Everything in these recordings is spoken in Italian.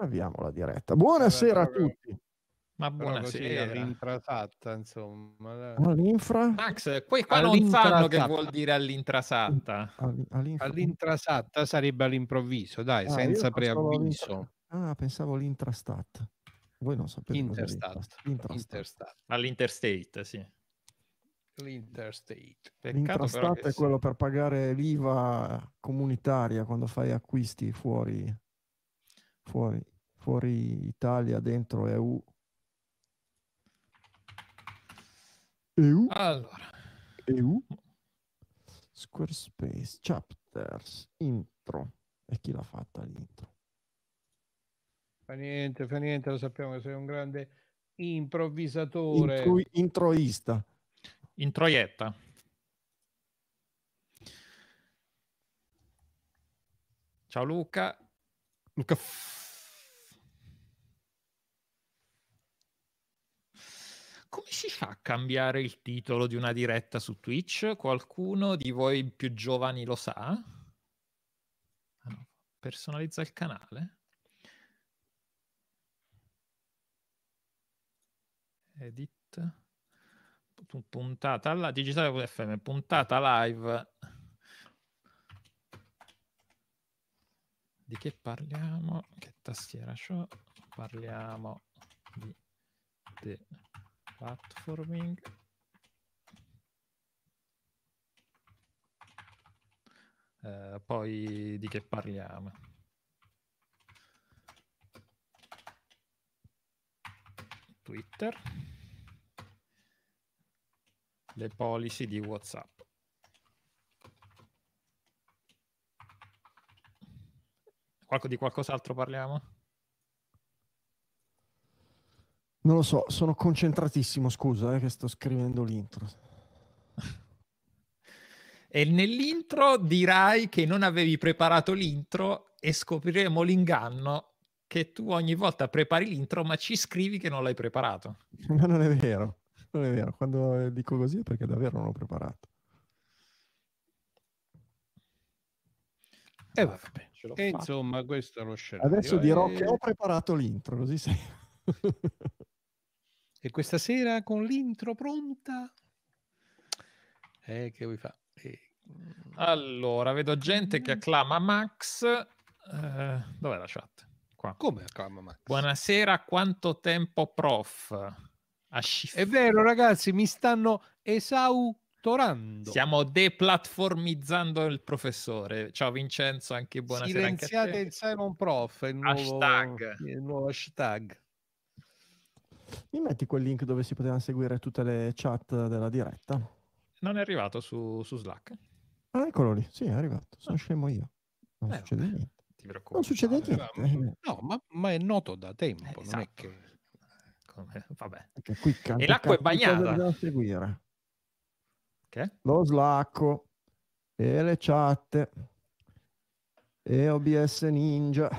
Avviamo la diretta. Buonasera allora, a tutti. Ma buonasera. All'intrasatta, insomma. All'infra? Max, poi qua non sanno che vuol dire all'intrasatta. All'infra. All'intrasatta sarebbe all'improvviso, dai, ah, senza preavviso. Ah, pensavo l'intrastat. Voi non sapete. Interstat. Interstat. Interstat. All'interstate, sì. L'interstate. Peccato L'intrastat è sì. quello per pagare l'IVA comunitaria quando fai acquisti fuori fuori fuori Italia, dentro EU. EU? Allora. EU? Squarespace, chapters, intro. E chi l'ha fatta l'intro? Fa niente, fa niente, lo sappiamo che sei un grande improvvisatore. Intru- introista. Introietta. Ciao Luca. Luca. come si fa a cambiare il titolo di una diretta su Twitch? Qualcuno di voi più giovani lo sa? Ah, Personalizza il canale. Edit. Puntata alla digitale FM, puntata live. Di che parliamo? Che tastiera ho? Parliamo di... De- platforming eh, poi di che parliamo Twitter le policy di Whatsapp di qualcos'altro parliamo? Non lo so, sono concentratissimo, scusa, eh, che sto scrivendo l'intro. E nell'intro dirai che non avevi preparato l'intro e scopriremo l'inganno che tu ogni volta prepari l'intro ma ci scrivi che non l'hai preparato. Ma non è vero, non è vero. Quando dico così è perché davvero non l'ho preparato. E eh, vabbè, e insomma questo è lo scenario. Adesso dirò eh... che ho preparato l'intro, così sei... E questa sera con l'intro pronta? Eh, che vuoi fare? Eh. Mm, allora, vedo gente che acclama Max. Eh, dov'è la chat? Qua. Come acclama Max? Buonasera, quanto tempo prof? È vero ragazzi, mi stanno esautorando. Stiamo deplatformizzando il professore. Ciao Vincenzo, anche buonasera. Silenziate anche il Simon Prof, il nuovo hashtag. Il nuovo hashtag. Mi metti quel link dove si potevano seguire tutte le chat della diretta? Non è arrivato su, su Slack. Ah, eccolo lì. Sì, è arrivato. Sono ah. scemo io. Non eh, succede vabbè. niente. Ti Non succede niente. Ma, no, ma, ma, è noto da tempo. Eh, non esatto. è che... Come... Vabbè. Qui e l'acqua è bagnata. Da seguire. Che? Lo Slack e le chat e OBS Ninja.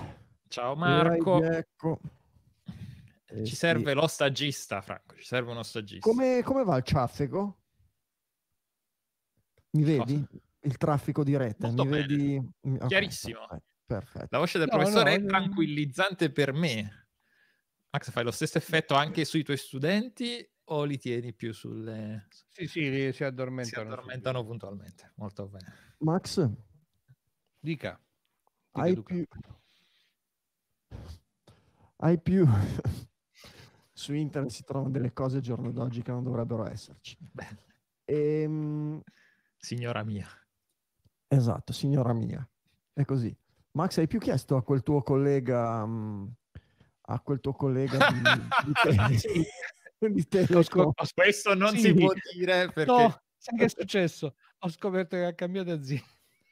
Ciao Marco. Ecco. Eh, ci serve sì. lo stagista, Franco. Ci serve uno stagista. Come, come va il traffico? Mi vedi? Cosa? Il traffico di rete. Molto Mi bene. vedi? Chiarissimo. Perfetto, perfetto. La voce del no, professore no, è eh, tranquillizzante no. per me. Max, fai lo stesso effetto mm. anche sui tuoi studenti o li tieni più sulle... Sì, sì, si addormentano. Si addormentano puntualmente. Molto bene. Max? Dica hai più... Hai più su internet si trovano delle cose al giorno d'oggi che non dovrebbero esserci. E, ehm, signora mia. Esatto, signora mia. È così. Max, hai più chiesto a quel tuo collega... Mm, a quel tuo collega di, di, sì. di Telecom. Questo non sì. si può dire perché... No, sai che è successo? Ho scoperto che ha cambiato azienda.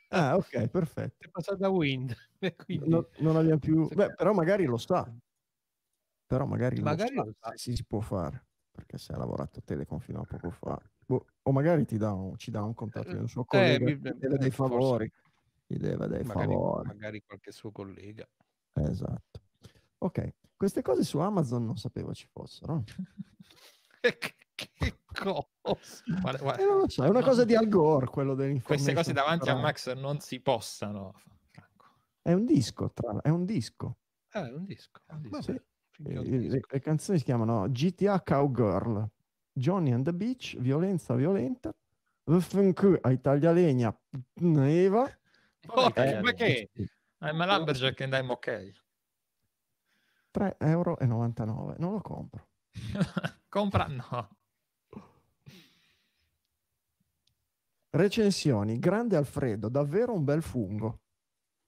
Ah, ok, perfetto. È passata a Wind. Quindi... No, non abbiamo più... Beh, però magari lo sa. Però magari, magari lo sa, si, si, può fare, perché se ha lavorato a Telecom fino a poco fa, boh, o magari ti dà un, ci dà un contatto di un suo collega, eh, mi, deve dei eh, favori, gli deve dei magari, favori. Magari qualche suo collega. Esatto. Ok, queste cose su Amazon non sapevo ci fossero. che cosa? Guarda, Eh, so, è una cosa di Al Gore, quello dell'informazione. Queste cose davanti a Max non si possano, Franco. È un disco, tra... è un disco. Ah, è un disco. È un disco. Le, eh, eh, le, canzoni si chiamano GTA Cowgirl, Johnny and the Beach, Violenza Violenta, FNQ a Italialegna, Neva. Oh, eh, ma che? I'm ah, ma Lumberjack and I'm ok. 3,99 euro. Non lo compro. Compra? No. Recensioni. Grande Alfredo, davvero un bel fungo.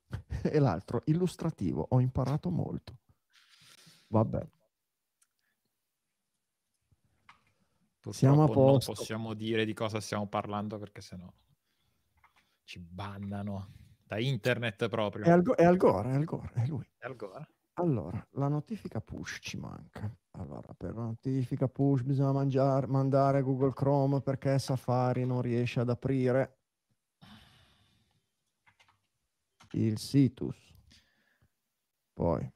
e l'altro, illustrativo, ho imparato molto. Vabbè. Purtroppo Siamo a posto. Non possiamo dire di cosa stiamo parlando perché sennò ci bannano da internet proprio. È Al, è al Gore, è Al Gore, è lui. È Al Gore. Allora, la notifica push ci manca. Allora, per la notifica push bisogna mangiare, mandare Google Chrome perché Safari non riesce ad aprire il situs. Poi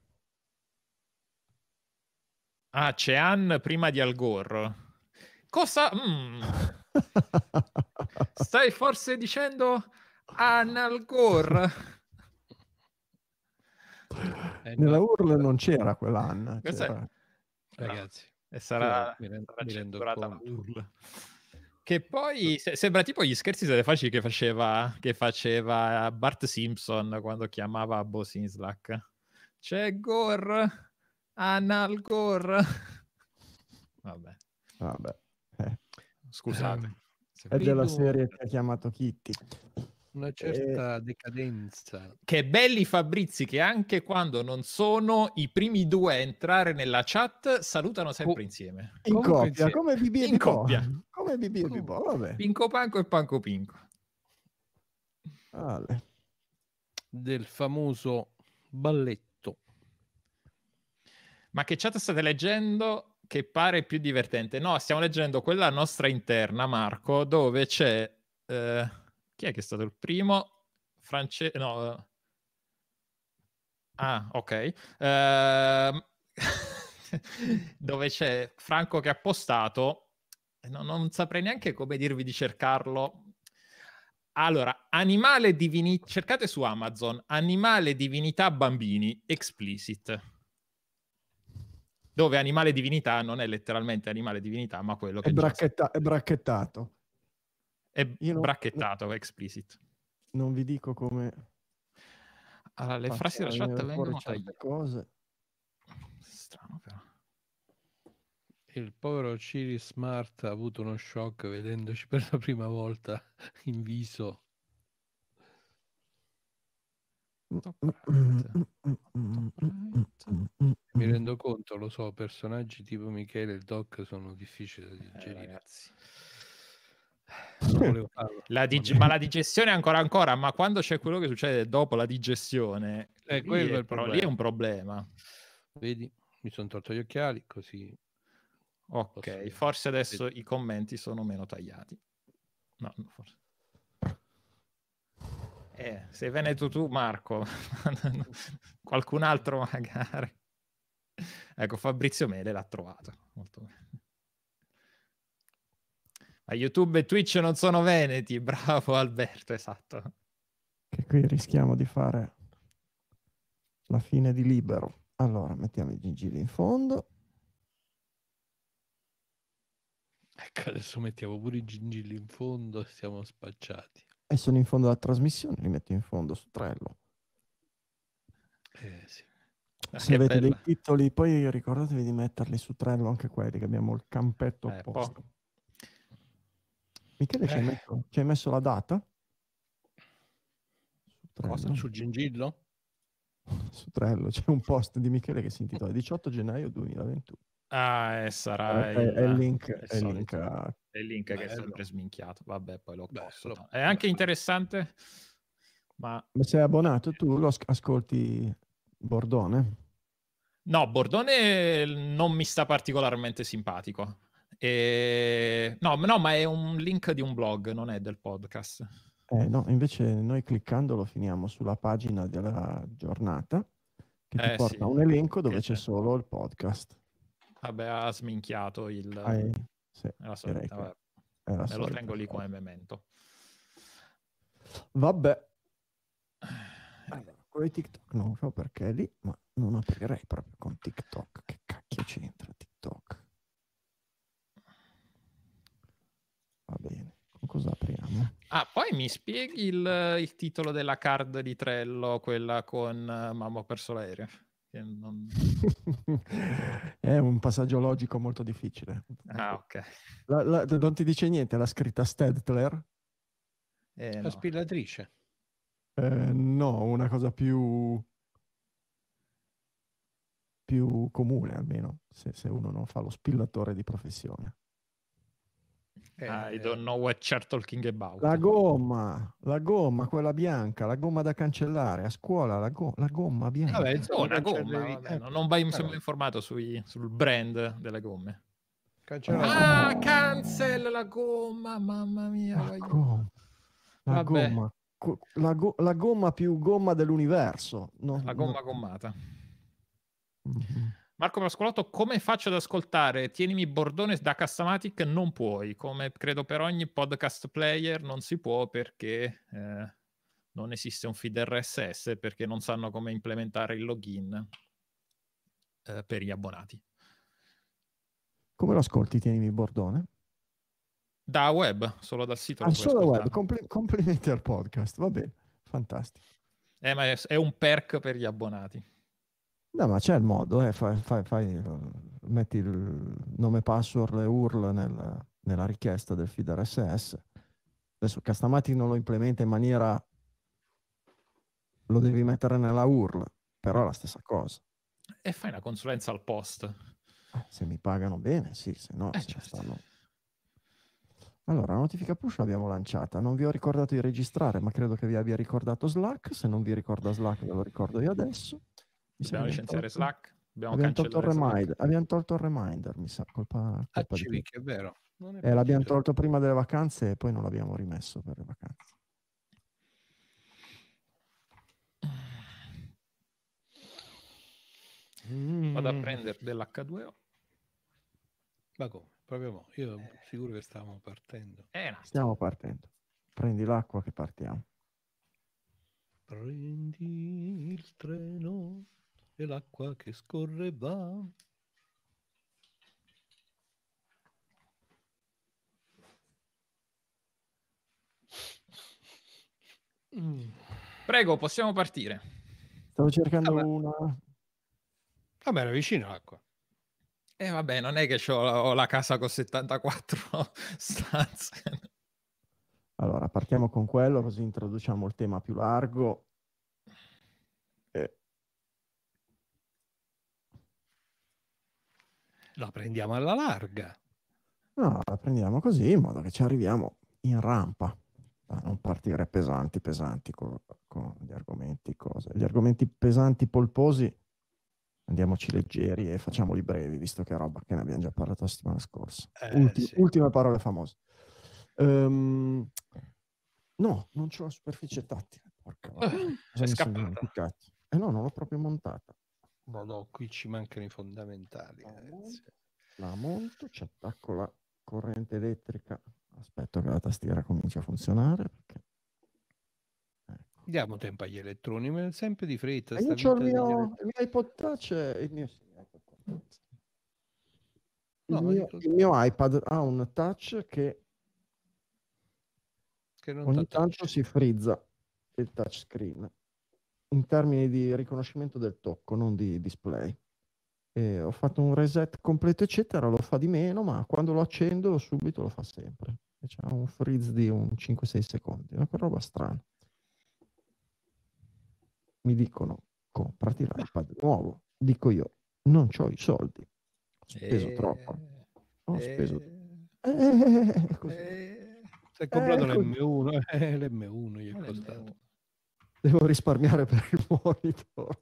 Ah, c'è Ann prima di Al Gore. Cosa... Mm. Stai forse dicendo Ann Al Gore? Eh, Nella URL non c'era quell'Ann. C'era. È... Ragazzi. E sarà, mi rendo, sarà la URL. Che poi se, sembra tipo gli scherzi delle facili che faceva, che faceva Bart Simpson quando chiamava Bo Sinslack. C'è Gore Analgor. Vabbè. Vabbè. Eh. Scusate. Ehm, È della serie che ha chiamato Kitty. Una certa e... Eh. decadenza. Che belli Fabrizi che anche quando non sono i primi due a entrare nella chat salutano sempre oh. insieme. In coppia, come BB e In coppia. Oh. Come BB e Bipo, vabbè. Pinco Panco e Panco Pinco. Vale. Del famoso balletto ma che chat state leggendo che pare più divertente? No, stiamo leggendo quella nostra interna, Marco, dove c'è... Eh, chi è che è stato il primo? France... No. Eh. Ah, ok. Uh... dove c'è Franco che ha postato... No, non saprei neanche come dirvi di cercarlo, allora, animale divinità, cercate su Amazon, animale divinità bambini, explicit dove animale divinità non è letteralmente animale divinità, ma quello che è, bracchetta- è bracchettato. È non... bracchettato, è explicit. Non vi dico come... Allora, le frasi della chat vengono tagliate. cose. Strano però. Il povero Ciri Smart ha avuto uno shock vedendoci per la prima volta in viso mi mm. rendo conto, lo so, personaggi tipo Michele e Doc sono difficili da eh, digerire. Eh, la dig- ma la digestione ancora ancora, ma quando c'è quello che succede dopo la digestione, eh, lì, è, pro- lì è un problema. Vedi, mi sono tolto gli occhiali così. Ok, forse adesso Vedi. i commenti sono meno tagliati. No, forse. Eh, sei veneto tu, Marco, qualcun altro magari. Ecco, Fabrizio Mele l'ha trovato. Molto bene. Ma YouTube e Twitch non sono veneti, bravo Alberto, esatto. Che qui rischiamo di fare la fine di libero. Allora, mettiamo i gingilli in fondo. Ecco, adesso mettiamo pure i gingilli in fondo, siamo spacciati e sono in fondo alla trasmissione, li metto in fondo su Trello. Eh, sì. ah, Se avete bella. dei titoli, poi ricordatevi di metterli su Trello anche quelli, che abbiamo il campetto eh, apposta. Po'. Michele, ci, hai eh. messo, ci, hai messo, la data? Su Cosa? Sul gingillo? su Trello c'è un post di Michele che si intitola 18 gennaio 2021. Ah, sarà eh, il, è, il link, è il link, è il link che è sempre sminchiato. Vabbè, poi lo posso. Bello. È anche interessante. Ma... ma sei abbonato eh. tu? Lo ascolti Bordone? No, Bordone non mi sta particolarmente simpatico. E... No, no, ma è un link di un blog, non è del podcast. Eh, no, invece noi cliccandolo finiamo sulla pagina della giornata che eh, ti porta sì. un elenco dove c'è, c'è solo il podcast. Vabbè, ha sminchiato il... Hai... Sì, la solita, vabbè. Me eh, lo solita. tengo lì come memento. Vabbè. Eh. Allora, con i TikTok non so perché lì, ma non aprirei proprio con TikTok. Che cacchio c'entra TikTok? Va bene, con cosa apriamo? Ah, poi mi spieghi il, il titolo della card di Trello, quella con uh, Mamma ho perso l'aereo. Che non... è un passaggio logico molto difficile. Ah, ok. La, la, non ti dice niente la scritta Stedtler? Eh, la no. spillatrice? Eh, no, una cosa più più comune almeno se, se, uno non fa lo spillatore di professione. Eh, ah, I eh. don't know what you're talking about. La gomma, la gomma, quella bianca, la gomma da cancellare a scuola, la, go- la gomma bianca. Vabbè, insomma, gomma, vabbè, eh, non vai, eh. sono informato sui, sul brand delle gomme. Cancella. Ah, ah cancella la gomma, mamma mia. La, gomma. La gomma. La, go- la gomma più gomma dell'universo. No, la gomma no. gommata. Mm-hmm. Marco Mascolotto, come faccio ad ascoltare? Tienimi Bordone da Castamatic? Non puoi, come credo per ogni podcast player non si può perché eh, non esiste un feed RSS, perché non sanno come implementare il login eh, per gli abbonati. Come lo ascolti, Tienimi Bordone? Da web, solo dal sito. Ah, solo ascoltare. web, Compl- complimenti al podcast, va bene, fantastico. Eh, ma è un perk per gli abbonati. No, ma c'è il modo, eh, fai, fai, fai, metti il nome password e URL nel, nella richiesta del feed RSS. Adesso Castamatic non lo implementa in maniera... lo devi mettere nella URL, però è la stessa cosa. E fai una consulenza al post. Ah, se mi pagano bene, sì, se no... Eh, se certo. stanno... Allora, la notifica push l'abbiamo lanciata, non vi ho ricordato di registrare, ma credo che vi abbia ricordato Slack, se non vi ricorda Slack ve lo ricordo io adesso. Dobbiamo licenziare Slack. Abbiamo, abbiamo tolto, il reminder, abbiamo tolto il reminder, mi sa, colpa, colpa di... è vero. È eh, l'abbiamo tolto prima delle vacanze e poi non l'abbiamo rimesso per le vacanze. Mm. Vado a mm. prendere dell'H2O. Ma come? Proprio mo. Io eh. sicuro che stavamo partendo. Eh, Stiamo partendo. Prendi l'acqua che partiamo. Prendi il treno e l'acqua che scorre va. Prego, possiamo partire. Stavo cercando ah, una. Vabbè, era vicino l'acqua. E eh, vabbè, non è che ho la, ho la casa con 74 stanze. Allora, partiamo con quello, così introduciamo il tema più largo La prendiamo alla larga. No, la prendiamo così in modo che ci arriviamo in rampa, a non partire pesanti, pesanti con, con gli argomenti, cose. Gli argomenti pesanti, polposi, andiamoci leggeri e facciamoli brevi, visto che è roba che ne abbiamo già parlato la settimana scorsa. Eh, Ulti- sì. Ultime parole famose. Um, no, non c'ho la superficie tattica. Porca, eh, è scappata. Eh no, non l'ho proprio montata. No, no, qui ci mancano i fondamentali. Ah, la molto, ci attacco la corrente elettrica. Aspetto che la tastiera cominci a funzionare. Perché... Ecco. Diamo tempo agli elettroni, ma è sempre di fretta. Io ho il mio, il mio iPod Touch e il mio... No, il, mio, il mio iPad ha un touch che, che ogni tanto si frizza il touchscreen in termini di riconoscimento del tocco, non di display. E ho fatto un reset completo, eccetera, lo fa di meno, ma quando lo accendo subito lo fa sempre. C'è un freeze di un 5-6 secondi, una roba strana. Mi dicono, comprati l'iPad nuovo. Dico io, non ho i soldi. Ho speso e... Eh, troppo. Ho e... Eh, speso... Eh, così. Eh, se hai comprato eh, l'M1, eh, l'M1 gli è costato devo risparmiare per il monitor.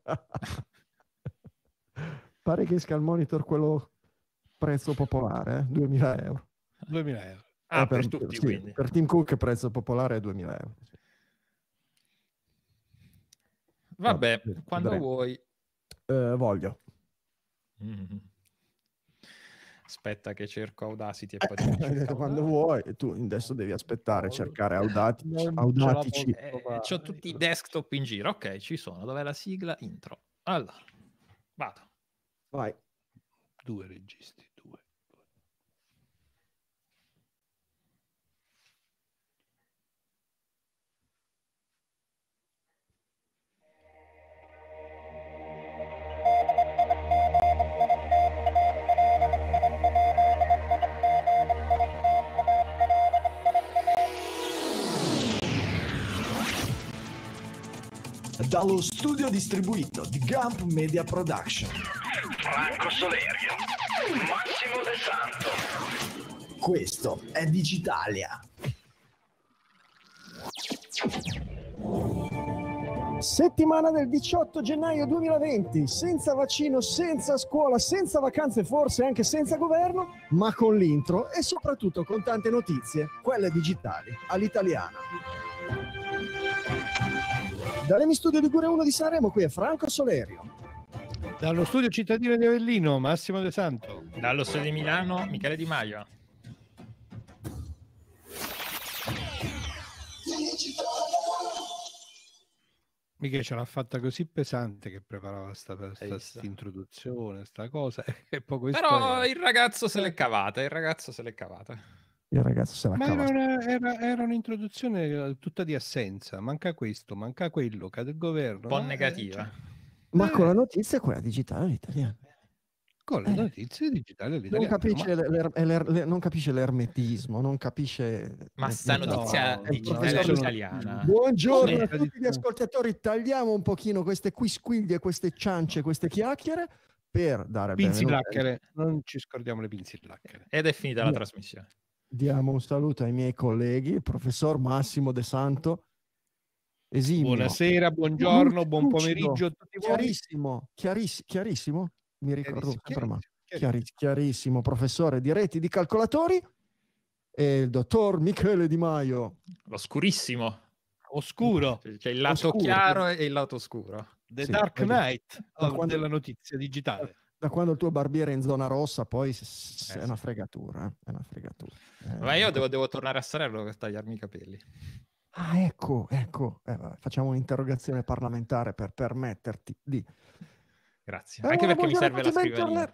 Pare che esca il monitor quello prezzo popolare, 2000 eh, euro. 2000 euro. Eh, ah, per, per, tutti, per, sì, per Team Cook prezzo popolare è 2000 euro. Sì. Vabbè, Vabbè, quando andremo. vuoi. Eh, voglio. Mm-hmm aspetta che cerco Audacity e eh, poi eh, cerco Audacity. quando vuoi tu adesso devi aspettare cercare Audacity Audacity eh, eh, eh ho tutti i desktop in giro ok ci sono dov'è la sigla intro allora vado vai due registri dallo studio distribuito di Gump Media Production. Franco Solerio, Massimo De Santo. Questo è Digitalia. Settimana del 18 gennaio 2020, senza vaccino, senza scuola, senza vacanze, forse anche senza governo, ma con l'intro e soprattutto con tante notizie, quelle digitali all'italiana. Dall'Emi Studio Ligure 1 di Sanremo qui è Franco Solerio. Dallo studio cittadino di Avellino, Massimo De Santo. Dallo studio di Milano, Michele Di Maio. Mica ce l'ha fatta così pesante che preparava questa introduzione, questa cosa. E poi Però il ragazzo se l'è cavata, il ragazzo se l'è cavata il ragazzo se la Ma era, una, era, era, un'introduzione eh, tutta di assenza, manca questo, manca quello, cade il governo. Un po' eh, negativa. Eh, cioè... Ma eh. con la eh. notizia è quella digitale all'italiano. Con la eh. notizie digitali all'italiano. Non capisce, ma... l'er, l'er, l'er, non capisce l'ermetismo, non capisce... Ma sta notizia no, digitale no, italiana. Mm. Buongiorno a tutti gli ascoltatori, tagliamo un pochino queste quisquiglie, queste ciance, queste chiacchiere per dare... Pinzillacchere, non ci scordiamo le pinzillacchere. Ed è finita no. la trasmissione. Diamo un saluto ai miei colleghi, il professor Massimo De Santo. Esimio. Buonasera, buongiorno, buon pomeriggio a tutti voi. Chiarissimo, chiariss- chiarissimo, mi ricordo chiarissimo, sempre ma. Chiarissimo, chiarissimo, professore di reti di calcolatori e il dottor Michele Di Maio. L'oscurissimo. Oscuro. C'è il lato oscuro. chiaro e il lato oscuro. The sì, Dark Knight da oh, della notizia digitale. Da quando il tuo barbiere è in zona rossa, poi eh eh, è, una fregatura, è una fregatura. Ma io devo, devo tornare a Sarello per tagliarmi i capelli. Ah, ecco, ecco, eh, facciamo un'interrogazione parlamentare per permetterti di... Grazie, eh, anche perché mi serve la scrivania.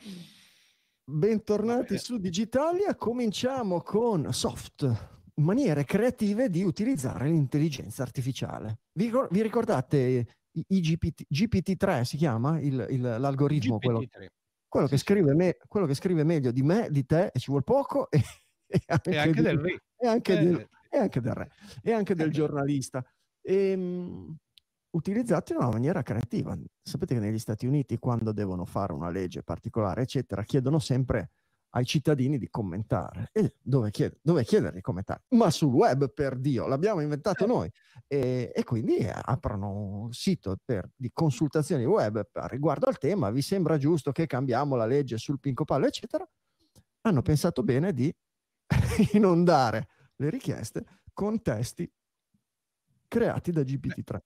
Bentornati su Digitalia, cominciamo con soft, maniere creative di utilizzare l'intelligenza artificiale. Vi, vi ricordate i GPT, GPT-3 si chiama il, il, l'algoritmo? GPT-3. Quello, quello, sì, che sì. Me, quello, che scrive meglio di me, di te, e ci vuole poco, e, e anche, del, eh. re. E anche, del, re, e anche del eh. giornalista. E, um, utilizzati in una maniera creativa. Sapete che negli Stati Uniti, quando devono fare una legge particolare, eccetera, chiedono sempre ai cittadini di commentare. E dove, chied- dove chiedere di commentare? Ma sul web, per Dio, l'abbiamo inventato eh. noi. E, e quindi aprono un sito per, di consultazioni web riguardo al tema. Vi sembra giusto che cambiamo la legge sul pinco pallo, eccetera? Hanno pensato bene di inondare le richieste con testi creati da GPT-3.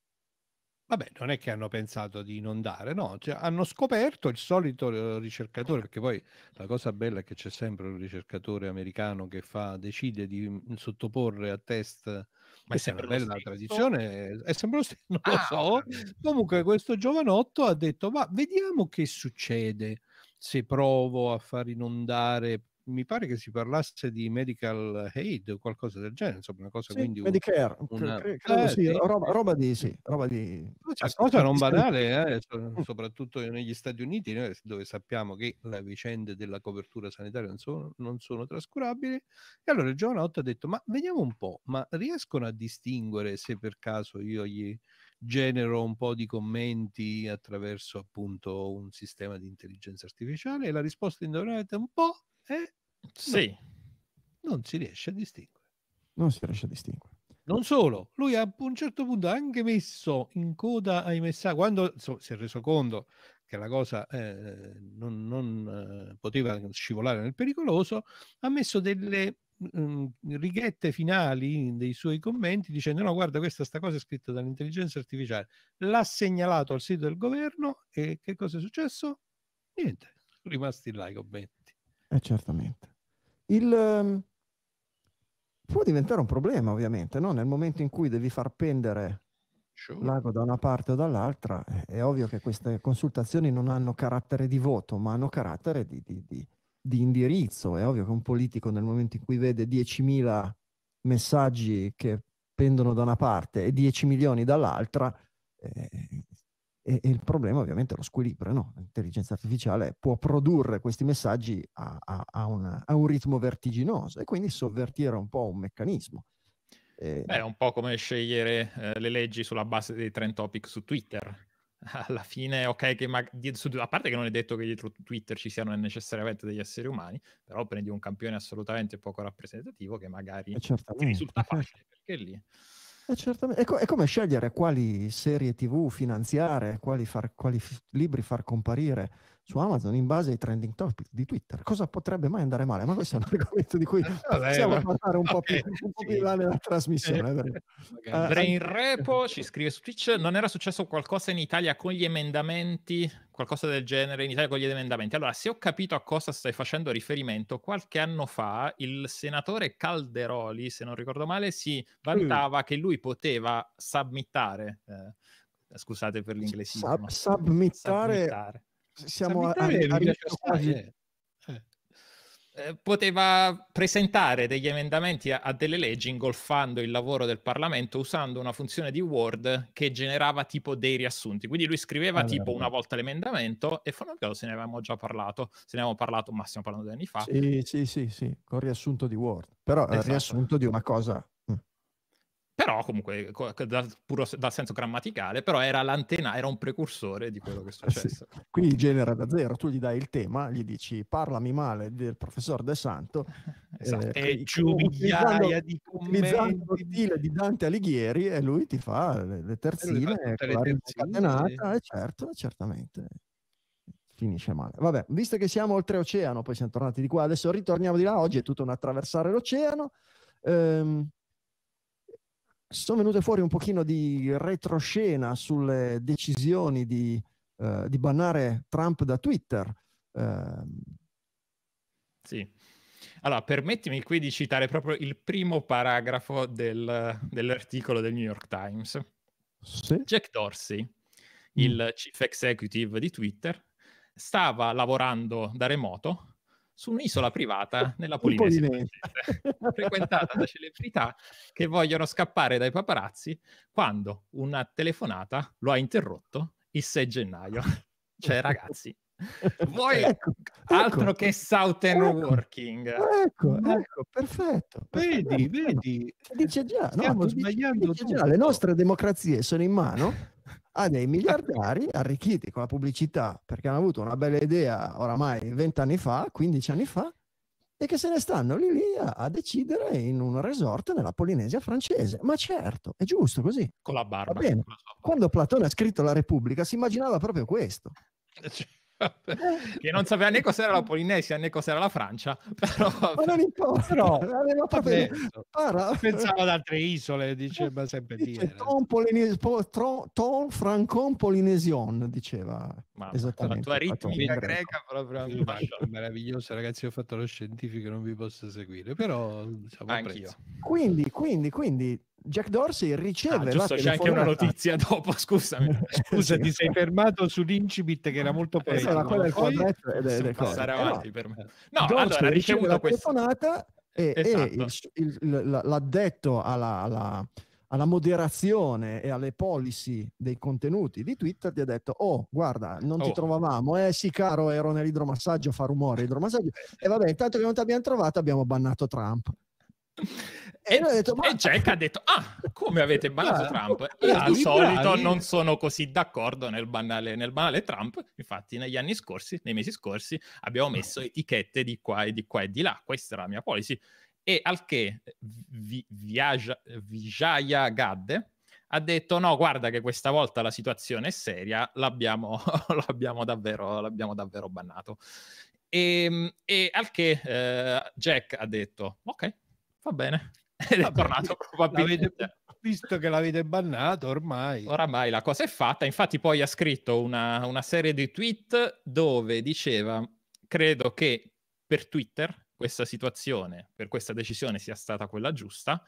Vabbè, non è che hanno pensato di inondare, no, cioè, hanno scoperto il solito eh, ricercatore, perché poi la cosa bella è che c'è sempre un ricercatore americano che fa, decide di mm, sottoporre a test, ma è, sempre una bella tradizione, è sempre lo stesso, non lo ah, so. Comunque questo giovanotto ha detto, ma vediamo che succede se provo a far inondare mi pare che si parlasse di medical aid o qualcosa del genere, insomma, una cosa sì, quindi Medicare, una... Cre- eh, sì, eh, roba, roba, di sì, roba di cioè, cosa non banale, eh, mm. soprattutto negli Stati Uniti, dove sappiamo che le vicende della copertura sanitaria non sono, non sono trascurabili. E allora il giovanotto ha detto: Ma vediamo un po', ma riescono a distinguere se per caso io gli genero un po' di commenti attraverso appunto un sistema di intelligenza artificiale? E la risposta indovinato è un po' Eh, sì. non si riesce a distinguere. Non si riesce a distinguere. Non solo, lui a un certo punto ha anche messo in coda ai messaggi, quando so, si è reso conto che la cosa eh, non, non eh, poteva scivolare nel pericoloso, ha messo delle mh, mm, righette finali dei suoi commenti dicendo no guarda questa sta cosa è scritta dall'intelligenza artificiale, l'ha segnalato al sito del governo e che cosa è successo? Niente, sono rimasti là i commenti. Eh, certamente. Il, ehm, può diventare un problema, ovviamente, no? nel momento in cui devi far pendere sure. l'ago da una parte o dall'altra, è ovvio che queste consultazioni non hanno carattere di voto, ma hanno carattere di, di, di, di indirizzo. È ovvio che un politico nel momento in cui vede 10.000 messaggi che pendono da una parte e 10 milioni dall'altra, eh, e, e, il problema ovviamente è lo squilibrio, no? l'intelligenza artificiale può produrre questi messaggi a, a, a, una, a, un ritmo vertiginoso e quindi sovvertire un po' un meccanismo. E... Beh, è un po' come scegliere eh, le leggi sulla base dei trend topic su Twitter. Alla fine, ok, che mag- a parte che non è detto che dietro Twitter ci siano necessariamente degli esseri umani, però prendi un campione assolutamente poco rappresentativo che magari risulta facile perché lì eh, è, co- è, come scegliere quali serie tv finanziare, quali, far, quali f- libri far comparire su Amazon in base ai trending topic di Twitter. Cosa potrebbe mai andare male? Ma questo è un argomento di cui Vabbè, possiamo parlare un, okay. po più, un po' più, là nella trasmissione. Okay. Uh, Brain Repo ci scrive su Twitch, non era successo qualcosa in Italia con gli emendamenti, qualcosa del genere in Italia con gli emendamenti? Allora, se ho capito a cosa stai facendo riferimento, qualche anno fa il senatore Calderoli, se non ricordo male, si vantava mm. che lui poteva submittare. Eh, scusate per l'inglesismo. Sub, submittare, submittare siamo a, a, quasi... Eh. Eh. Eh, poteva presentare degli emendamenti a, delle leggi ingolfando il lavoro del Parlamento usando una funzione di Word che generava tipo dei riassunti. Quindi lui scriveva ah, tipo beh, una volta l'emendamento e fondamentalmente se ne avevamo già parlato, se ne avevamo parlato, ma stiamo parlando di anni fa. Sì, sì, sì, sì, con riassunto di Word, però è esatto. il riassunto di una cosa però comunque, eh, da, puro, dal senso grammaticale, però era l'antenna, era un precursore di quello che è eh, successo. Sì. Quindi genera da zero, tu gli dai il tema, gli dici parlami male del professor De Santo. Esatto. Eh, e giubigliaia di commenti. Utilizzando il stile di Dante Alighieri e lui ti fa le, le terzine, fa le la e certo, certamente finisce male. Vabbè, visto che siamo oltre oceano, poi siamo tornati di qua, adesso ritorniamo di là, oggi è tutto un attraversare l'oceano. Ehm, sono venute fuori un pochino di retroscena sulle decisioni di, eh, di bannare Trump da Twitter. Eh... Sì. Allora, permettimi qui di citare proprio il primo paragrafo del, dell'articolo del New York Times. Sì. Jack Dorsey, il mm. chief executive di Twitter, stava lavorando da remoto su un'isola privata nella Polinesia, frequentata da celebrità che vogliono scappare dai paparazzi quando una telefonata lo ha interrotto il 6 gennaio. Cioè, ragazzi, voi ecco, altro ecco, che Southern ecco, Working. Ecco, mm. ecco, perfetto. Vedi, vedi. Dice già, Stiamo sbagliando dice già, le nostre democrazie sono in mano a dei miliardari arricchiti con la pubblicità perché hanno avuto una bella idea oramai vent'anni fa, 15 anni fa, e che se ne stanno lì lì a, a, decidere in un resort nella Polinesia francese. Ma certo, è giusto così. Con la barba. Quando Platone ha scritto La Repubblica si immaginava proprio questo. Eh, che non sapeva né cos'era la Polinesia né cos'era la Francia, però... Ma non importa, però, proprio... Para... ad altre isole, diceva sempre Dice, dire. Ton, Polinesi... Tron... ton Francon Polinesion, diceva. Ma la tua ritmica greca proprio meravigliosa, ragazzi, ho fatto lo scientifico, non vi posso seguire, però diciamo Anch'io. Quindi, quindi, quindi Jack Dorsey riceve ah, giusto, c'è anche una notizia dopo, scusami. Scusa, ti sei fermato sull'incipit che era molto eh, preso. Allora, quello è quadretto ed è, passare eh, avanti eh, per me. No, Dorsey allora, riceve diciamo la questa... telefonata e, esatto. e il, il, l'addetto alla, alla, alla, moderazione e alle policy dei contenuti di Twitter ti ha detto oh guarda non oh. ti trovavamo eh sì caro ero nell'idromassaggio fa rumore idromassaggio e vabbè intanto che non ti abbiamo trovato abbiamo bannato Trump E, e, detto, ma... e Jack ha detto, ah, come avete bannato ah, Trump? Ah, Io al ah, solito bravi. non sono così d'accordo nel banale, nel banale, Trump, infatti negli anni scorsi, nei mesi scorsi, abbiamo messo etichette di qua e di qua e di là, questa era la mia policy. E al che vi, viaja, Vijaya Gadde ha detto no, guarda che questa volta la situazione è seria, l'abbiamo, l'abbiamo, davvero, l'abbiamo davvero bannato. E, ehm, e al che eh, Jack ha detto, ok, va bene, L'ha bannato probabilmente. L'avete, visto che l'avete bannato ormai. Oramai la cosa è fatta, infatti poi ha scritto una, una serie di tweet dove diceva, credo che per Twitter questa situazione, per questa decisione sia stata quella giusta,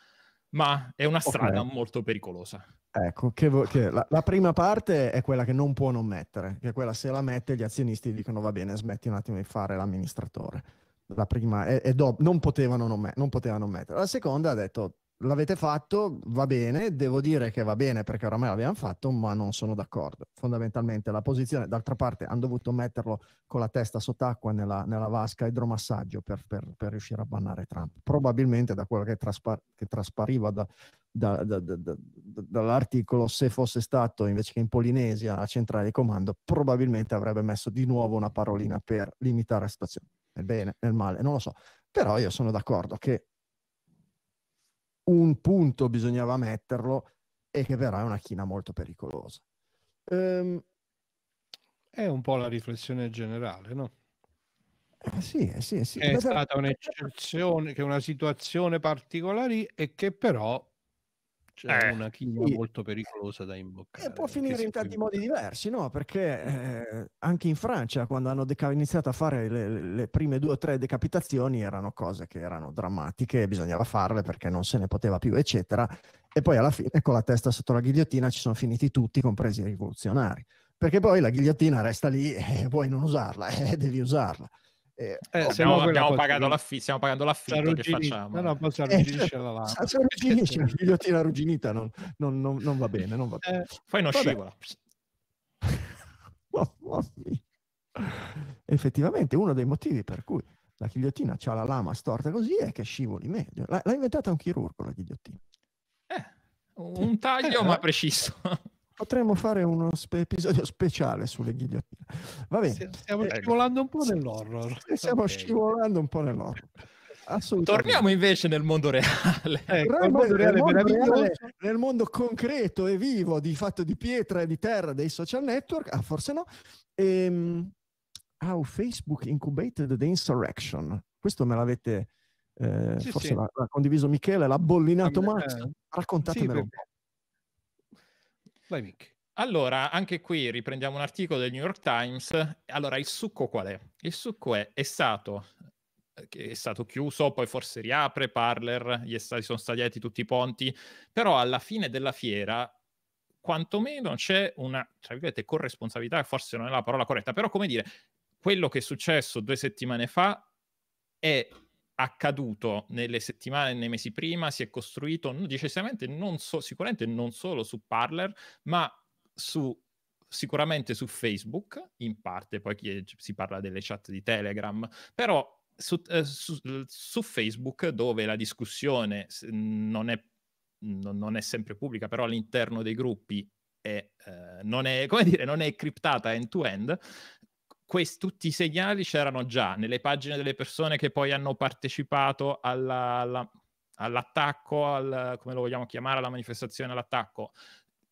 ma è una strada okay. molto pericolosa. Ecco, che vo- che la, la, prima parte è quella che non può non mettere, che quella se la mette gli azionisti dicono va bene, smetti un attimo di fare l'amministratore la prima e, e dopo non potevano non, me- non potevano mettere. La seconda ha detto l'avete fatto, va bene, devo dire che va bene perché oramai l'abbiamo fatto, ma non sono d'accordo. Fondamentalmente la posizione, d'altra parte hanno dovuto metterlo con la testa sott'acqua nella, nella vasca idromassaggio per, per, per, riuscire a bannare Trump. Probabilmente da quello che, traspar- che traspariva da, da, da, dall'articolo, se fosse stato invece che in Polinesia a centrale di comando, probabilmente avrebbe messo di nuovo una parolina per limitare la situazione nel bene, nel male, non lo so. Però io sono d'accordo che un punto bisognava metterlo e che però è una china molto pericolosa. Um, è un po' la riflessione generale, no? Eh sì, eh sì, eh sì. È Beh, stata un'eccezione, che è una situazione particolare e che però cioè eh, una china sì. molto pericolosa da imboccare. E può eh, finire in tanti modi diversi, no? Perché eh, anche in Francia, quando hanno deca- iniziato a fare le, le prime due o tre decapitazioni, erano cose che erano drammatiche, bisognava farle perché non se ne poteva più, eccetera. E poi alla fine, con la testa sotto la ghigliottina, ci sono finiti tutti, compresi i rivoluzionari. Perché poi la ghigliottina resta lì e vuoi non usarla, eh, devi usarla. Eh, eh, oh, abbiamo, abbiamo pagato l'affi- stiamo pagando l'affitto ruggini- che facciamo. No, no, poi si eh, arrugginisce la ghigliottina arrugginita non, non, non, non, va bene. Non va bene. Eh, poi non Vabbè. scivola. Effettivamente uno dei motivi per cui la ghigliottina ha la lama storta così è che scivoli meglio. L'ha, l'ha inventata un chirurgo la ghigliottina. Eh, un taglio eh, ma eh. preciso. Potremmo fare uno spe- episodio speciale sulle ghigliottine. Va bene. Stiamo eh, scivolando un po' nell'horror. Stiamo okay. scivolando un po' nell'horror. Torniamo invece nel mondo reale. Eh, nel, mondo reale, mondo reale nel, mondo concreto e vivo, di fatto di pietra e di terra dei social network, ah, forse no. Ehm, how ah, oh, Facebook incubated the insurrection. Questo me l'avete, eh, sì, forse sì. L'ha, l'ha, condiviso Michele, l'ha bollinato Max. Eh, Raccontatemelo sì, un Vai Mick. Allora, anche qui riprendiamo un articolo del New York Times. Allora, il succo qual è? Il succo è, è stato eh, che è stato chiuso, poi forse riapre, Parler, gli stati, sono stati tutti i ponti, però alla fine della fiera quantomeno c'è una, tra virgolette, corresponsabilità, forse non è la parola corretta, però come dire, quello che è successo due settimane fa è accaduto nelle settimane e nei mesi prima si è costruito decisamente non so, sicuramente non solo su Parler, ma su sicuramente su Facebook, in parte, poi si parla delle chat di Telegram, però su, eh, su, su Facebook dove la discussione non è, non è, sempre pubblica, però all'interno dei gruppi è, eh, non, è, dire, non è criptata end-to-end, questi, tutti i segnali c'erano già nelle pagine delle persone che poi hanno partecipato alla, alla, all'attacco, al, come lo vogliamo chiamare, alla manifestazione, all'attacco.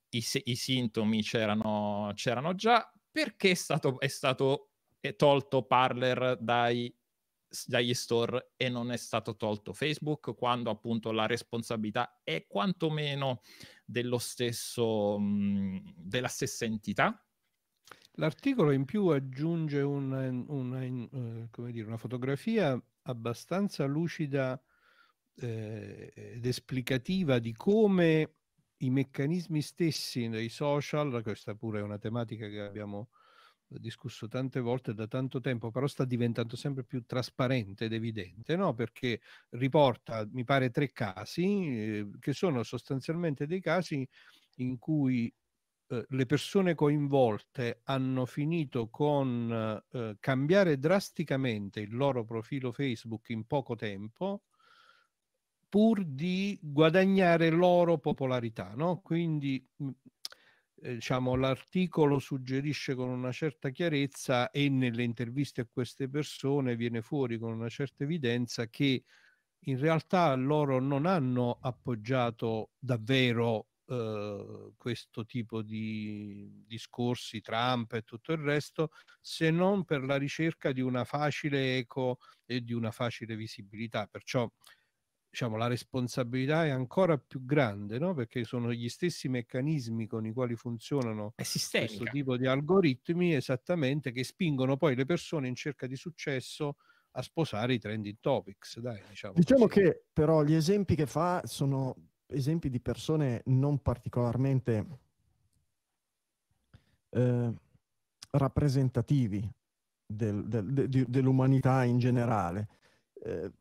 I, i sintomi c'erano, c'erano, già. Perché è stato, è stato è tolto Parler dai dagli store e non è stato tolto Facebook, quando appunto la responsabilità è quantomeno dello stesso, mhmm, della stessa entità. L'articolo in più aggiunge una, una, eh, dire, una fotografia abbastanza lucida eh, ed esplicativa di come i meccanismi stessi dei social, questa pure è una tematica che abbiamo discusso tante volte da tanto tempo, però sta diventando sempre più trasparente ed evidente, no? perché riporta, mi pare, tre casi eh, che sono sostanzialmente dei casi in cui eh, le persone coinvolte hanno finito con eh, cambiare drasticamente il loro profilo Facebook in poco tempo pur di guadagnare loro popolarità, no? Quindi mh, mm, eh, diciamo, l'articolo suggerisce con una certa chiarezza e nelle interviste a queste persone viene fuori con una certa evidenza che in realtà loro non hanno appoggiato davvero Uhm, questo tipo di discorsi, Trump e tutto il resto, se non per la ricerca di una facile eco e di una facile visibilità. Perciò diciamo, la responsabilità è ancora più grande, no? perché sono gli stessi meccanismi con i quali funzionano questo tipo di algoritmi, esattamente, che spingono poi le persone in cerca di successo a sposare i trending topics. Dai, diciamo, diciamo che però gli esempi che fa sono esempi di persone non particolarmente eh, rappresentativi del, del, de, dell'umanità in generale. Eh,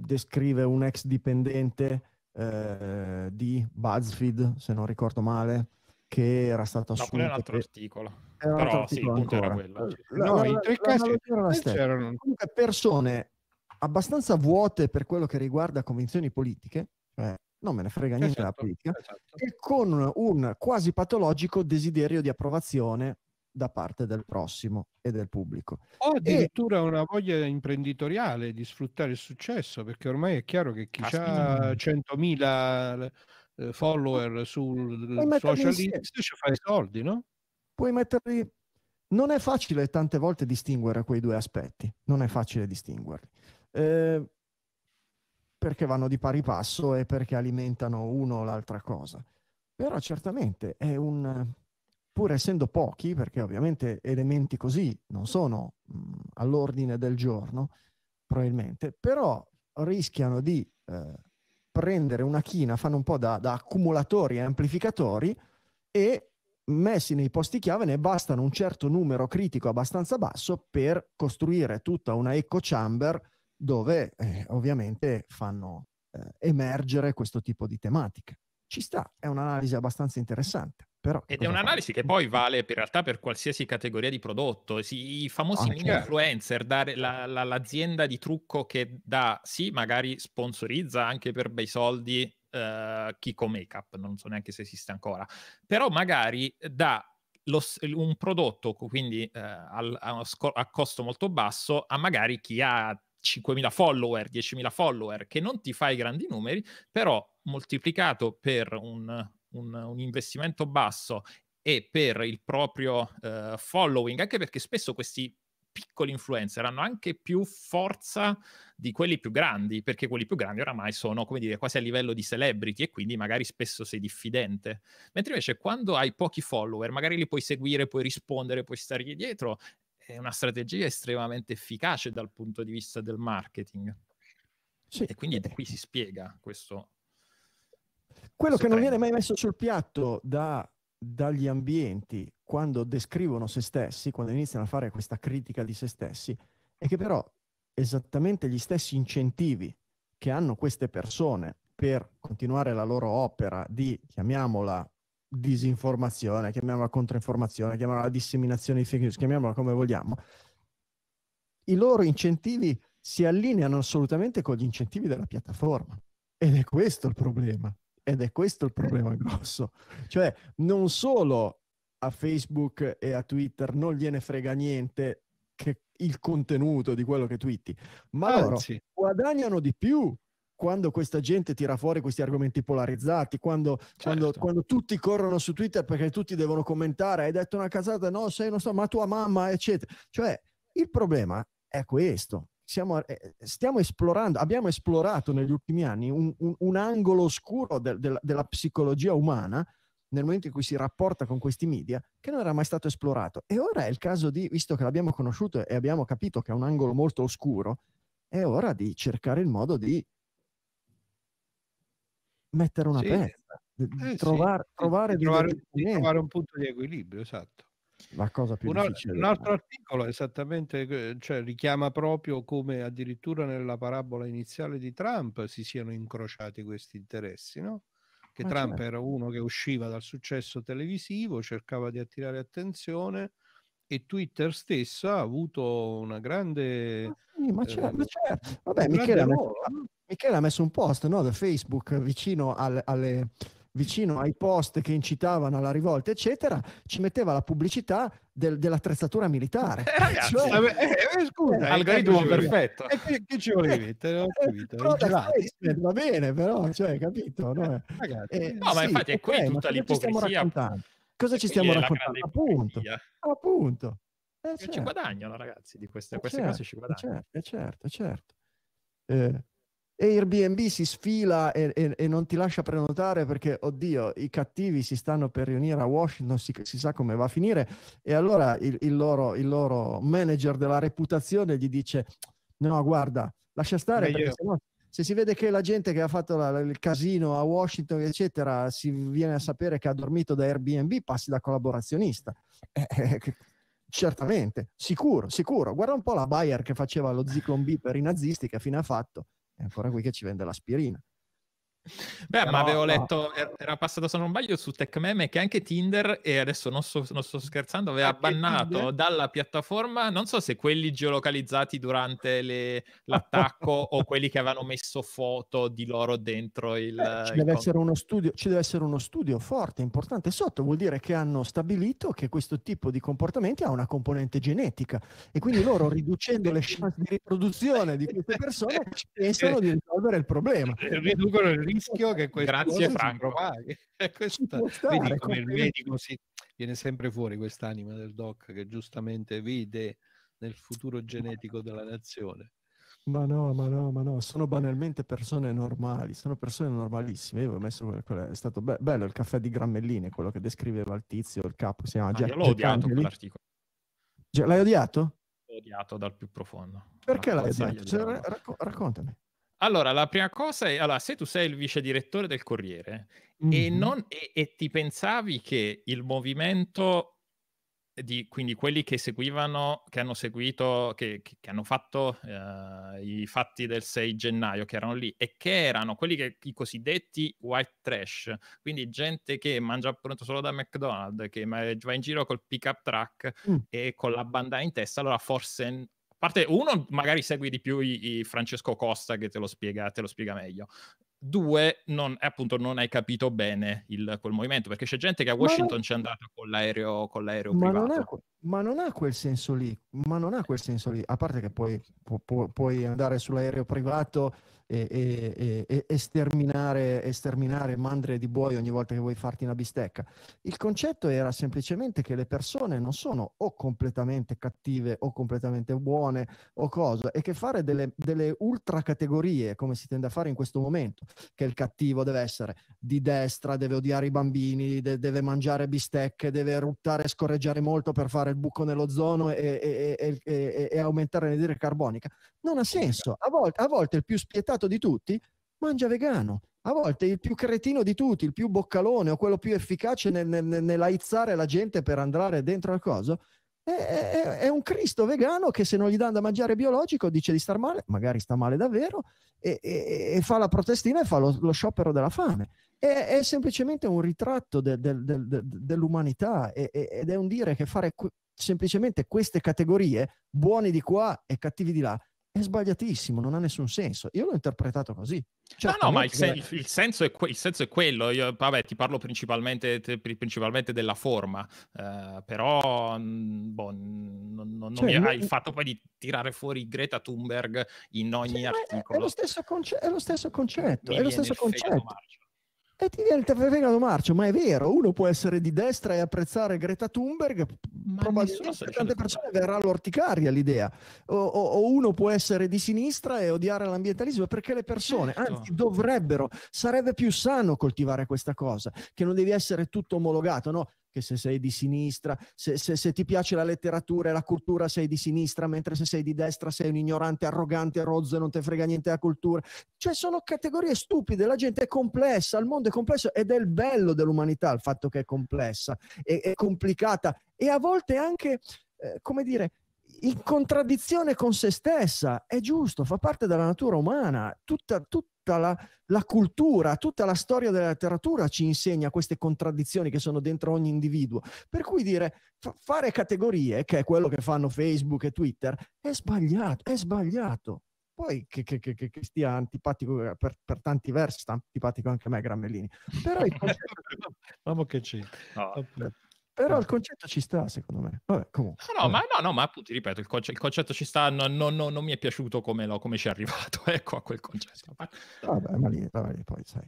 descrive un ex dipendente eh, di BuzzFeed, se non ricordo male, che era stato assunto. No, un altro che... articolo. Era Però altro sì, articolo era quello. Eh, no, in tre casi c'erano... Comunque persone abbastanza vuote per quello che riguarda convinzioni politiche, eh, non me ne frega eh, niente esatto, certo, la politica, esatto. e con un quasi patologico desiderio di approvazione da parte del prossimo e del pubblico. O addirittura e... una voglia imprenditoriale di sfruttare il successo, perché ormai è chiaro che chi ha 100.000 eh, follower sul social media ci fa i soldi, no? Puoi metterli... Non è facile tante volte distinguere quei due aspetti, non è facile distinguerli. Eh, perché vanno di pari passo e perché alimentano uno o l'altra cosa. Però certamente è un, pur essendo pochi, perché ovviamente elementi così non sono mh, mm, all'ordine del giorno, probabilmente, però rischiano di eh, prendere una china, fanno un po' da, da accumulatori e amplificatori e messi nei posti chiave ne bastano un certo numero critico abbastanza basso per costruire tutta una echo chamber dove eh, ovviamente fanno eh, emergere questo tipo di tematiche. Ci sta, è un'analisi abbastanza interessante. Però, Ed è un'analisi fai? che poi vale per realtà per qualsiasi categoria di prodotto. Sì, I famosi ah, certo. influencer, dare la, la, l'azienda di trucco che dà, sì, magari sponsorizza anche per bei soldi uh, eh, Kiko Makeup, non so neanche se esiste ancora, però magari dà lo, un prodotto quindi uh, al, a, a costo molto basso a magari chi ha 5.000 follower, 10.000 follower, che non ti fai grandi numeri, però moltiplicato per un, un, un investimento basso e per il proprio uh, following, anche perché spesso questi piccoli influencer hanno anche più forza di quelli più grandi, perché quelli più grandi oramai sono, come dire, quasi a livello di celebrity e quindi magari spesso sei diffidente. Mentre invece quando hai pochi follower, magari li puoi seguire, puoi rispondere, puoi stargli dietro è una strategia estremamente efficace dal punto di vista del marketing. Sì. E quindi qui si spiega questo. Quello che trend. non viene mai messo sul piatto da, dagli ambienti quando descrivono se stessi, quando iniziano a fare questa critica di se stessi, è che però esattamente gli stessi incentivi che hanno queste persone per continuare la loro opera di, chiamiamola, disinformazione, chiamiamola controinformazione, chiamiamola disseminazione di fake news, chiamiamola come vogliamo, i loro incentivi si allineano assolutamente con gli incentivi della piattaforma. Ed è questo il problema. Ed è questo il problema grosso. Cioè, non solo a Facebook e a Twitter non gliene frega niente che il contenuto di quello che twitti, ma Anzi. loro guadagnano di più quando questa gente tira fuori questi argomenti polarizzati, quando, certo. quando, quando, tutti corrono su Twitter perché tutti devono commentare, hai detto una casata, no, sei, non so, ma tua mamma, eccetera. Cioè, il problema è questo. Siamo, eh, stiamo esplorando, abbiamo esplorato negli ultimi anni un, un, un angolo oscuro de, de, della psicologia umana nel momento in cui si rapporta con questi media che non era mai stato esplorato. E ora è il caso di, visto che l'abbiamo conosciuto e abbiamo capito che è un angolo molto oscuro, è ora di cercare il modo di mettere una sì. pezza, eh, trovare, sì. trovare, trovare, trovare un punto di equilibrio, esatto. La cosa più un, difficile. Un altro articolo esattamente cioè, richiama proprio come addirittura nella parabola iniziale di Trump si siano incrociati questi interessi, no? Che Ma eh, Trump certo. era uno che usciva dal successo televisivo, cercava di attirare attenzione, e Twitter stessa ha avuto una grande... Ah, sì, ma certo, eh, certo. certo. Vabbè, Michele ha, messo, Michele ha, messo, un post no, da Facebook vicino al, alle vicino ai post che incitavano alla rivolta, eccetera, ci metteva la pubblicità del, dell'attrezzatura militare. Eh, ragazzi, cioè, vabbè, eh, eh, eh scusa, eh, eh algoritmo perfetto. E che, che, ci volevi? Te l'ho Eh, va bene, però, cioè, capito? No, ragazzi, no ma sì, infatti è qui okay, tutta l'ipocrisia. Cosa e ci stiamo raccontando? Appunto, appunto. Eh, certo. Ci guadagnano ragazzi di queste, eh, queste certo, cose, ci eh, guadagnano. Certo, eh, certo, eh, certo. Eh, e Airbnb si sfila e, e, e, non ti lascia prenotare perché, oddio, i cattivi si stanno per riunire a Washington, si, si sa come va a finire. E allora il, il, loro, il, loro, manager della reputazione gli dice: No, guarda, lascia stare Meglio. perché sennò se si vede che la gente che ha fatto la, il casino a Washington, eccetera, si viene a sapere che ha dormito da Airbnb, passi da collaborazionista. Eh, eh, eh certamente, sicuro, sicuro. Guarda un po' la Bayer che faceva lo Zyklon B per i nazisti, che fine ha fatto? È ancora qui che ci vende l'aspirina. Beh, Però, ma avevo letto, no. Er, era passato se non sbaglio su TechMeme che anche Tinder, e adesso non, so, non sto scherzando, aveva anche bannato Tinder? dalla piattaforma, non so se quelli geolocalizzati durante le, l'attacco o quelli che avevano messo foto di loro dentro il... Eh, ci, il deve studio, ci, deve essere uno studio, forte, importante sotto, vuol dire che hanno stabilito che questo tipo di comportamenti ha una componente genetica e quindi loro riducendo le chance di riproduzione di queste persone pensano di risolvere il problema. Riducono il rischio che questo grazie Franco questa, vedi come il medico si, viene sempre fuori quest'anima del doc che giustamente vide nel futuro genetico della nazione ma no, ma no, ma no, sono banalmente persone normali, sono persone normalissime. Io ho messo quello, è stato be- bello il caffè di Grammelline, quello che descriveva il tizio, il capo, si chiama ah, Jack. Io l'ho Jack odiato Angeli. quell'articolo. L'hai odiato? L'ho odiato dal più profondo. Perché l'hai odiato? Cioè, racco- raccontami. Allora, la prima cosa è, allora, se tu sei il vice direttore del Corriere mm-hmm. e, non, e, e, ti pensavi che il movimento di quindi quelli che seguivano, che hanno seguito, che, che, che hanno fatto eh, i fatti del 6 gennaio, che erano lì, e che erano quelli che i cosiddetti white trash, quindi gente che mangia pronto solo da McDonald's, che va in giro col pick up truck mm. e con la bandana in testa, allora forse parte uno, magari segui di più i, i Francesco Costa che te lo spiega, te lo spiega meglio. Due, non, eh, appunto non hai capito bene il, quel movimento, perché c'è gente che a Washington non... c'è andata con l'aereo, con l'aereo privato. Non è ma non ha quel senso lì, ma non ha quel senso lì, a parte che puoi, pu- puoi andare sull'aereo privato e, e, e, e sterminare, sterminare, mandre di buoi ogni volta che vuoi farti una bistecca. Il concetto era semplicemente che le persone non sono o completamente cattive o completamente buone o cosa, e che fare delle, delle ultracategorie, come si tende a fare in questo momento, che il cattivo deve essere di destra, deve odiare i bambini, de- deve mangiare bistecche, deve ruttare e scorreggiare molto per fare il buco nell'ozono e, e, e, e aumentare l'anidride carbonica. Non ha certo. senso. A volte, a volte il più spietato di tutti mangia vegano. A volte il più cretino di tutti, il più boccalone o quello più efficace nel, nel, nell'aizzare la gente per andare dentro al coso, è, è, è, un Cristo vegano che se non gli danno da mangiare biologico dice di star male, magari sta male davvero, e, e, e fa la protestina e fa lo, lo sciopero della fame. È, è semplicemente un ritratto de, de, de, dell'umanità ed è un dire che fare que- semplicemente queste categorie, buoni di qua e cattivi di là, è sbagliatissimo, non ha nessun senso. Io l'ho interpretato così. Cioè, no, no, ma il, sen- il, il, senso que- il, senso è quello. Io, vabbè, ti parlo principalmente, te, principalmente della forma, eh, però mm, boh, non, non cioè, mi hai non... fatto poi di tirare fuori Greta Thunberg in ogni sì, articolo. È, è, lo stesso conce- è lo stesso concetto. Mi è lo stesso concetto. Marcio. E ti viene il terreno marcio, ma è vero, uno può essere di destra e apprezzare Greta Thunberg, ma probabilmente per tante persone verrà l'orticaria l'idea, o, o, o, uno può essere di sinistra e odiare l'ambientalismo, perché le persone, certo. anzi dovrebbero, sarebbe più sano coltivare questa cosa, che non devi essere tutto omologato, no? che se sei di sinistra, se, se, se, ti piace la letteratura e la cultura sei di sinistra, mentre se sei di destra sei un ignorante, arrogante, rozzo e non ti frega niente la cultura. Cioè sono categorie stupide, la gente è complessa, il mondo è complesso ed è il bello dell'umanità il fatto che è complessa, è, è complicata e a volte anche, eh, come dire, in contraddizione con se stessa. È giusto, fa parte della natura umana. Tutta, tutta la, la, cultura, tutta la storia della letteratura ci insegna queste contraddizioni che sono dentro ogni individuo. Per cui dire fa- fare categorie, che è quello che fanno Facebook e Twitter, è sbagliato, è sbagliato. Poi che, che, che, che stia antipatico eh, per, per, tanti versi, sta antipatico anche a me, Grammellini. Però il concetto... Vamo che ci... No. Però il certo. concetto ci sta, secondo me. Vabbè, comunque. No, ah, no, Vabbè. Ma, no, no, ma, appunto, ripeto, il, conce- il concetto ci sta, non, non, non, non mi è piaciuto come, lo, come, ci è arrivato, ecco, a quel concetto. Vabbè, ma lì, vabbè, lì poi sai.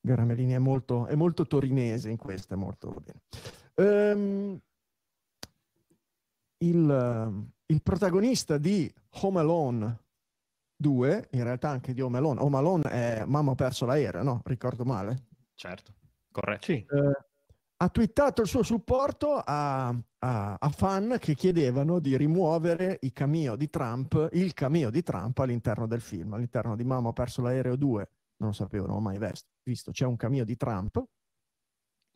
Garamellini è molto, è molto torinese in questo è molto bene. Um, il, il, protagonista di Home Alone 2, in realtà anche di Home Alone, Home Alone è Mamma ho perso l'aereo, no? Ricordo male? Certo, corretto. Sì. Uh, ha twittato il suo supporto a, a, a, fan che chiedevano di rimuovere il cameo di Trump, Trump all'interno del film, all'interno di Mamma ha perso l'aereo 2, non lo sapevo, non ho mai visto, c'è un cameo di Trump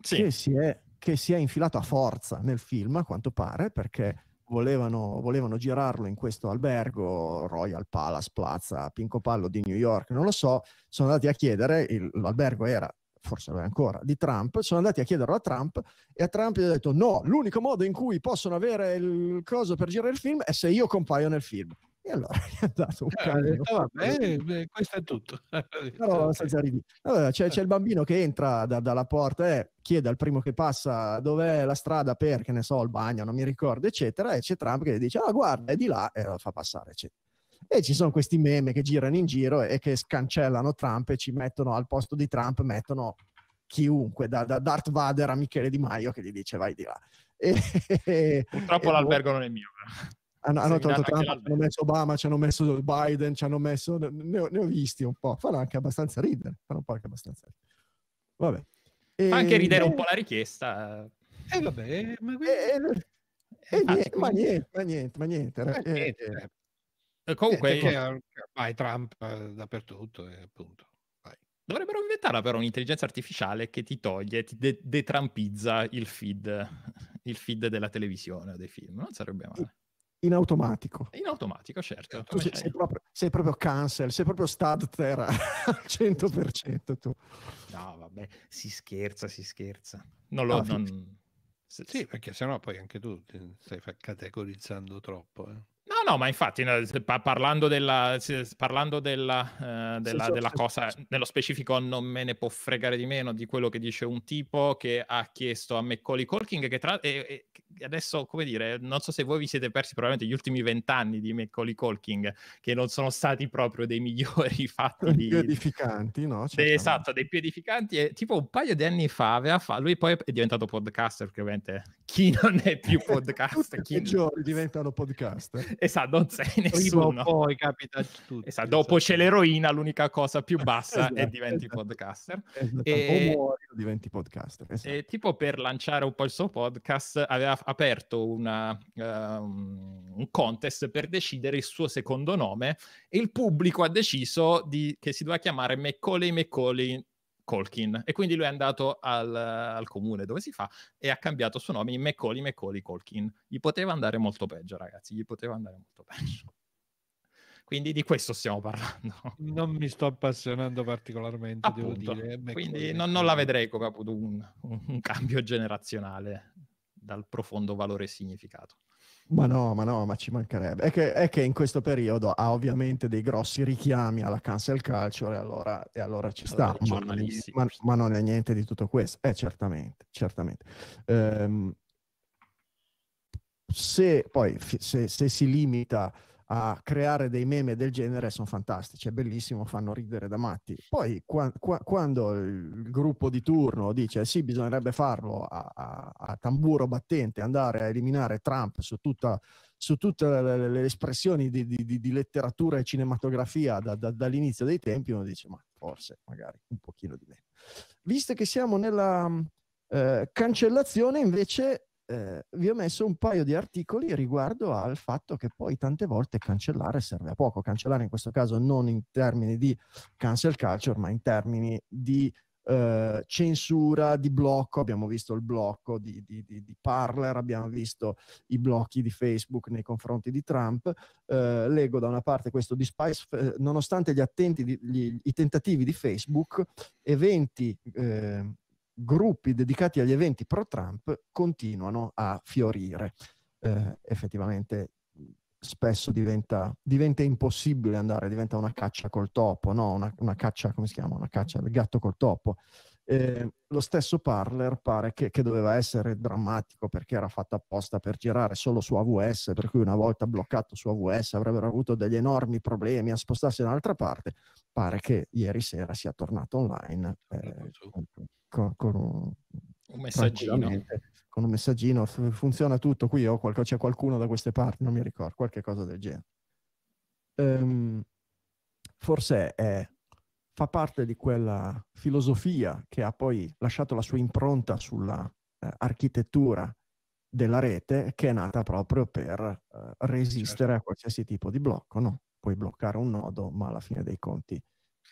sì. che, si è, che, si è, infilato a forza nel film, a quanto pare, perché volevano, volevano girarlo in questo albergo, Royal Palace Plaza, Pinco Pallo di New York, non lo so, sono andati a chiedere, il, l'albergo era forse beh, ancora, di Trump, sono andati a chiederlo a Trump e a Trump gli ha detto no, l'unico modo in cui possono avere il coso per girare il film è se io compaio nel film. E allora gli ha dato un eh, cambio. Eh, vabbè, eh, beh, questo è tutto. Cioè, no, allora, c'è, c'è, il bambino che entra da, dalla porta e chiede al primo che passa dov'è la strada per, che ne so, il bagno, non mi ricordo, eccetera, e c'è Trump che dice, ah guarda, è di là, e lo fa passare, eccetera. E ci sono questi meme che girano in giro e che scancellano Trump e ci mettono al posto di Trump, mettono chiunque, da, da Darth Vader a Michele Di Maio che gli dice vai di là. E, Purtroppo e l'albergo non è mio. Hanno, hanno tolto Trump, hanno messo Obama, ci hanno messo Biden, ci hanno messo... Ne ho, ne ho visti un po', fanno anche abbastanza ridere, fanno un po' anche abbastanza ridere. Vabbè. E, anche ridere un po' la richiesta. E eh, vabbè, ma... Eh, eh, eh, niente, ma niente, ma niente, ma eh, eh, niente. Ma niente. Eh, comunque... Eh, vai Trump dappertutto, eh, appunto. Vai. Dovrebbero inventare però un'intelligenza artificiale che ti toglie, ti de- detrampizza il feed, il feed della televisione o dei film, non sarebbe male. In automatico. In automatico, certo. Tu sei, sei, proprio, sei, proprio, cancel, sei proprio stadter al 100% tu. No, vabbè, si scherza, si scherza. Non lo... No, non... Sì, perché sennò poi anche tu ti stai categorizzando troppo. Eh no, ma infatti, parlando della, parlando della, eh, della, sì, della sì, cosa, sì. nello specifico non me ne può fregare di meno di quello che dice un tipo che ha chiesto a Macaulay Colking, che tra... E, e adesso, come dire, non so se voi vi siete persi probabilmente gli ultimi vent'anni di Macaulay Colking, che non sono stati proprio dei migliori fatti di... Piedificanti, no? Certamente. Esatto, dei più edificanti. E tipo un paio di anni fa aveva fa... Lui poi è diventato podcaster, perché ovviamente chi non è più podcaster... chi... i peggiori diventano podcaster. Esatto Esatto, non sei nessuno. Prima o poi capita tutto. Esatto, dopo esatto. c'è l'eroina, l'unica cosa più bassa esatto, e diventi esatto. podcaster. Esatto, e... O muori o diventi podcaster. Esatto. E tipo per lanciare un po' il suo podcast aveva aperto una, uh, un contest per decidere il suo secondo nome e il pubblico ha deciso di... che si doveva chiamare Macaulay Macaulay Colkin e quindi lui è andato al, al, comune dove si fa e ha cambiato il suo nome in Macaulay, Macaulay, Colkin. Gli poteva andare molto peggio, ragazzi, gli poteva andare molto peggio. Quindi di questo stiamo parlando. Non mi sto appassionando particolarmente, Appunto. devo dire. Eh, Macaulay, quindi non, non, la vedrei come un, un cambio generazionale dal profondo valore e significato. Ma no, ma no, ma ci mancherebbe. È che, è che, in questo periodo ha ovviamente dei grossi richiami alla cancel culture e allora, e allora ci sta. Allora, ma, ma, ma, non è niente di tutto questo. Eh, certamente, certamente. Um, se poi se, se si limita a creare dei meme del genere sono fantastici, è bellissimo, fanno ridere da matti. Poi qua, qua, quando il gruppo di turno dice sì, bisognerebbe farlo a, a, a tamburo battente, andare a eliminare Trump su, tutta, su tutte le, le, espressioni di, di, di, letteratura e cinematografia da, da, dall'inizio dei tempi, uno dice ma forse magari un pochino di meno. Visto che siamo nella eh, cancellazione, invece eh, vi ho messo un paio di articoli riguardo al fatto che poi tante volte cancellare serve a poco. Cancellare in questo caso non in termini di cancel culture, ma in termini di eh, censura, di blocco. Abbiamo visto il blocco di, di, di, di, Parler, abbiamo visto i blocchi di Facebook nei confronti di Trump. Eh, leggo da una parte questo di Spice, eh, nonostante gli attenti, gli, i tentativi di Facebook, eventi... Eh, gruppi dedicati agli eventi pro-Trump continuano a fiorire. Eh, effettivamente spesso diventa, diventa, impossibile andare, diventa una caccia col topo, no? una, una caccia, come si chiama? Una caccia del gatto col topo. Eh, lo stesso Parler pare che, che, doveva essere drammatico perché era fatto apposta per girare solo su AWS, per cui una volta bloccato su AWS avrebbero avuto degli enormi problemi a spostarsi da un'altra parte. Pare che ieri sera sia tornato online. Eh, con, con un, un messaggino. Con un messaggino funziona tutto. Qui qualco, c'è qualcuno da queste parti, non mi ricordo, qualche cosa del genere. Um, forse è, fa parte di quella filosofia che ha poi lasciato la sua impronta sulla eh, architettura della rete che è nata proprio per eh, resistere certo. a qualsiasi tipo di blocco. No? Puoi bloccare un nodo, ma alla fine dei conti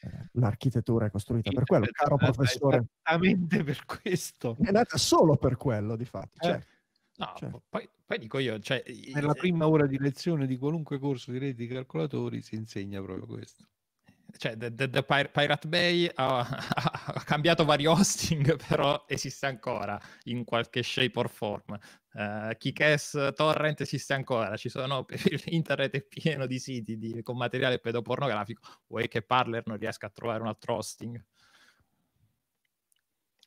eh, l'architettura è costruita per quello, caro eh, professore. Esattamente per questo. È nata solo per quello, di fatto. Cioè, eh, certo, no, cioè. poi, poi, dico io, cioè, nella prima ora di lezione di qualunque corso di reti di calcolatori si insegna proprio questo cioè the, the, the Pirate Bay ha, ha, cambiato vari hosting, però esiste ancora in qualche shape or form. Uh, Kickass Torrent esiste ancora, ci sono, internet è pieno di siti di, con materiale pedopornografico, vuoi che Parler non riesca a trovare un altro hosting?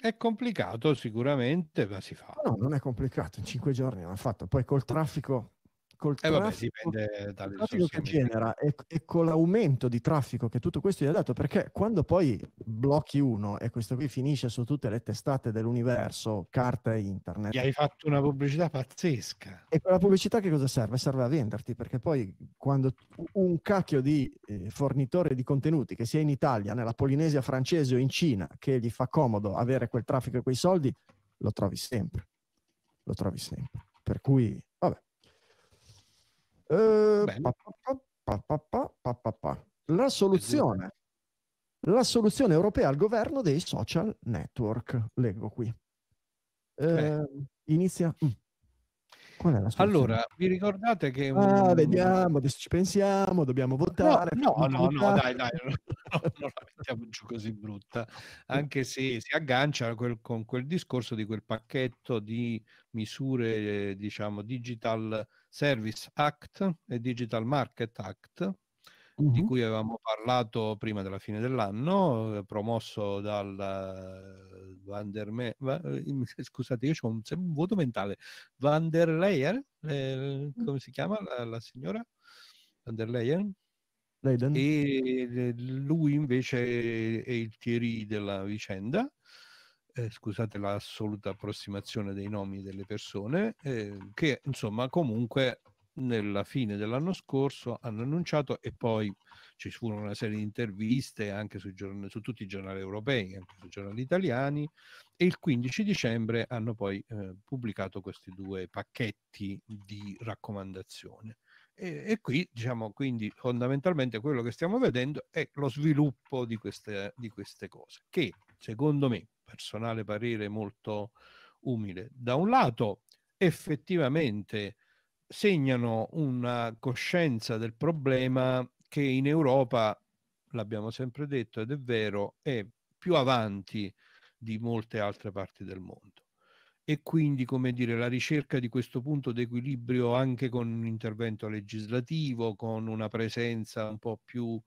È complicato sicuramente, ma si fa. No, non è complicato, in cinque giorni l'hanno fatto. Poi col traffico col eh vabbè, dipende traffico che genera e, e, con l'aumento di traffico che tutto questo gli ha dato, perché quando poi blocchi uno e questo qui finisce su tutte le testate dell'universo, carta e internet. Gli hai fatto una pubblicità pazzesca. E quella pubblicità che cosa serve? Serve a venderti, perché poi quando un cacchio di eh, fornitore di contenuti, che sia in Italia, nella Polinesia francese o in Cina, che gli fa comodo avere quel traffico e quei soldi, lo trovi sempre. Lo trovi sempre. Per cui eh, la esatto. soluzione. La soluzione europea al governo dei social network. Leggo qui. Eh, inizia. Mm. Qual è la Allora, vi ricordate che... Ah, un... Ah, vediamo, adesso ci pensiamo, dobbiamo votare. No, no, no, no dai, dai, non la mettiamo giù così brutta, anche se si aggancia quel, con quel discorso di quel pacchetto di misure, eh, diciamo, digital Service Act e Digital Market Act, mm-hmm. di mhm. cui avevamo parlato prima della fine dell'anno, eh, promosso dal eh, Van der Me, eh, scusate, io ho un, voto mentale, Van der Leyen, eh, mm. come si chiama la, la signora? Van der Leyen? Leiden. E lui invece è il Thierry della vicenda eh, scusate l'assoluta approssimazione dei nomi delle persone, eh, che insomma comunque nella fine dell'anno scorso hanno annunciato e poi ci furono una serie di interviste anche su, giorn- su tutti i giornali europei, anche sui giornali italiani e il 15 dicembre hanno poi eh, pubblicato questi due pacchetti di raccomandazione. E, e, qui diciamo quindi fondamentalmente quello che stiamo vedendo è lo sviluppo di queste, di queste cose che secondo me personale parere molto umile. Da un lato, effettivamente segnano una coscienza del problema che in Europa, l'abbiamo sempre detto ed è vero, è più avanti di molte altre parti del mondo. E quindi, come dire, la ricerca di questo punto d'equilibrio anche con un intervento legislativo, con una presenza un po' più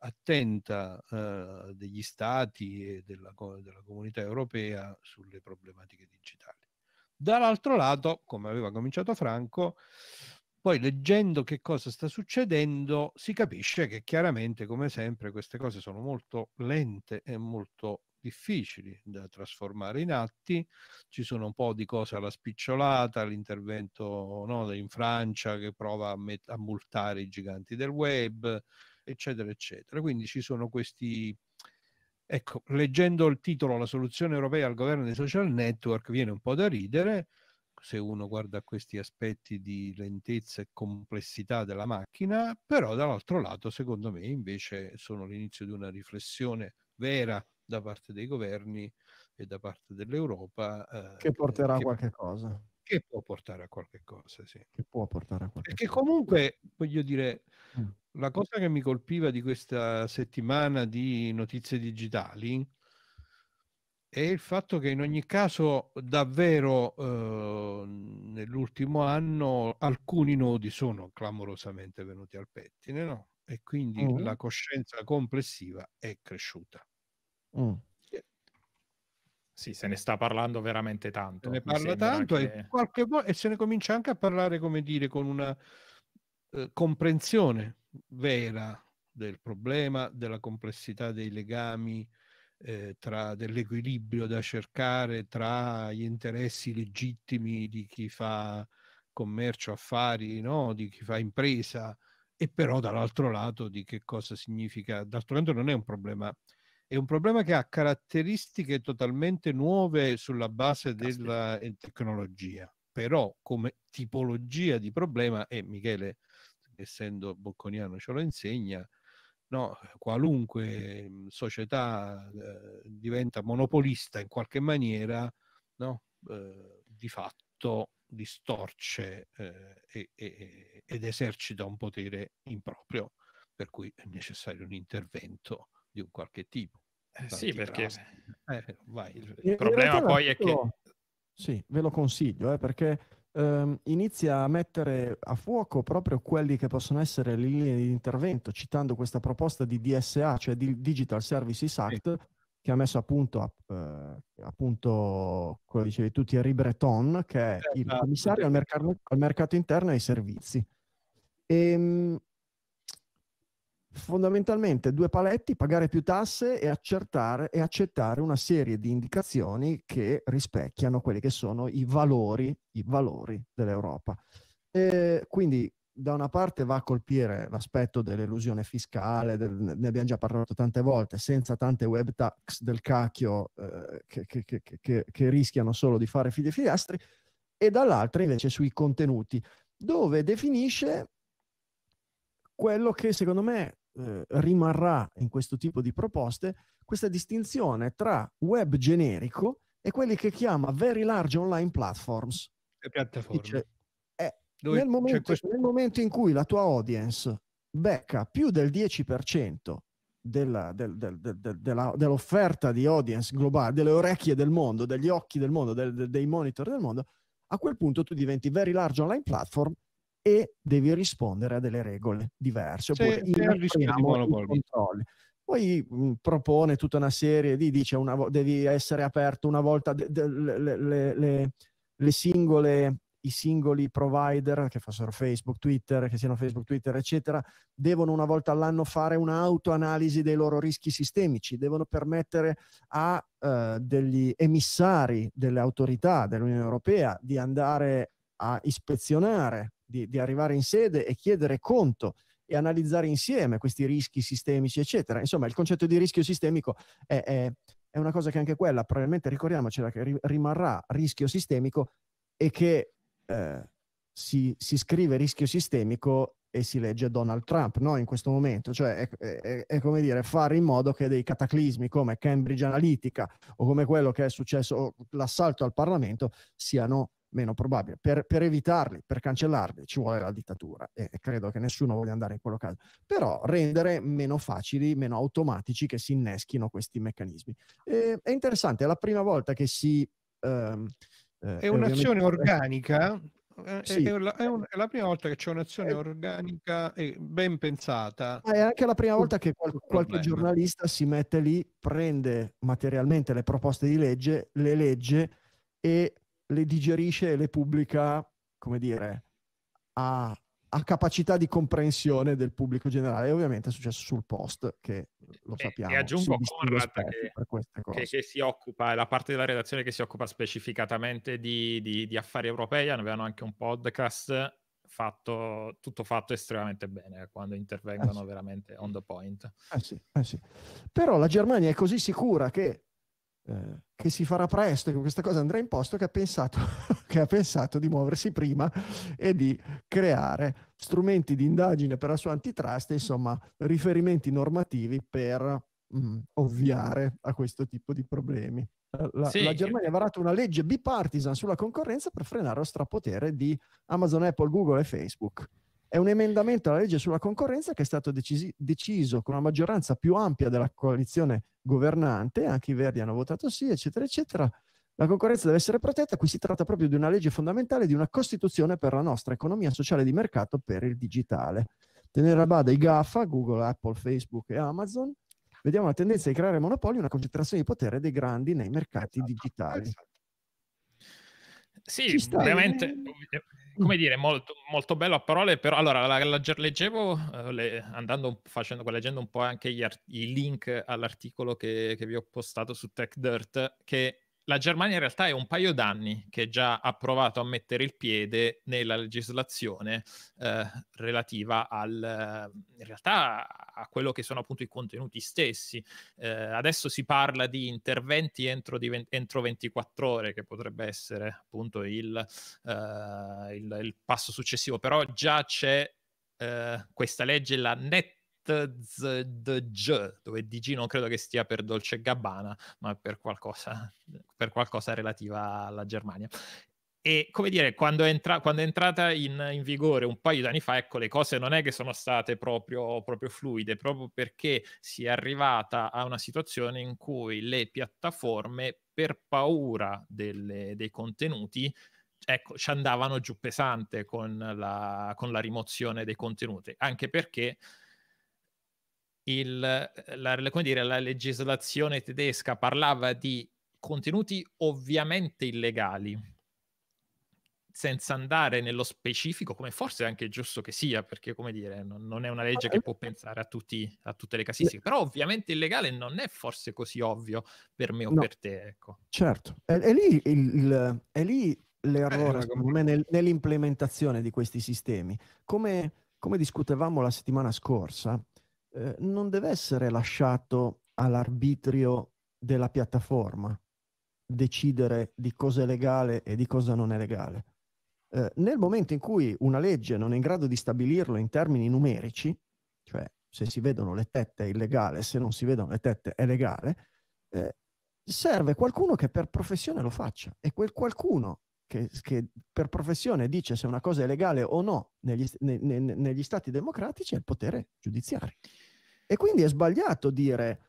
attenta eh, degli stati e della, della comunità europea sulle problematiche digitali. Dall'altro lato, come aveva cominciato Franco, poi leggendo che cosa sta succedendo si capisce che chiaramente, come sempre, queste cose sono molto lente e molto difficili da trasformare in atti. Ci sono un po' di cose alla spicciolata, l'intervento no, in Francia che prova a, met- a multare i giganti del web, eccetera, eccetera. Quindi ci sono questi... Ecco, leggendo il titolo La soluzione europea al governo dei social network viene un po' da ridere se uno guarda questi aspetti di lentezza e complessità della macchina, però dall'altro lato secondo me invece sono l'inizio di una riflessione vera da parte dei governi e da parte dell'Europa. Eh, che porterà a qualche cosa. Che può portare a qualche cosa, sì. Che può portare a qualche Perché cosa. Perché comunque, voglio dire, mm. La cosa che mi colpiva di questa settimana di notizie digitali è il fatto che in ogni caso davvero eh, nell'ultimo anno alcuni nodi sono clamorosamente venuti al pettine no? e quindi mm. la coscienza complessiva è cresciuta. Mm. Sì, se ne sta parlando veramente tanto. Se ne parla tanto che... e, vo- e, se ne comincia anche a parlare, come dire, con una eh, comprensione vera del problema, della complessità dei legami, eh, tra, dell'equilibrio da cercare tra gli interessi legittimi di chi fa commercio, affari, no? di chi fa impresa, e però dall'altro lato di che cosa significa. D'altro canto non è un problema, è un problema che ha caratteristiche totalmente nuove sulla base ah, della eh, tecnologia, però come tipologia di problema, e Michele essendo bocconiano ce lo insegna, no, qualunque mm, società eh, diventa monopolista in qualche maniera, no, eh, di fatto distorce eh, e, e, ed esercita un potere improprio, per cui è necessario un intervento di un qualche tipo. Eh sì, perché eh, vai, il, problema poi è che... Sì, ve lo consiglio, eh, perché eh, inizia a mettere a fuoco proprio quelli che possono essere le linee di intervento, citando questa proposta di DSA, cioè di Digital Services Act, sì. che ha messo a, eh, appunto come dicevi tu, Thierry Breton, che è il esatto. commissario al mercato, al mercato interno e ai servizi. E, ehm, fondamentalmente due paletti, pagare più tasse e, e accettare una serie di indicazioni che rispecchiano quelli che sono i valori, i valori dell'Europa. E quindi da una parte va a colpire l'aspetto dell'elusione fiscale, del, ne abbiamo già parlato tante volte, senza tante web tax del cacchio eh, che, che, che, che, rischiano solo di fare figli e figliastri, e dall'altra invece sui contenuti, dove definisce quello che secondo me eh, rimarrà in questo tipo di proposte questa distinzione tra web generico e quelli che chiama Very Large Online Platforms. Le piattaforme. Dice, eh, nel, momento, questo... nel momento in cui la tua audience becca più del 10% della, del, del, del, dell'offerta di audience globale, delle orecchie del mondo, degli occhi del mondo, dei monitor del mondo, a quel punto tu diventi very large online platform e devi rispondere a delle regole diverse. Oppure inappriamo i controlli. Poi propone tutta una serie di, dice, una, devi essere aperto una volta de, de, le, le, le, le singole i singoli provider che fossero Facebook, Twitter, che siano Facebook, Twitter, eccetera, devono una volta all'anno fare un'autoanalisi dei loro rischi sistemici, devono permettere a eh, degli emissari delle autorità dell'Unione Europea di andare a ispezionare di, di arrivare in sede e chiedere conto e analizzare insieme questi rischi sistemici, eccetera. Insomma, il concetto di rischio sistemico è, è, è una cosa che anche quella, probabilmente ricordiamocela, che ri, rimarrà rischio sistemico e che eh, si, si, scrive rischio sistemico e si legge Donald Trump no? in questo momento, cioè è, è, è, come dire fare in modo che dei cataclismi come Cambridge Analytica o come quello che è successo, l'assalto al Parlamento, siano meno probabile. Per, per, evitarli, per cancellarli, ci vuole la dittatura e credo che nessuno voglia andare in quello caso. Però rendere meno facili, meno automatici che si inneschino questi meccanismi. E, è interessante, è la prima volta che si... Ehm, eh, è eh, un'azione organica. Eh, è, sì. è, la, è, un, è, la, prima volta che c'è un'azione eh. organica e ben pensata. È anche la prima volta che qual- qualche giornalista si mette lì, prende materialmente le proposte di legge, le legge e le digerisce e le pubblica, come dire, a, a capacità di comprensione del pubblico generale. E ovviamente è successo sul post, che lo eh, sappiamo. E, e aggiungo Conrad che, che, che, si occupa, la parte della redazione che si occupa specificatamente di, di, di affari europei, avevano anche un podcast fatto, tutto fatto estremamente bene eh, quando intervengono eh sì. veramente on the point. Eh sì, eh sì. Però la Germania è così sicura che che si farà presto, che questa cosa andrà in posto, che ha, pensato, che ha pensato di muoversi prima e di creare strumenti di indagine per la sua antitrust, insomma, riferimenti normativi per mh, mm, ovviare a questo tipo di problemi. La, sì. la, Germania ha varato una legge bipartisan sulla concorrenza per frenare lo strapotere di Amazon, Apple, Google e Facebook è un emendamento alla legge sulla concorrenza che è stato decisi- deciso con una maggioranza più ampia della coalizione governante, anche i Verdi hanno votato sì, eccetera, eccetera. La concorrenza deve essere protetta, qui si tratta proprio di una legge fondamentale, di una costituzione per la nostra economia sociale di mercato per il digitale. Tenere a bada i GAFA, Google, Apple, Facebook e Amazon, vediamo la tendenza di creare monopoli, e una concentrazione di potere dei grandi nei mercati esatto. digitali. Esatto. Sì, ovviamente, come dire, molto, molto, bello a parole, però allora la, la, leggevo eh, le, andando, facendo, leggendo un po' anche gli, art- i link all'articolo che, che, vi ho postato su TechDirt, che la Germania in realtà è un paio d'anni che già ha provato a mettere il piede nella legislazione eh, relativa al, in realtà a quello che sono appunto i contenuti stessi. Eh, adesso si parla di interventi entro, di ve- entro 24 ore, che potrebbe essere appunto il, eh, il, il passo successivo, però già c'è eh, questa legge, la netta Z, dove DG non credo che stia per Dolce Gabbana, ma per qualcosa, per qualcosa relativa alla Germania. E come dire, quando è, entra- quando è entrata in, in, vigore un paio di anni fa, ecco, le cose non è che sono state proprio, proprio, fluide, proprio perché si è arrivata a una situazione in cui le piattaforme, per paura delle, dei contenuti, ecco, ci andavano giù pesante con la, con la rimozione dei contenuti, anche perché il, eh, la, come dire, la legislazione tedesca parlava di contenuti ovviamente illegali, senza andare nello specifico, come forse è anche giusto che sia, perché come dire, non, non è una legge che può pensare a, tutti, a tutte le casistiche, però ovviamente illegale non è forse così ovvio per me o no. per te. Ecco. Certo, è, è lì, il, è lì l'errore, eh, secondo me, nel, nell'implementazione di questi sistemi. Come, come discutevamo la settimana scorsa, eh, non deve essere lasciato all'arbitrio della piattaforma decidere di cosa è legale e di cosa non è legale. Eh, nel momento in cui una legge non è in grado di stabilirlo in termini numerici, cioè se si vedono le tette è illegale, se non si vedono le tette è legale, eh, serve qualcuno che per professione lo faccia e quel qualcuno che, che, per professione dice se una cosa è legale o no negli, ne, ne, negli stati democratici è il potere giudiziario. E quindi è sbagliato dire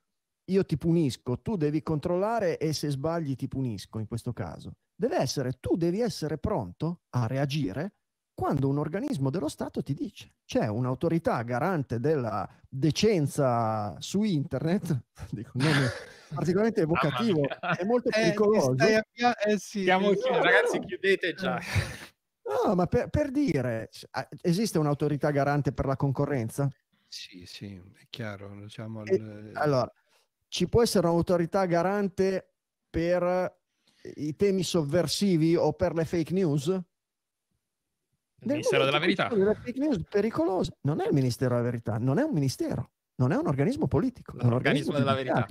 io ti punisco, tu devi controllare e se sbagli ti punisco in questo caso. Deve essere, tu devi essere pronto a reagire quando un organismo dello Stato ti dice c'è un'autorità garante della decenza su internet, dico, non è particolarmente evocativo, è molto eh, pericoloso. Eh, stai, eh sì, Siamo, no, chiud- ragazzi, no. chiudete già. No, ma per, per dire, esiste un'autorità garante per la concorrenza? Sì, sì, è chiaro. Diciamo e, il... Eh, allora, ci può essere un'autorità garante per i temi sovversivi o per le fake news? Il Ministero della Verità. Della fake news pericolosa non è il Ministero della Verità, non è un ministero, non è un organismo politico. È un organismo della verità.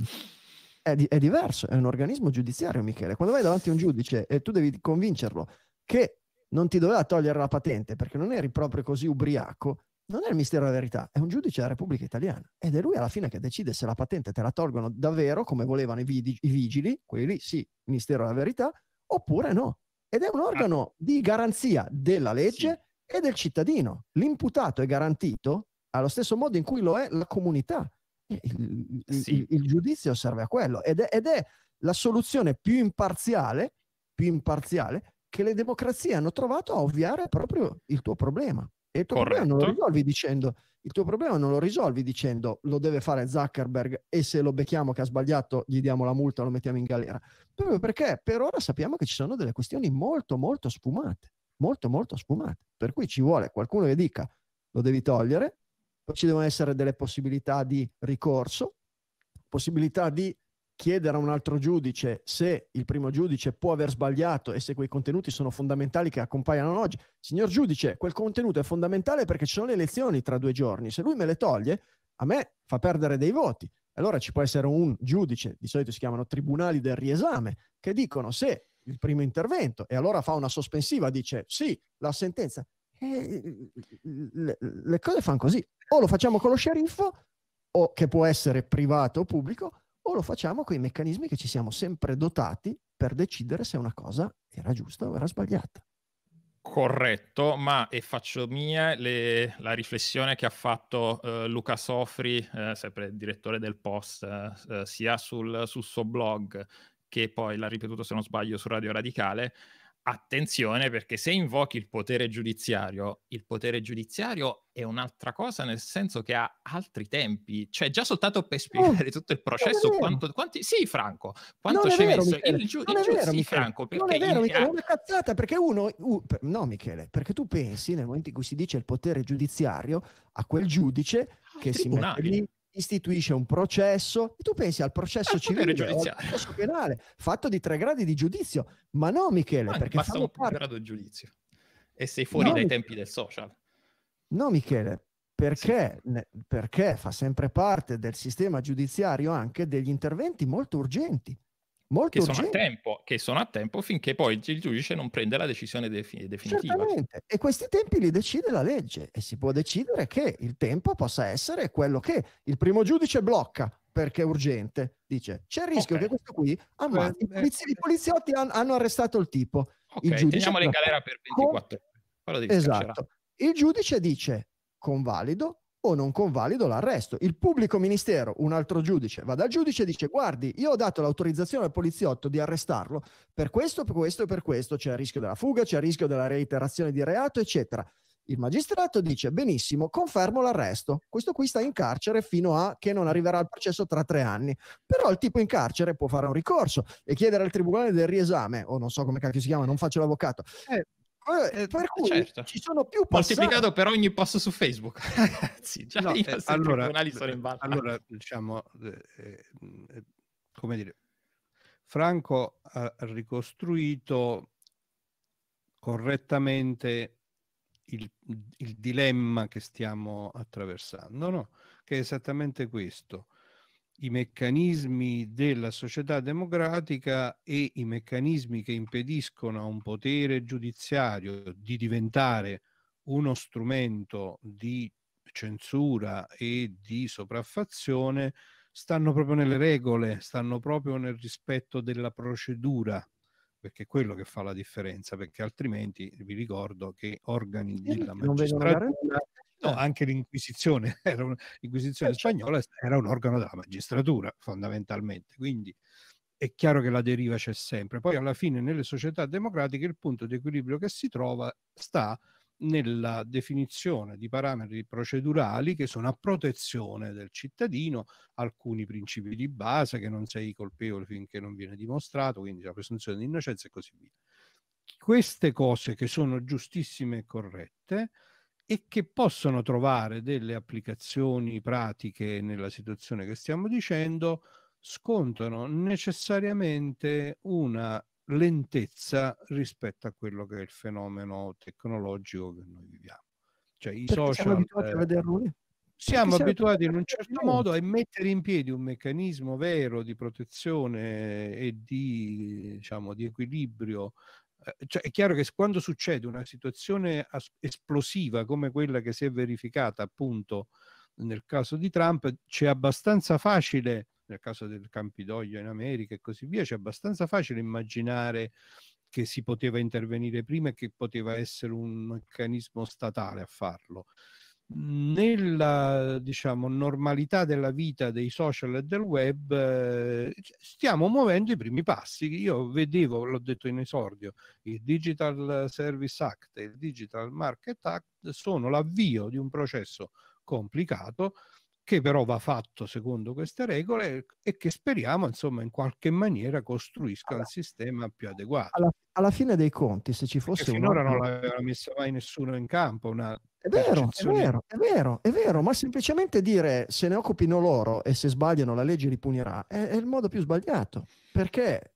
È, di, è, diverso, è un organismo giudiziario, Michele. Quando vai davanti a un giudice e tu devi convincerlo che non ti doveva togliere la patente perché non eri proprio così ubriaco, non è il Ministero della Verità, è un giudice della Repubblica Italiana ed è lui alla fine che decide se la patente te la tolgono davvero, come volevano i, vidi- i vigili, quelli sì, Ministero della Verità, oppure no ed è un ah. organo di garanzia della legge sì. e del cittadino. L'imputato è garantito allo stesso modo in cui lo è la comunità. Il, sì. il, il giudizio serve a quello ed è, ed è la soluzione più imparziale, più imparziale, che le democrazie hanno trovato a ovviare proprio il tuo problema. E il tuo Corretto. problema non lo risolvi dicendo il tuo problema non lo risolvi dicendo lo deve fare Zuckerberg e se lo becchiamo che ha sbagliato gli diamo la multa, lo mettiamo in galera. Proprio perché per ora sappiamo che ci sono delle questioni molto molto sfumate, molto molto sfumate, per cui ci vuole qualcuno che dica lo devi togliere, poi ci devono essere delle possibilità di ricorso, possibilità di chiedere a un altro giudice se il primo giudice può aver sbagliato e se quei contenuti sono fondamentali che accompagnano oggi. Signor giudice, quel contenuto è fondamentale perché ci sono le elezioni tra due giorni. Se lui me le toglie, a me fa perdere dei voti. Allora ci può essere un giudice, di solito si chiamano tribunali del riesame, che dicono se il primo intervento e allora fa una sospensiva, dice sì, la sentenza. E le, le cose fanno così. O lo facciamo con lo sceriffo, o che può essere privato o pubblico, o lo facciamo con i meccanismi che ci siamo sempre dotati per decidere se una cosa era giusta o era sbagliata. Corretto, ma e faccio mia le, la riflessione che ha fatto eh, Luca Sofri, eh, sempre direttore del Post, eh, eh, sia sul, sul suo blog che poi l'ha ripetuto se non sbaglio su Radio Radicale, attenzione perché se invochi il potere giudiziario, il potere giudiziario è un'altra cosa nel senso che ha altri tempi, cioè già soltanto per eh, spiegare tutto il processo quanto, quanti, sì Franco, quanto ci hai messo Michele, il giudice, giu- sì, Franco, perché non è vero, Michele, è una cazzata perché uno, uh, per... no Michele, perché tu pensi nel momento in cui si dice il potere giudiziario a quel giudice che si mette lì istituisce un processo e tu pensi al processo al civile, al processo penale, fatto di tre gradi di giudizio. Ma no, Michele, ma perché basta un parte... grado di giudizio e sei fuori no, dai Michele. tempi del social. No, Michele, perché, sì. ne, perché fa sempre parte del sistema giudiziario anche degli interventi molto urgenti Molto che sono, a tempo, che sono a tempo finché poi il giudice non prende la decisione defin- definitiva. Certamente. E questi tempi li decide la legge e si può decidere che il tempo possa essere quello che il primo giudice blocca perché è urgente. Dice, c'è il rischio okay. che questo qui ammazzi. Eh, eh, I, poliziotti han- hanno arrestato il tipo. Ok, il teniamolo in galera per 24 ore. Esatto. Il giudice dice, convalido, o non convalido l'arresto. Il pubblico ministero, un altro giudice, va dal giudice e dice guardi, io ho dato l'autorizzazione al poliziotto di arrestarlo per questo, per questo e per questo, c'è il rischio della fuga, c'è il rischio della reiterazione di reato, eccetera. Il magistrato dice benissimo, confermo l'arresto. Questo qui sta in carcere fino a che non arriverà al processo tra tre anni. Però il tipo in carcere può fare un ricorso e chiedere al tribunale del riesame, o non so come cacchio si chiama, non faccio l'avvocato. Eh, eh, eh, per cui certo. ci sono più passaggi. Moltiplicato per ogni post su Facebook. Ragazzi, già no, eh, allora, sono in Allora, diciamo, eh, eh, come dire, Franco ha ricostruito correttamente il, il dilemma che stiamo attraversando, no? che è esattamente questo i meccanismi della società democratica e i meccanismi che impediscono a un potere giudiziario di diventare uno strumento di censura e di sopraffazione stanno proprio nelle regole, stanno proprio nel rispetto della procedura, perché è quello che fa la differenza, perché altrimenti vi ricordo che organi della magistratura No, eh. anche l'Inquisizione, era l'Inquisizione eh, certo. spagnola era un organo della magistratura fondamentalmente, quindi è chiaro che la deriva c'è sempre. Poi alla fine nelle società democratiche il punto di equilibrio che si trova sta nella definizione di parametri procedurali che sono a protezione del cittadino, alcuni principi di base che non sei colpevole finché non viene dimostrato, quindi la presunzione di innocenza e così via. Queste cose che sono giustissime e corrette, e che possono trovare delle applicazioni pratiche nella situazione che stiamo dicendo, scontano necessariamente una lentezza rispetto a quello che è il fenomeno tecnologico che noi viviamo. Cioè i social... Siamo abituati a vederlo eh? siamo abituati in un certo modo a mettere in piedi un meccanismo vero di protezione e di, diciamo, di equilibrio eh, cioè, è chiaro che quando succede una situazione esplosiva come quella che si è verificata appunto nel caso di Trump, c'è abbastanza facile, nel caso del Campidoglio in America e così via, c'è abbastanza facile immaginare che si poteva intervenire prima e che poteva essere un meccanismo statale a farlo nella diciamo, normalità della vita dei social e del web eh, stiamo muovendo i primi passi. Io vedevo, l'ho detto in esordio, il Digital Service Act e il Digital Market Act sono l'avvio di un processo complicato che però va fatto secondo queste regole e che speriamo insomma in qualche maniera costruisca allora, un sistema più adeguato. Alla, alla, fine dei conti se ci fosse... Perché finora una... non l'aveva messa mai nessuno in campo. Una è vero, è vero, è vero, è vero, ma semplicemente dire se ne occupino loro e se sbagliano la legge li punirà è, è il modo più sbagliato perché è,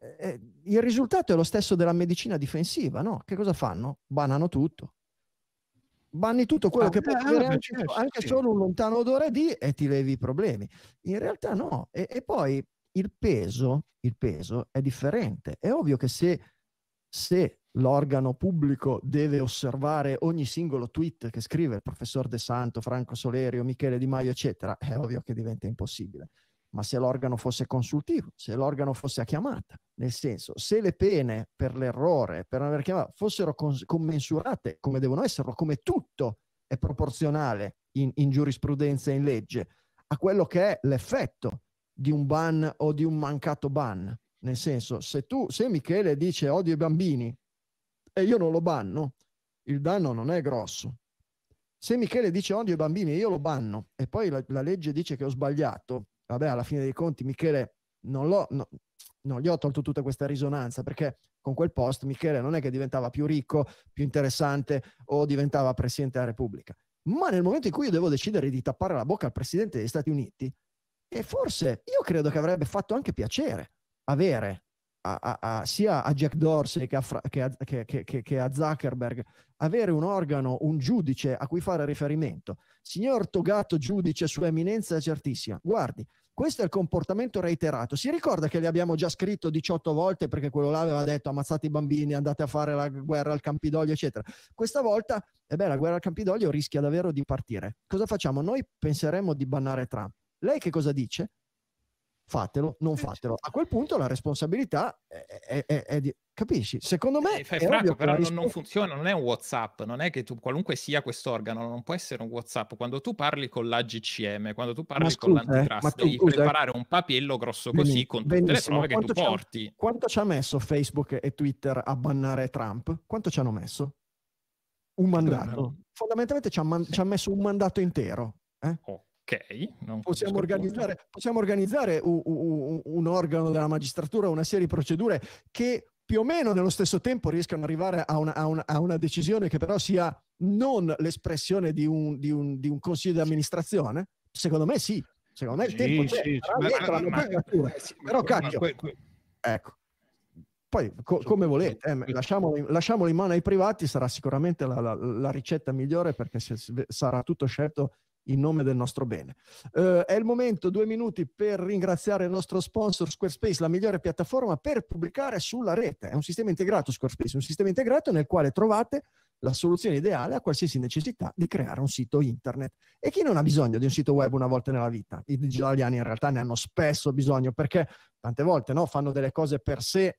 eh, eh, il risultato è lo stesso della medicina difensiva, no? Che cosa fanno? Banano tutto banni tutto quello ah, che puoi eh, avere anche, certo, anche solo un lontano odore di e ti levi i problemi. In realtà no. E, e poi il peso, il peso, è differente. È ovvio che se, se l'organo pubblico deve osservare ogni singolo tweet che scrive il professor De Santo, Franco Solerio, Michele Di Maio, eccetera, è ovvio che diventa impossibile ma se l'organo fosse consultivo, se l'organo fosse a chiamata, nel senso, se le pene per l'errore, per non aver chiamato, fossero commensurate come devono esserlo, come tutto è proporzionale in, in giurisprudenza e in legge, a quello che è l'effetto di un ban o di un mancato ban. Nel senso, se tu, se Michele dice odio i bambini e io non lo banno, il danno non è grosso. Se Michele dice odio i bambini e io lo banno e poi la, la legge dice che ho sbagliato, vabbè, alla fine dei conti, Michele, non, no, non gli ho tolto tutta questa risonanza perché con quel post Michele non è che diventava più ricco, più interessante o diventava presidente della Repubblica. Ma nel momento in cui io devo decidere di tappare la bocca al presidente degli Stati Uniti, e forse io credo che avrebbe fatto anche piacere avere a, a, a, sia a Jack Dorsey che, Fra, che, che, che a, Zuckerberg, avere un organo, un giudice a cui fare riferimento. Signor Togato, giudice, sua eminenza certissima, guardi, questo è il comportamento reiterato. Si ricorda che le abbiamo già scritto 18 volte perché quello là aveva detto ammazzate i bambini, andate a fare la guerra al Campidoglio, eccetera. Questa volta, e eh beh, la guerra al Campidoglio rischia davvero di partire. Cosa facciamo? Noi penseremmo di bannare Trump. Lei che cosa dice? fatelo, non eh, fatelo. Certo. A quel punto la responsabilità è, è, è di... Capisci? Secondo eh, me... Fai franco, però non, risposta... non, funziona, non è un WhatsApp, non è che tu, qualunque sia quest'organo, non può essere un WhatsApp. Quando tu parli con l'AGCM, quando tu parli ma con eh, l'antitrust, tu, devi preparare un papiello grosso così benissimo, con tutte benissimo. le prove che tu porti. Quanto ci ha messo Facebook e Twitter a bannare Trump? Quanto ci hanno messo? Un mandato. Fondamentalmente ci ha, man- sì. messo un mandato intero. Eh? Oh ok. Possiamo organizzare, possiamo, organizzare, un, un, un organo della magistratura, una serie di procedure che più o meno nello stesso tempo riescano ad arrivare a una, a, una, a una, decisione che però sia non l'espressione di un, di un, di un consiglio di amministrazione? Secondo me sì, secondo me il sì, tempo c'è, sì, ecco eh, ma, ma, ma, sì, però cacchio, que, que... ecco. Poi co, come volete, eh, lasciamolo, lasciamolo, in mano ai privati, sarà sicuramente la, la, la ricetta migliore perché se, sarà tutto scelto in nome del nostro bene. Uh, è il momento, due minuti, per ringraziare il nostro sponsor Squarespace, la migliore piattaforma per pubblicare sulla rete. È un sistema integrato Squarespace, un sistema integrato nel quale trovate la soluzione ideale a qualsiasi necessità di creare un sito internet. E chi non ha bisogno di un sito web una volta nella vita? I digitaliani in realtà ne hanno spesso bisogno perché tante volte no, fanno delle cose per sé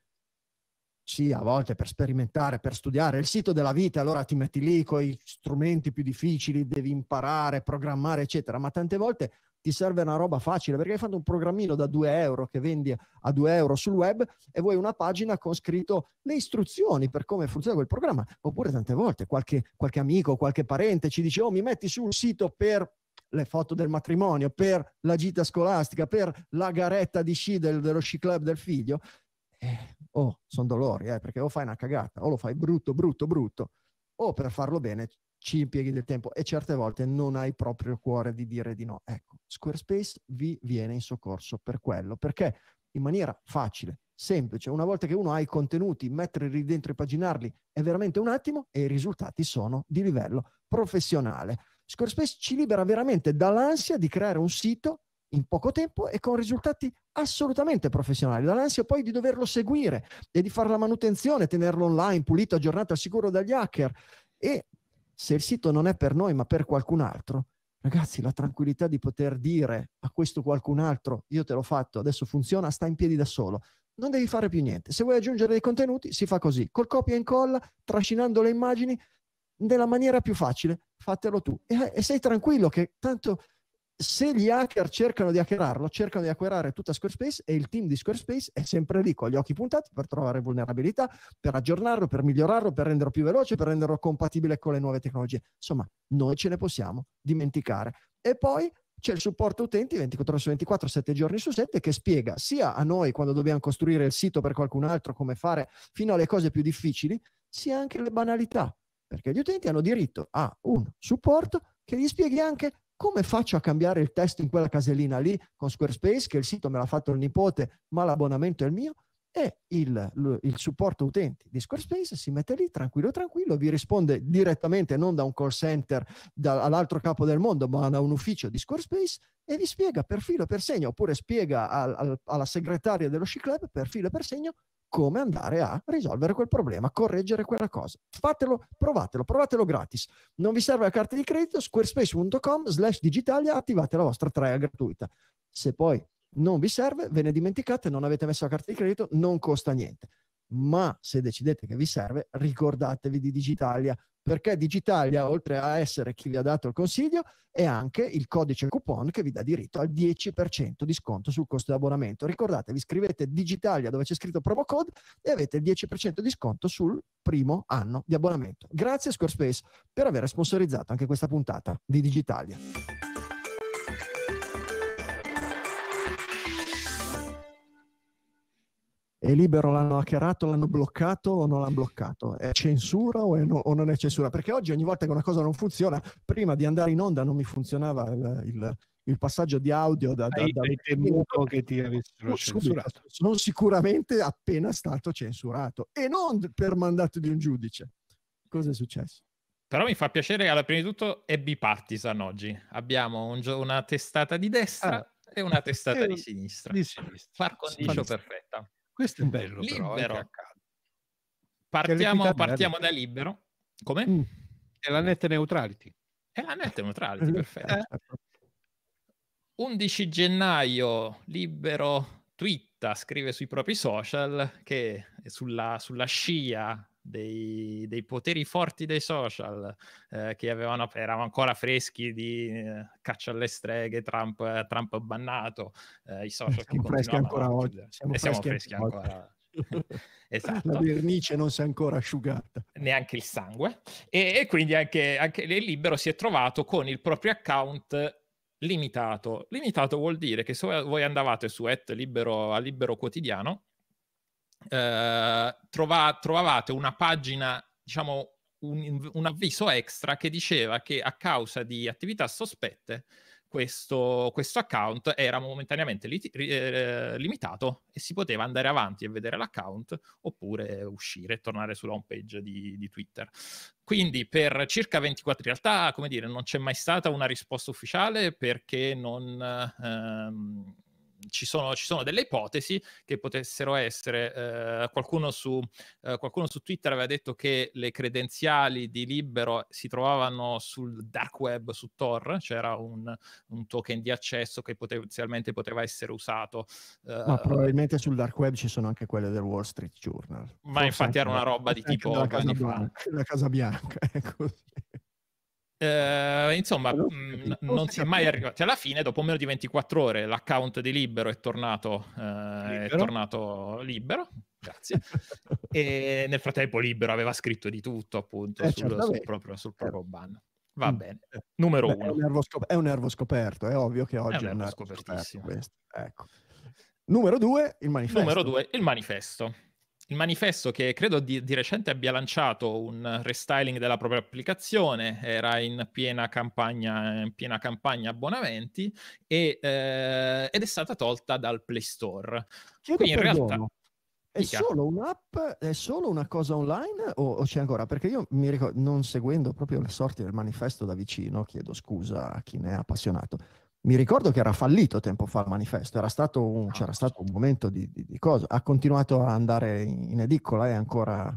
sì, a volte per sperimentare, per studiare, il sito della vita, allora ti metti lì con gli strumenti più difficili, devi imparare, programmare, eccetera, ma tante volte ti serve una roba facile perché hai fatto un programmino da 2 euro che vendi a 2 euro sul web e vuoi una pagina con scritto le istruzioni per come funziona quel programma oppure tante volte qualche, qualche amico qualche parente ci dice oh mi metti sul sito per le foto del matrimonio per la gita scolastica per la garetta di sci del, dello sci club del figlio eh, oh, sono dolori, eh, perché o fai una cagata, o lo fai brutto, brutto, brutto, o per farlo bene ci impieghi del tempo e certe volte non hai proprio il cuore di dire di no. Ecco, Squarespace vi viene in soccorso per quello, perché in maniera facile, semplice, una volta che uno ha i contenuti, metterli dentro e paginarli è veramente un attimo e i risultati sono di livello professionale. Squarespace ci libera veramente dall'ansia di creare un sito in poco tempo e con risultati assolutamente professionali, dall'ansia poi di doverlo seguire e di fare la manutenzione, tenerlo online, pulito, aggiornato, al sicuro dagli hacker. E se il sito non è per noi ma per qualcun altro, ragazzi, la tranquillità di poter dire a questo qualcun altro, io te l'ho fatto, adesso funziona, sta in piedi da solo. Non devi fare più niente. Se vuoi aggiungere dei contenuti, si fa così, col copia e incolla, trascinando le immagini, nella maniera più facile, fatelo tu. E, eh, e sei tranquillo che tanto se gli hacker cercano di hackerarlo, cercano di hackerare tutta Squarespace e il team di Squarespace è sempre lì con gli occhi puntati per trovare vulnerabilità, per aggiornarlo, per migliorarlo, per renderlo più veloce, per renderlo compatibile con le nuove tecnologie. Insomma, noi ce ne possiamo dimenticare. E poi c'è il supporto utenti 24 ore su 24, 7 giorni su 7, che spiega sia a noi quando dobbiamo costruire il sito per qualcun altro come fare fino alle cose più difficili, sia anche le banalità, perché gli utenti hanno diritto a un supporto che gli spieghi anche come faccio a cambiare il testo in quella casellina lì con Squarespace, che il sito me l'ha fatto il nipote, ma l'abbonamento è il mio? E il, il supporto utenti di Squarespace si mette lì tranquillo, tranquillo, vi risponde direttamente non da un call center dall'altro capo del mondo, ma da un ufficio di Squarespace e vi spiega per filo e per segno, oppure spiega al, al, alla segretaria dello She Club per filo e per segno come andare a risolvere quel problema, correggere quella cosa. Fatelo, provatelo, provatelo gratis. Non vi serve la carta di credito, squarespace.com slash digitalia, attivate la vostra trial gratuita. Se poi non vi serve, ve ne dimenticate, non avete messo la carta di credito, non costa niente. Ma se decidete che vi serve, ricordatevi di Digitalia, perché Digitalia, oltre a essere chi vi ha dato il consiglio, è anche il codice coupon che vi dà diritto al 10% di sconto sul costo di abbonamento. Ricordatevi, scrivete Digitalia dove c'è scritto promo code e avete il 10% di sconto sul primo anno di abbonamento. Grazie Squarespace per aver sponsorizzato anche questa puntata di Digitalia. è libero, l'hanno hackerato, l'hanno bloccato o non l'hanno bloccato? È censura o, è no, o, non è censura? Perché oggi ogni volta che una cosa non funziona, prima di andare in onda non mi funzionava il, il il passaggio di audio da, da, hai, da... Hai temuto che ti avessero censurato sono sicuramente appena stato censurato e non per mandato di un giudice cosa è successo? però mi fa piacere che alla prima di tutto è bipartisan oggi abbiamo un, una testata di destra ah, e una testata e di sinistra, di sinistra. par condicio perfetto questo è bello, libero. Però, eh, partiamo, partiamo da libero. Come? Mm. È la net neutrality. È la net neutrality, eh. perfetto. Eh. 11 gennaio, libero twitta, scrive sui propri social che sulla, sulla scia dei, dei poteri forti dei social eh, che avevano, erano ancora freschi di eh, caccia alle streghe, Trump, Trump bannato, eh, i social siamo che freschi ancora oggi. Siamo e siamo freschi, freschi ancora oggi. esatto. La vernice non si è ancora asciugata. Neanche il sangue. E, e quindi anche, anche il libero si è trovato con il proprio account limitato. Limitato vuol dire che se voi andavate su at libero, a libero quotidiano, eh, trova, trovavate una pagina, diciamo, un, un, avviso extra che diceva che a causa di attività sospette questo, questo account era momentaneamente li, eh, limitato e si poteva andare avanti e vedere l'account oppure uscire e tornare sulla home page di, di Twitter. Quindi per circa 24, in realtà, come dire, non c'è mai stata una risposta ufficiale perché non... Ehm, ci sono, ci sono, delle ipotesi che potessero essere, eh, qualcuno, su, eh, qualcuno, su, Twitter aveva detto che le credenziali di Libero si trovavano sul dark web, su Tor, c'era un, un token di accesso che potenzialmente poteva essere usato. Eh, Ma probabilmente sul dark web ci sono anche quelle del Wall Street Journal. Ma Forse infatti era una roba di tipo... La Casa, Bianca, Casa Bianca, è così. Eh, insomma, mh, mm, non si è mai arrivati cioè, alla fine. Dopo meno di 24 ore l'account di Libero è tornato, eh, libero. È tornato libero. Grazie. e nel frattempo Libero aveva scritto di tutto, appunto, eh, sul, certo, sul, proprio, sul eh. proprio ban. Va mm. bene. Numero Beh, uno. È un, nervo scop- è un nervo scoperto, è ovvio che oggi è un nervo, è un nervo scopertissimo. Scoperto, ecco. Numero due, il manifesto. Numero due, il manifesto il manifesto che credo di, di, recente abbia lanciato un restyling della propria applicazione, era in piena campagna, in piena campagna abbonamenti e, eh, ed è stata tolta dal Play Store. Chiedo Quindi in realtà... È solo un'app? È solo una cosa online o, o c'è ancora? Perché io mi ricordo, non seguendo proprio le sorti del manifesto da vicino, chiedo scusa a chi ne è appassionato, mi ricordo che era fallito tempo fa il manifesto, era stato un, ah, c'era stato un momento di, di, di cosa, ha continuato a andare in edicola e ancora...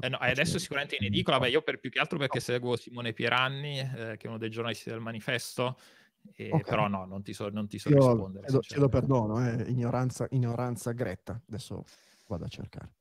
Eh no, adesso sicuramente in edicola, beh, io per più che altro perché no. seguo Simone Pieranni, eh, che è uno dei giornalisti del manifesto, e, okay. però no, non ti so, non ti so io rispondere. Chiedo, chiedo perdono, eh, ignoranza, ignoranza gretta, adesso vado a cercare.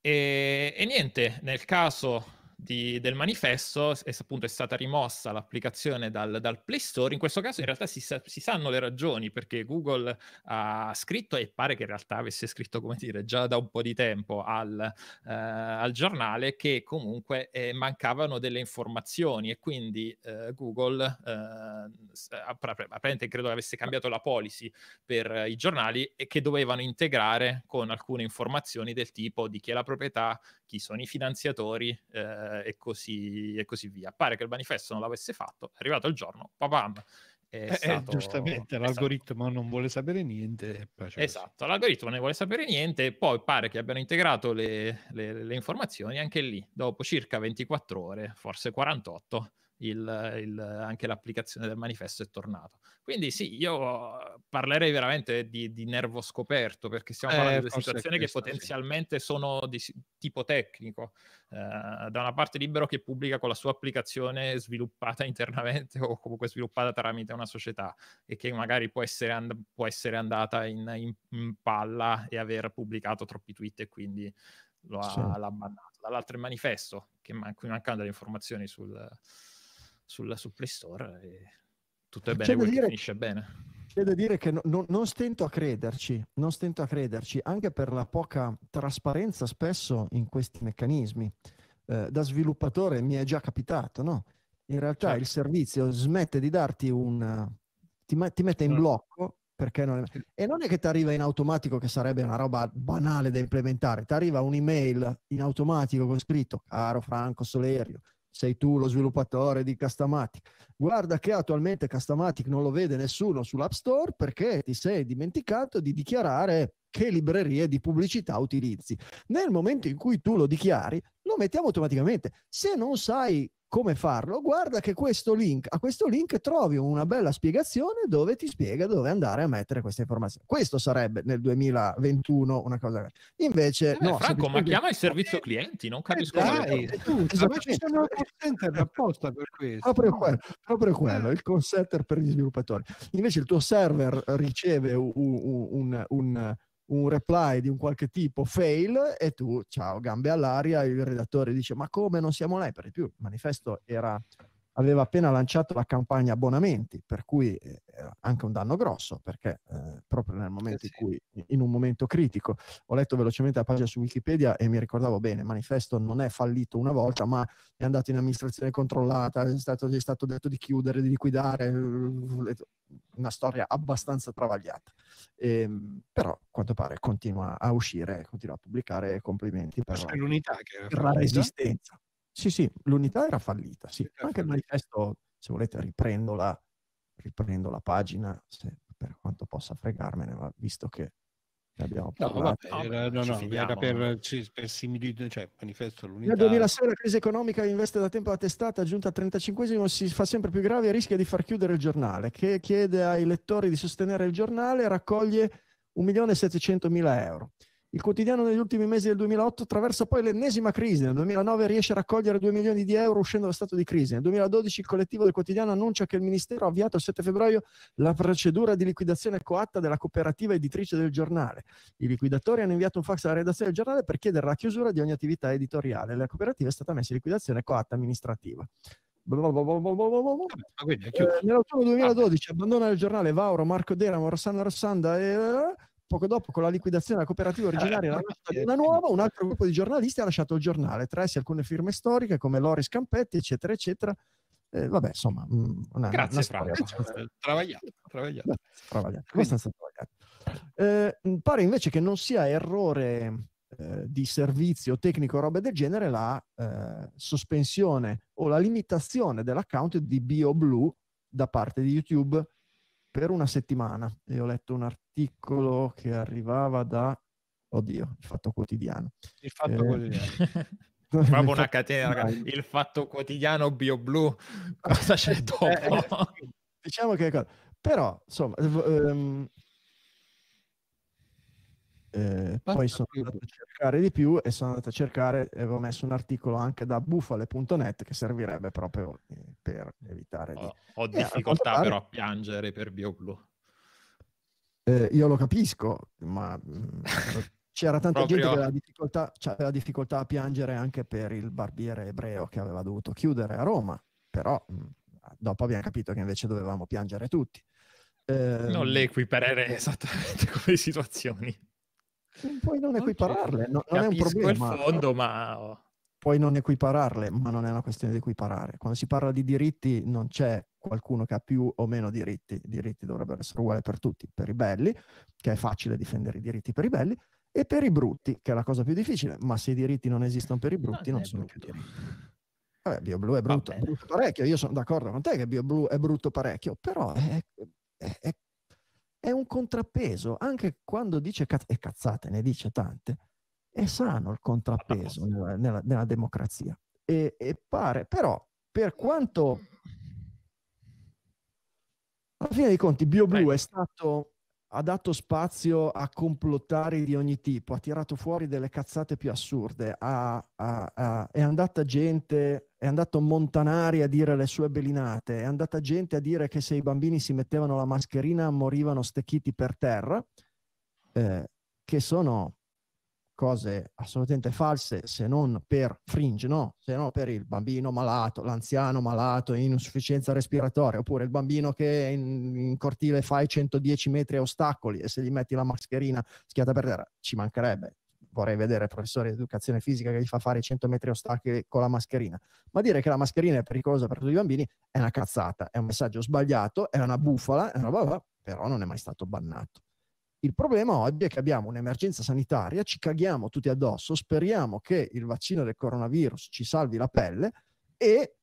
E, e niente, nel caso di, del manifesto è, appunto, è stata rimossa l'applicazione dal, dal, Play Store. In questo caso in realtà si, sa, si, sanno le ragioni perché Google ha scritto e pare che in realtà avesse scritto, come dire, già da un po' di tempo al, eh, al giornale che comunque eh, mancavano delle informazioni e quindi eh, Google, eh, apparentemente credo avesse cambiato la policy per i giornali e che dovevano integrare con alcune informazioni del tipo di chi è la proprietà, chi sono i finanziatori. Eh, eh, e, così, e, così, via. Pare che il manifesto non l'avesse fatto, è arrivato il giorno, papam. Eh, eh, stato... giustamente l'algoritmo esatto. non vuole sapere niente. Esatto, l'algoritmo non vuole sapere niente poi pare che abbiano integrato le, le, le informazioni anche lì, dopo circa 24 ore, forse 48 il, il, anche l'applicazione del manifesto è tornato. Quindi sì, io parlerei veramente di, di nervo scoperto, perché stiamo eh, parlando di situazioni che potenzialmente sì. sono di tipo tecnico. Eh, da una parte libero che pubblica con la sua applicazione sviluppata internamente o comunque sviluppata tramite una società e che magari può essere, and- può essere andata in, in, in palla e aver pubblicato troppi tweet e quindi lo ha, sì. l'ha bannato. Dall'altro il manifesto, che man- mancando le informazioni sul sulla, sul Play Store e tutto è bene, quel dire... finisce bene. C'è da dire che no, no, non stento a crederci, non stento a crederci, anche per la poca trasparenza spesso in questi meccanismi. Eh, da sviluppatore mi è già capitato, no? In realtà certo. il servizio smette di darti un... ti, ti mette in certo. blocco perché non è... E non è che ti arriva in automatico, che sarebbe una roba banale da implementare, ti arriva un'email in automatico con scritto, caro Franco Solerio, sei tu lo sviluppatore di Customatic. Guarda che attualmente Customatic non lo vede nessuno sull'App Store perché ti sei dimenticato di dichiarare che librerie di pubblicità utilizzi. Nel momento in cui tu lo dichiari, lo mettiamo automaticamente. Se non sai come farlo, guarda che questo link, a questo link trovi una bella spiegazione dove ti spiega dove andare a mettere queste informazioni. Questo sarebbe nel 2021 una cosa. Invece, eh, no, Franco, ma chiama il servizio eh, clienti, non eh, capisco. Dai, eh, tu, ci sono call center apposta per questo. Proprio, quello, proprio eh. quello, il call center per gli sviluppatori. Invece il tuo server riceve un, un, un, un un reply di un qualche tipo fail e tu, ciao, gambe all'aria, il redattore dice ma come non siamo live? Per di più il manifesto era aveva appena lanciato la campagna abbonamenti, per cui eh, era anche un danno grosso, perché eh, proprio nel eh, momento in cui, in un momento critico, ho letto velocemente la pagina su Wikipedia e mi ricordavo bene, manifesto non è fallito una volta, ma è andato in amministrazione controllata, è stato, è stato detto di chiudere, di liquidare, uhm, una storia abbastanza travagliata. E, ehm, però, a quanto pare, continua a uscire, continua a pubblicare complimenti per, per per la eh? resistenza. Sì, sì, l'unità era fallita, sì. Anche il manifesto, se volete, riprendo la, riprendo la pagina, se, per quanto possa fregarmene, ma visto che abbiamo parlato. No, vabbè, era, no, no, era per, per similitudine, cioè manifesto l'unità. Nel 2006 la crisi economica investe da tempo la testata, giunta al 35 esimo si fa sempre più grave e rischia di far chiudere il giornale, che chiede ai lettori di sostenere il giornale e raccoglie 1.700.000 euro. Il quotidiano negli ultimi mesi del 2008 attraversa poi l'ennesima crisi. Nel 2009 riesce a raccogliere 2 milioni di euro uscendo dallo stato di crisi. Nel 2012 il collettivo del quotidiano annuncia che il Ministero ha avviato il 7 febbraio la procedura di liquidazione coatta della cooperativa editrice del giornale. I liquidatori hanno inviato un fax alla redazione del giornale per chiedere la chiusura di ogni attività editoriale. La cooperativa è stata messa in liquidazione coatta amministrativa. Eh, nell'autunno 2012 abbandona il giornale Vauro, Marco Deramo, Rossano Rossanda e eh, poco dopo, con la liquidazione della cooperativa eh, originaria, la una nuova, un altro gruppo di giornalisti ha lasciato il giornale, tra essi alcune firme storiche come Loris Campetti, eccetera, eccetera. Eh, vabbè, insomma, mm, una, grazie, una Fra. Eh, travagliato, travagliato. travagliato. travagliato. Eh, mm, pare invece che non sia errore eh, di servizio tecnico o roba del genere la eh, sospensione o la limitazione dell'account di BioBlue da parte di YouTube per una settimana e ho letto un articolo che arrivava da, oddio, il fatto quotidiano. Il fatto eh, quotidiano. Proprio una catena, ragazzi. il fatto quotidiano Bio Blu. cosa c'è dopo? Eh, eh diciamo che... Però, insomma, ehm, eh, poi sono andato a cercare di più e sono andato a cercare, e avevo messo un articolo anche da bufale.net che servirebbe proprio eh, per evitare ho, di... Ho difficoltà però a piangere per BioBlu. Eh, io lo capisco, ma mm, c'era tanta proprio... gente che aveva difficoltà, cioè, aveva difficoltà a piangere anche per il barbiere ebreo che aveva dovuto chiudere a Roma, però mm, dopo abbiamo capito che invece dovevamo piangere tutti. non l'equiparere ehm, esattamente come situazioni non puoi non equipararle, no, non è un problema. il fondo, ma... Puoi non equipararle, ma non è una questione di equiparare. Quando si parla di diritti non c'è qualcuno che ha più o meno diritti, i diritti dovrebbero essere uguali per tutti, per i belli, che è facile difendere i diritti per i belli, e per i brutti, che è la cosa più difficile, ma se i diritti non esistono per i brutti non, non sono brutto. più diritti. Vabbè, BioBlue è brutto, brutto parecchio, io sono d'accordo con te che BioBlue è brutto parecchio, però è, è, è è un contrappeso, anche quando dice caz- e cazzate, ne dice tante, è sano il contrappeso nella, nella, nella democrazia. E, e, pare, però, per quanto mm. alla fine dei conti BioBlue è stato ha dato spazio a complottari di ogni tipo, ha tirato fuori delle cazzate più assurde, ha, ha, ha, è andata gente, è andato Montanari a dire le sue belinate, è andata gente a dire che se i bambini si mettevano la mascherina morivano stecchiti per terra, eh, che sono cose assolutamente false se non per fringe, no? Se non per il bambino malato, l'anziano malato in insufficienza respiratoria, oppure il bambino che in, in cortile fa i 110 metri a ostacoli e se gli metti la mascherina schiata per terra, ci mancherebbe. Vorrei vedere il professore di educazione fisica che gli fa fare i 100 metri ostacoli con la mascherina. Ma dire che la mascherina è pericolosa per tutti i bambini è una cazzata, è un messaggio sbagliato, è una bufala, è una bla però non è mai stato bannato. Il problema oggi è che abbiamo un'emergenza sanitaria, ci caghiamo tutti addosso, speriamo che il vaccino del coronavirus ci salvi la pelle e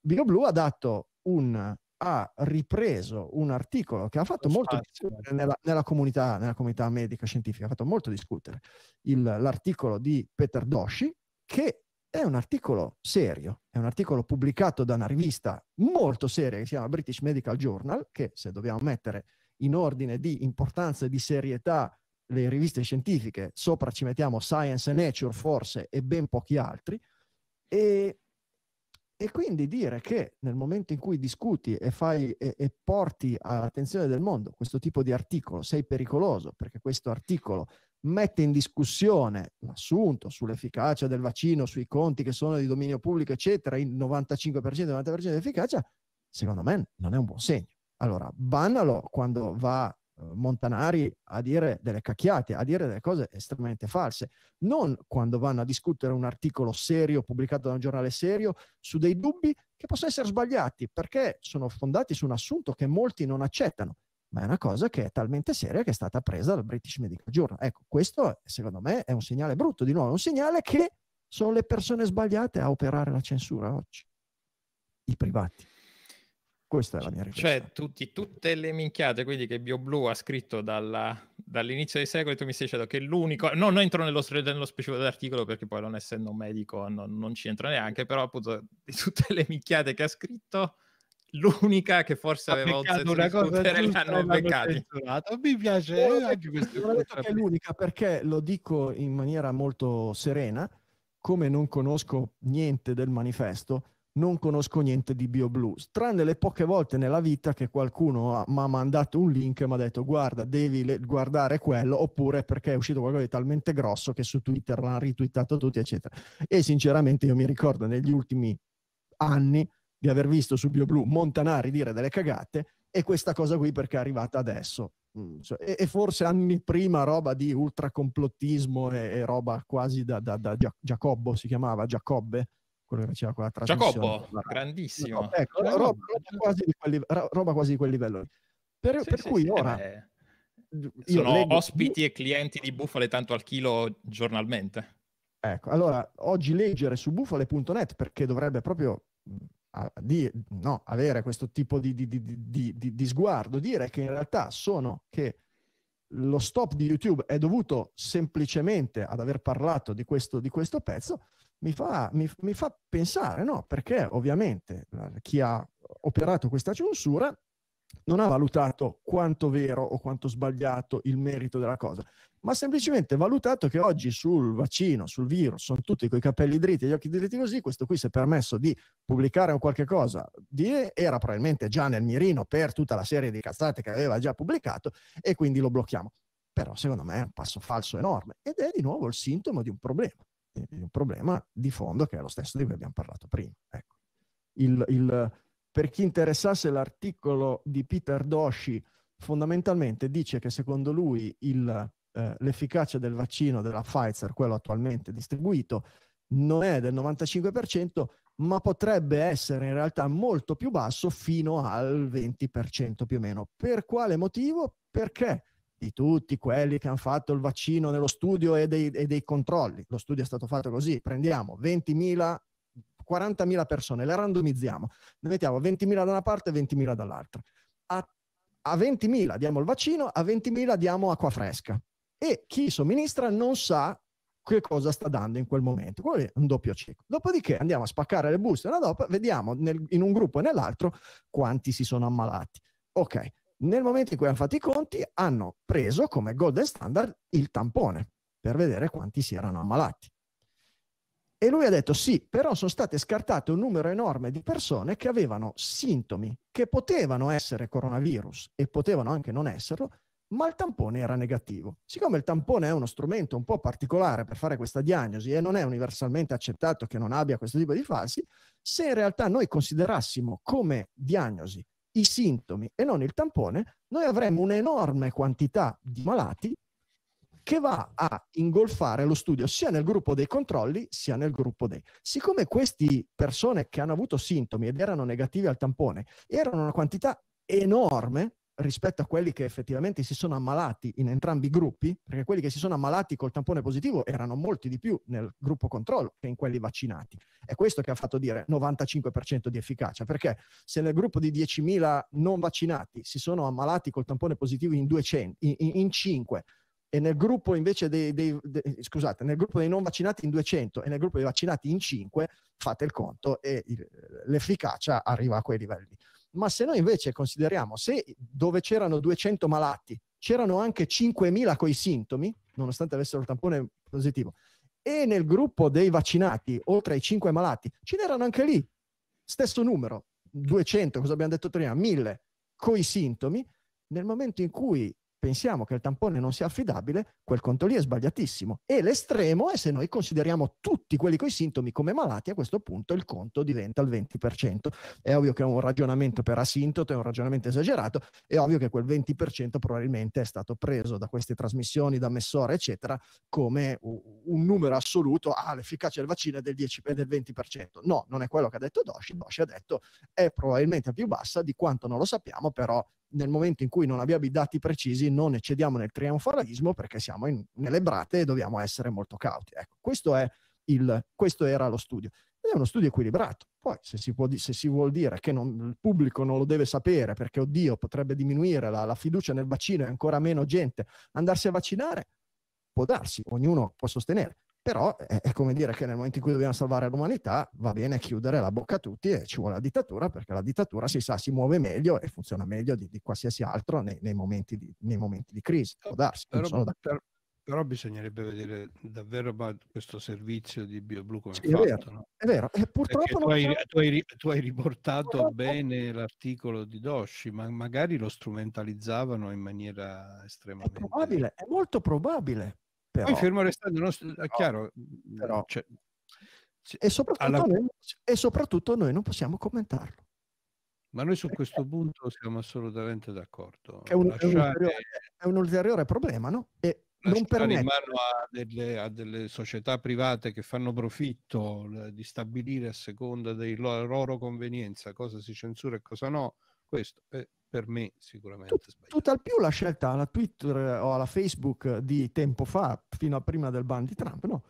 BioBlue ha dato un ha ripreso un articolo che ha fatto molto discutere nella, nella, comunità, nella comunità medica scientifica, ha fatto molto discutere il, l'articolo di Peter Doshi, che è un articolo serio, è un articolo pubblicato da una rivista molto seria che si chiama British Medical Journal, che se dobbiamo mettere in ordine di importanza e di serietà le riviste scientifiche, sopra ci mettiamo Science e Nature forse e ben pochi altri, e, e, quindi dire che nel momento in cui discuti e, fai, e, e porti all'attenzione del mondo questo tipo di articolo, sei pericoloso perché questo articolo mette in discussione l'assunto sull'efficacia del vaccino, sui conti che sono di dominio pubblico, eccetera, il 95%, 90% di efficacia, secondo me non è un buon segno. Allora, bannalo quando va eh, Montanari a dire delle cacchiate, a dire delle cose estremamente false, non quando vanno a discutere un articolo serio pubblicato da un giornale serio su dei dubbi che possono essere sbagliati perché sono fondati su un assunto che molti non accettano, ma è una cosa che è talmente seria che è stata presa dal British Medical Journal. Ecco, questo secondo me è un segnale brutto, di nuovo, è un segnale che sono le persone sbagliate a operare la censura oggi, i privati. Questa è la mia cioè riflessione. Cioè, tutti, tutte le minchiate quindi che BioBlu ha scritto dalla, dall'inizio dei secoli, tu mi stai dicendo che l'unico... No, non entro nello, nello specifico dell'articolo perché poi non essendo un medico non, non ci entra neanche, però appunto di tutte le minchiate che ha scritto, l'unica che forse aveva un una cosa l'hanno beccata. Mi piace, eh, anche questo, questo è l'unica perché lo dico in maniera molto serena, come non conosco niente del manifesto, non conosco niente di BioBlues, tranne le poche volte nella vita che qualcuno mi ha mandato un link e mi ha detto guarda, devi le- guardare quello, oppure perché è uscito qualcosa di talmente grosso che su Twitter l'hanno ritweetato tutti, eccetera. E sinceramente io mi ricordo negli ultimi anni di aver visto su BioBlu Montanari dire delle cagate e questa cosa qui perché è arrivata adesso. Mm, e, forse anni prima roba di ultracomplottismo e, e roba quasi da, da, da Giacobbo si chiamava Giacobbe, quello che faceva quella trasmissione. Giacobbo, ma... grandissimo. Ecco, no, ecco, roba, roba, quasi quelli... roba, quasi di quel livello. Per, sì, per sì, cui sì, ora... Eh, sono leggo... ospiti e clienti di Bufale tanto al chilo giornalmente. Ecco, allora oggi leggere su bufale.net perché dovrebbe proprio mm, a, di, no, avere questo tipo di, di, di, sguardo, dire che in realtà sono che lo stop di YouTube è dovuto semplicemente ad aver parlato di questo, questo pezzo, mi fa, mi, mi fa pensare, no? Perché ovviamente eh, chi ha operato questa censura non ha valutato quanto vero o quanto sbagliato il merito della cosa, ma semplicemente valutato che oggi sul vaccino, sul virus, sono tutti coi capelli dritti e gli occhi dritti così, questo qui si è permesso di pubblicare un qualche cosa, di, era probabilmente già nel mirino per tutta la serie di cazzate che aveva già pubblicato e quindi lo blocchiamo. Però secondo me è un passo falso enorme ed è di nuovo il sintomo di un problema di un problema di fondo che è lo stesso di cui abbiamo parlato prima. Ecco. Il, il, per chi interessasse l'articolo di Peter Doshi, fondamentalmente dice che secondo lui il, eh, l'efficacia del vaccino della Pfizer, quello attualmente distribuito, non è del 95%, ma potrebbe essere in realtà molto più basso fino al 20% più o meno. Per quale motivo? Perché di tutti quelli che hanno fatto il vaccino nello studio e dei, e dei controlli. Lo studio è stato fatto così, prendiamo 20.000 40.000 persone, le randomizziamo, ne mettiamo 20.000 da una parte e 20.000 dall'altra. A, a 20.000 diamo il vaccino, a 20.000 diamo acqua fresca e chi somministra non sa che cosa sta dando in quel momento. Quello è un doppio cieco. Dopodiché andiamo a spaccare le buste una dopo, vediamo nel, in un gruppo e nell'altro quanti si sono ammalati. Ok, nel momento in cui hanno fatto i conti, hanno preso come golden standard il tampone per vedere quanti si erano ammalati. E lui ha detto sì, però sono state scartate un numero enorme di persone che avevano sintomi che potevano essere coronavirus e potevano anche non esserlo, ma il tampone era negativo. Siccome il tampone è uno strumento un po' particolare per fare questa diagnosi e non è universalmente accettato che non abbia questo tipo di falsi, se in realtà noi considerassimo come diagnosi i sintomi e non il tampone, noi avremmo un'enorme quantità di malati che va a ingolfare lo studio sia nel gruppo dei controlli sia nel gruppo dei. Siccome queste persone che hanno avuto sintomi ed erano negativi al tampone erano una quantità enorme, rispetto a quelli che effettivamente si sono ammalati in entrambi i gruppi, perché quelli che si sono ammalati col tampone positivo erano molti di più nel gruppo controllo che in quelli vaccinati. È questo che ha fatto dire 95% di efficacia, perché se nel gruppo di 10.000 non vaccinati si sono ammalati col tampone positivo in, 200, in, in, in 5, e nel gruppo invece dei, dei, dei, scusate, nel gruppo dei non vaccinati in 200 e nel gruppo dei vaccinati in 5, fate il conto e l'efficacia arriva a quei livelli. Ma se noi invece consideriamo se dove c'erano 200 malati c'erano anche 5.000 coi sintomi, nonostante avessero il tampone positivo, e nel gruppo dei vaccinati, oltre ai 5 malati, ce n'erano anche lì, stesso numero, 200, cosa abbiamo detto prima, 1.000 coi sintomi, nel momento in cui pensiamo che il tampone non sia affidabile, quel conto lì è sbagliatissimo. E l'estremo è se noi consideriamo tutti quelli con i sintomi come malati, a questo punto il conto diventa il 20%. È ovvio che è un ragionamento per asintoto, è un ragionamento esagerato, è ovvio che quel 20% probabilmente è stato preso da queste trasmissioni, da Messore, eccetera, come un numero assoluto, ah, l'efficacia del vaccino è del 10 e del 20%. No, non è quello che ha detto Doshi, Doshi ha detto è probabilmente più bassa di quanto non lo sappiamo, però nel momento in cui non abbiamo i dati precisi non eccediamo nel trionfalismo perché siamo in, nelle brate e dobbiamo essere molto cauti. Ecco, questo, il, questo, era lo studio. Ed è uno studio equilibrato. Poi se si, può, se si vuol dire che non, il pubblico non lo deve sapere perché, oddio, potrebbe diminuire la, la fiducia nel vaccino e ancora meno gente andarsi a vaccinare, può darsi, ognuno può sostenere però è, è, come dire che nel momento in cui dobbiamo salvare l'umanità va bene chiudere la bocca a tutti e ci vuole la dittatura perché la dittatura si sa si muove meglio e funziona meglio di, di qualsiasi altro nei, nei, momenti di, nei, momenti di, crisi. Può darsi, però, sono d'accordo. Però bisognerebbe vedere davvero questo servizio di BioBlu come sì, è Vero, no? È vero, e purtroppo... Tu hai, so... tu, hai, tu hai, riportato bene l'articolo di Doshi, ma magari lo strumentalizzavano in maniera estremamente... È probabile, è molto probabile, però, Poi fermo restando, non, però, chiaro, mhmm, però, cioè, e, soprattutto alla... noi, e soprattutto noi non possiamo commentarlo. Ma noi su questo punto siamo assolutamente d'accordo. È un, Lasciare... è un, ulteriore, è un ulteriore, problema, no? E non permette... in mano a delle, a delle, società private che fanno profitto di stabilire a seconda della loro convenienza cosa si censura e cosa no, questo è per me sicuramente Tut, sbagliato. Tutt'al più la scelta alla Twitter eh, o alla Facebook di tempo fa, fino a prima del ban di Trump, no?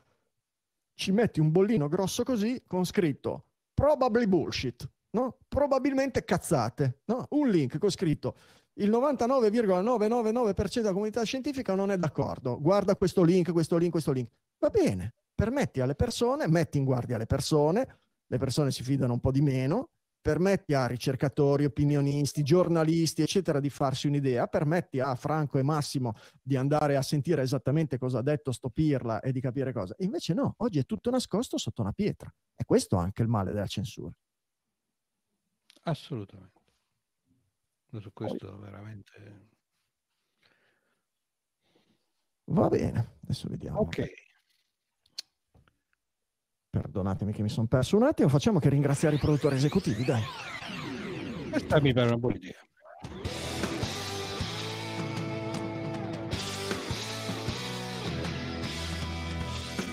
Ci metti un bollino grosso così con scritto probably bullshit, no? Probabilmente cazzate, no? Un link con scritto il 99,999% della comunità scientifica non è d'accordo. Guarda questo link, questo link, questo link. Va bene, permetti alle persone, metti in guardia le persone, le persone si fidano un po' di meno, permetti a ricercatori, opinionisti, giornalisti, eccetera, di farsi un'idea, permetti a Franco e Massimo di andare a sentire esattamente cosa ha detto Stopirla e di capire cosa. Invece no, oggi è tutto nascosto sotto una pietra. E questo è anche il male della censura. Assolutamente. Su questo veramente... Va bene, adesso vediamo. Ok. Perdonatemi che mi sono perso un attimo, facciamo che ringraziare i produttori esecutivi, dai. Questa mi pare una buona idea.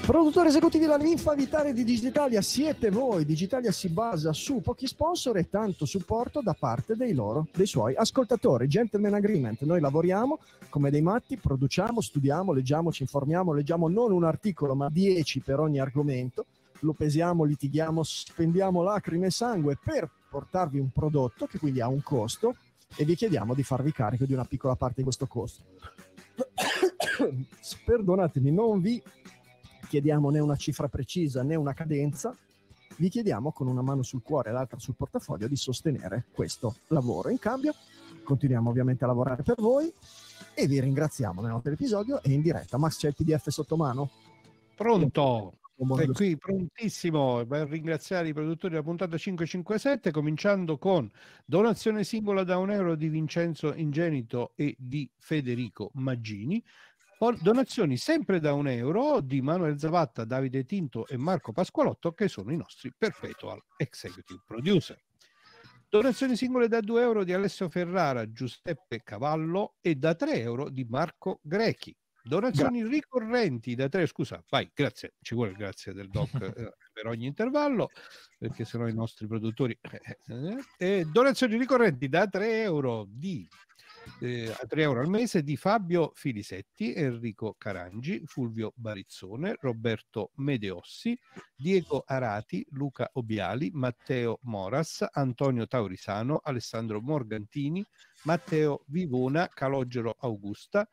Produttori esecutivi della linfa vitale di Digitalia siete voi. Digitalia si basa su pochi sponsor e tanto supporto da parte dei loro, dei suoi ascoltatori. Gentleman Agreement. Noi lavoriamo come dei matti, produciamo, studiamo, leggiamo, ci informiamo, leggiamo non un articolo ma 10 per ogni argomento lo pesiamo, litighiamo, spendiamo lacrime e sangue per portarvi un prodotto che quindi ha un costo e vi chiediamo di farvi carico di una piccola parte di questo costo. Perdonatemi, non vi chiediamo né una cifra precisa né una cadenza, vi chiediamo con una mano sul cuore e l'altra sul portafoglio di sostenere questo lavoro. In cambio, continuiamo ovviamente a lavorare per voi e vi ringraziamo nel nostro episodio e in diretta. Max, c'è il PDF sotto mano? Pronto! E qui prontissimo per ringraziare i produttori della puntata 557, cominciando con donazione singola da un euro di Vincenzo Ingenito e di Federico Maggini, donazioni sempre da un euro di Manuel Zavatta, Davide Tinto e Marco Pasqualotto, che sono i nostri perpetual executive producer. Donazioni singole da 2 euro di Alessio Ferrara, Giuseppe Cavallo e da 3 euro di Marco Grechi. Donazioni Gra- ricorrenti da tre, scusa, vai, grazie, ci vuole grazie del doc eh, per ogni intervallo, perché sennò i nostri produttori... eh, eh, eh donazioni ricorrenti da 3 euro di eh, a 3 euro al mese di Fabio Filisetti, Enrico Carangi, Fulvio Barizzone, Roberto Medeossi, Diego Arati, Luca Obiali, Matteo Moras, Antonio Taurisano, Alessandro Morgantini, Matteo Vivona, Calogero Augusta,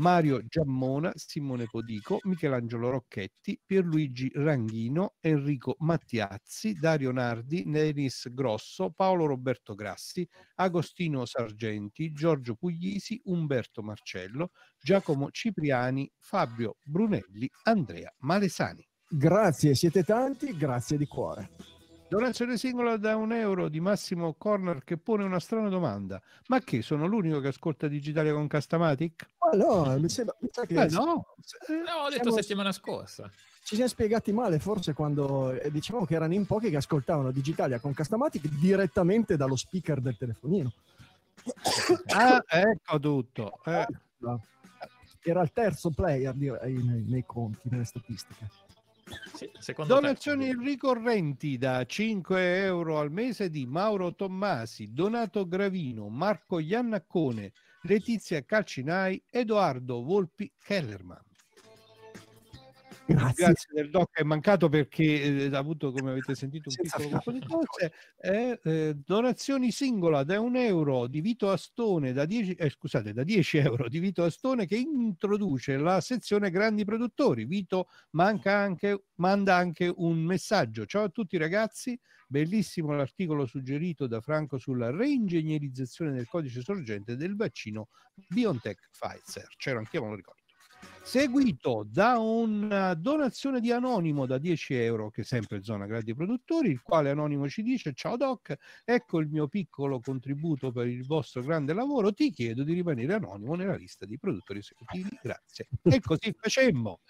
Mario Giammona, Simone Podico, Michelangelo Rocchetti, Pierluigi Ranghino, Enrico Mattiazzi, Dario Nardi, Denis Grosso, Paolo Roberto Grassi, Agostino Sargenti, Giorgio Puglisi, Umberto Marcello, Giacomo Cipriani, Fabio Brunelli, Andrea Malesani. Grazie, siete tanti, grazie di cuore. Donazione singola da un euro di Massimo Corner che pone una strana domanda. Ma che sono l'unico che ascolta Digitale con Castamatic? Ma no, mi sembra mi sa che... Beh, no. no, ho detto siamo... settimana scorsa. Ci siamo spiegati male forse quando eh, dicevamo che erano in pochi che ascoltavano Digitalia con Castamatic direttamente dallo speaker del telefonino. ah, ecco tutto. Eh. Era il terzo player direi, nei, nei conti, nelle statistiche secondo Donazioni te... ricorrenti da 5 euro al mese di Mauro Tommasi, Donato Gravino, Marco Iannaccone, Letizia Calcinai, Edoardo Volpi Kellerman. Grazie. Ah, Grazie del doc è mancato perché eh, ha avuto, come avete sentito, un piccolo gruppo di cose. Eh, eh, donazioni singola da un euro di Vito Astone, da 10, eh, scusate, da 10 euro di Vito Astone che introduce la sezione grandi produttori. Vito manca anche, manda anche un messaggio. Ciao a tutti ragazzi, bellissimo l'articolo suggerito da Franco sulla reingegnerizzazione del codice sorgente del vaccino BioNTech Pfizer. C'era anche io, me lo ricordo seguito da una eh, donazione di Anonimo da 10 euro, che è sempre zona grandi produttori, il quale Anonimo ci dice ciao Doc, ecco il mio piccolo contributo per il vostro grande lavoro, ti chiedo di rimanere anonimo nella lista di produttori esecutivi, grazie. E così facemmo.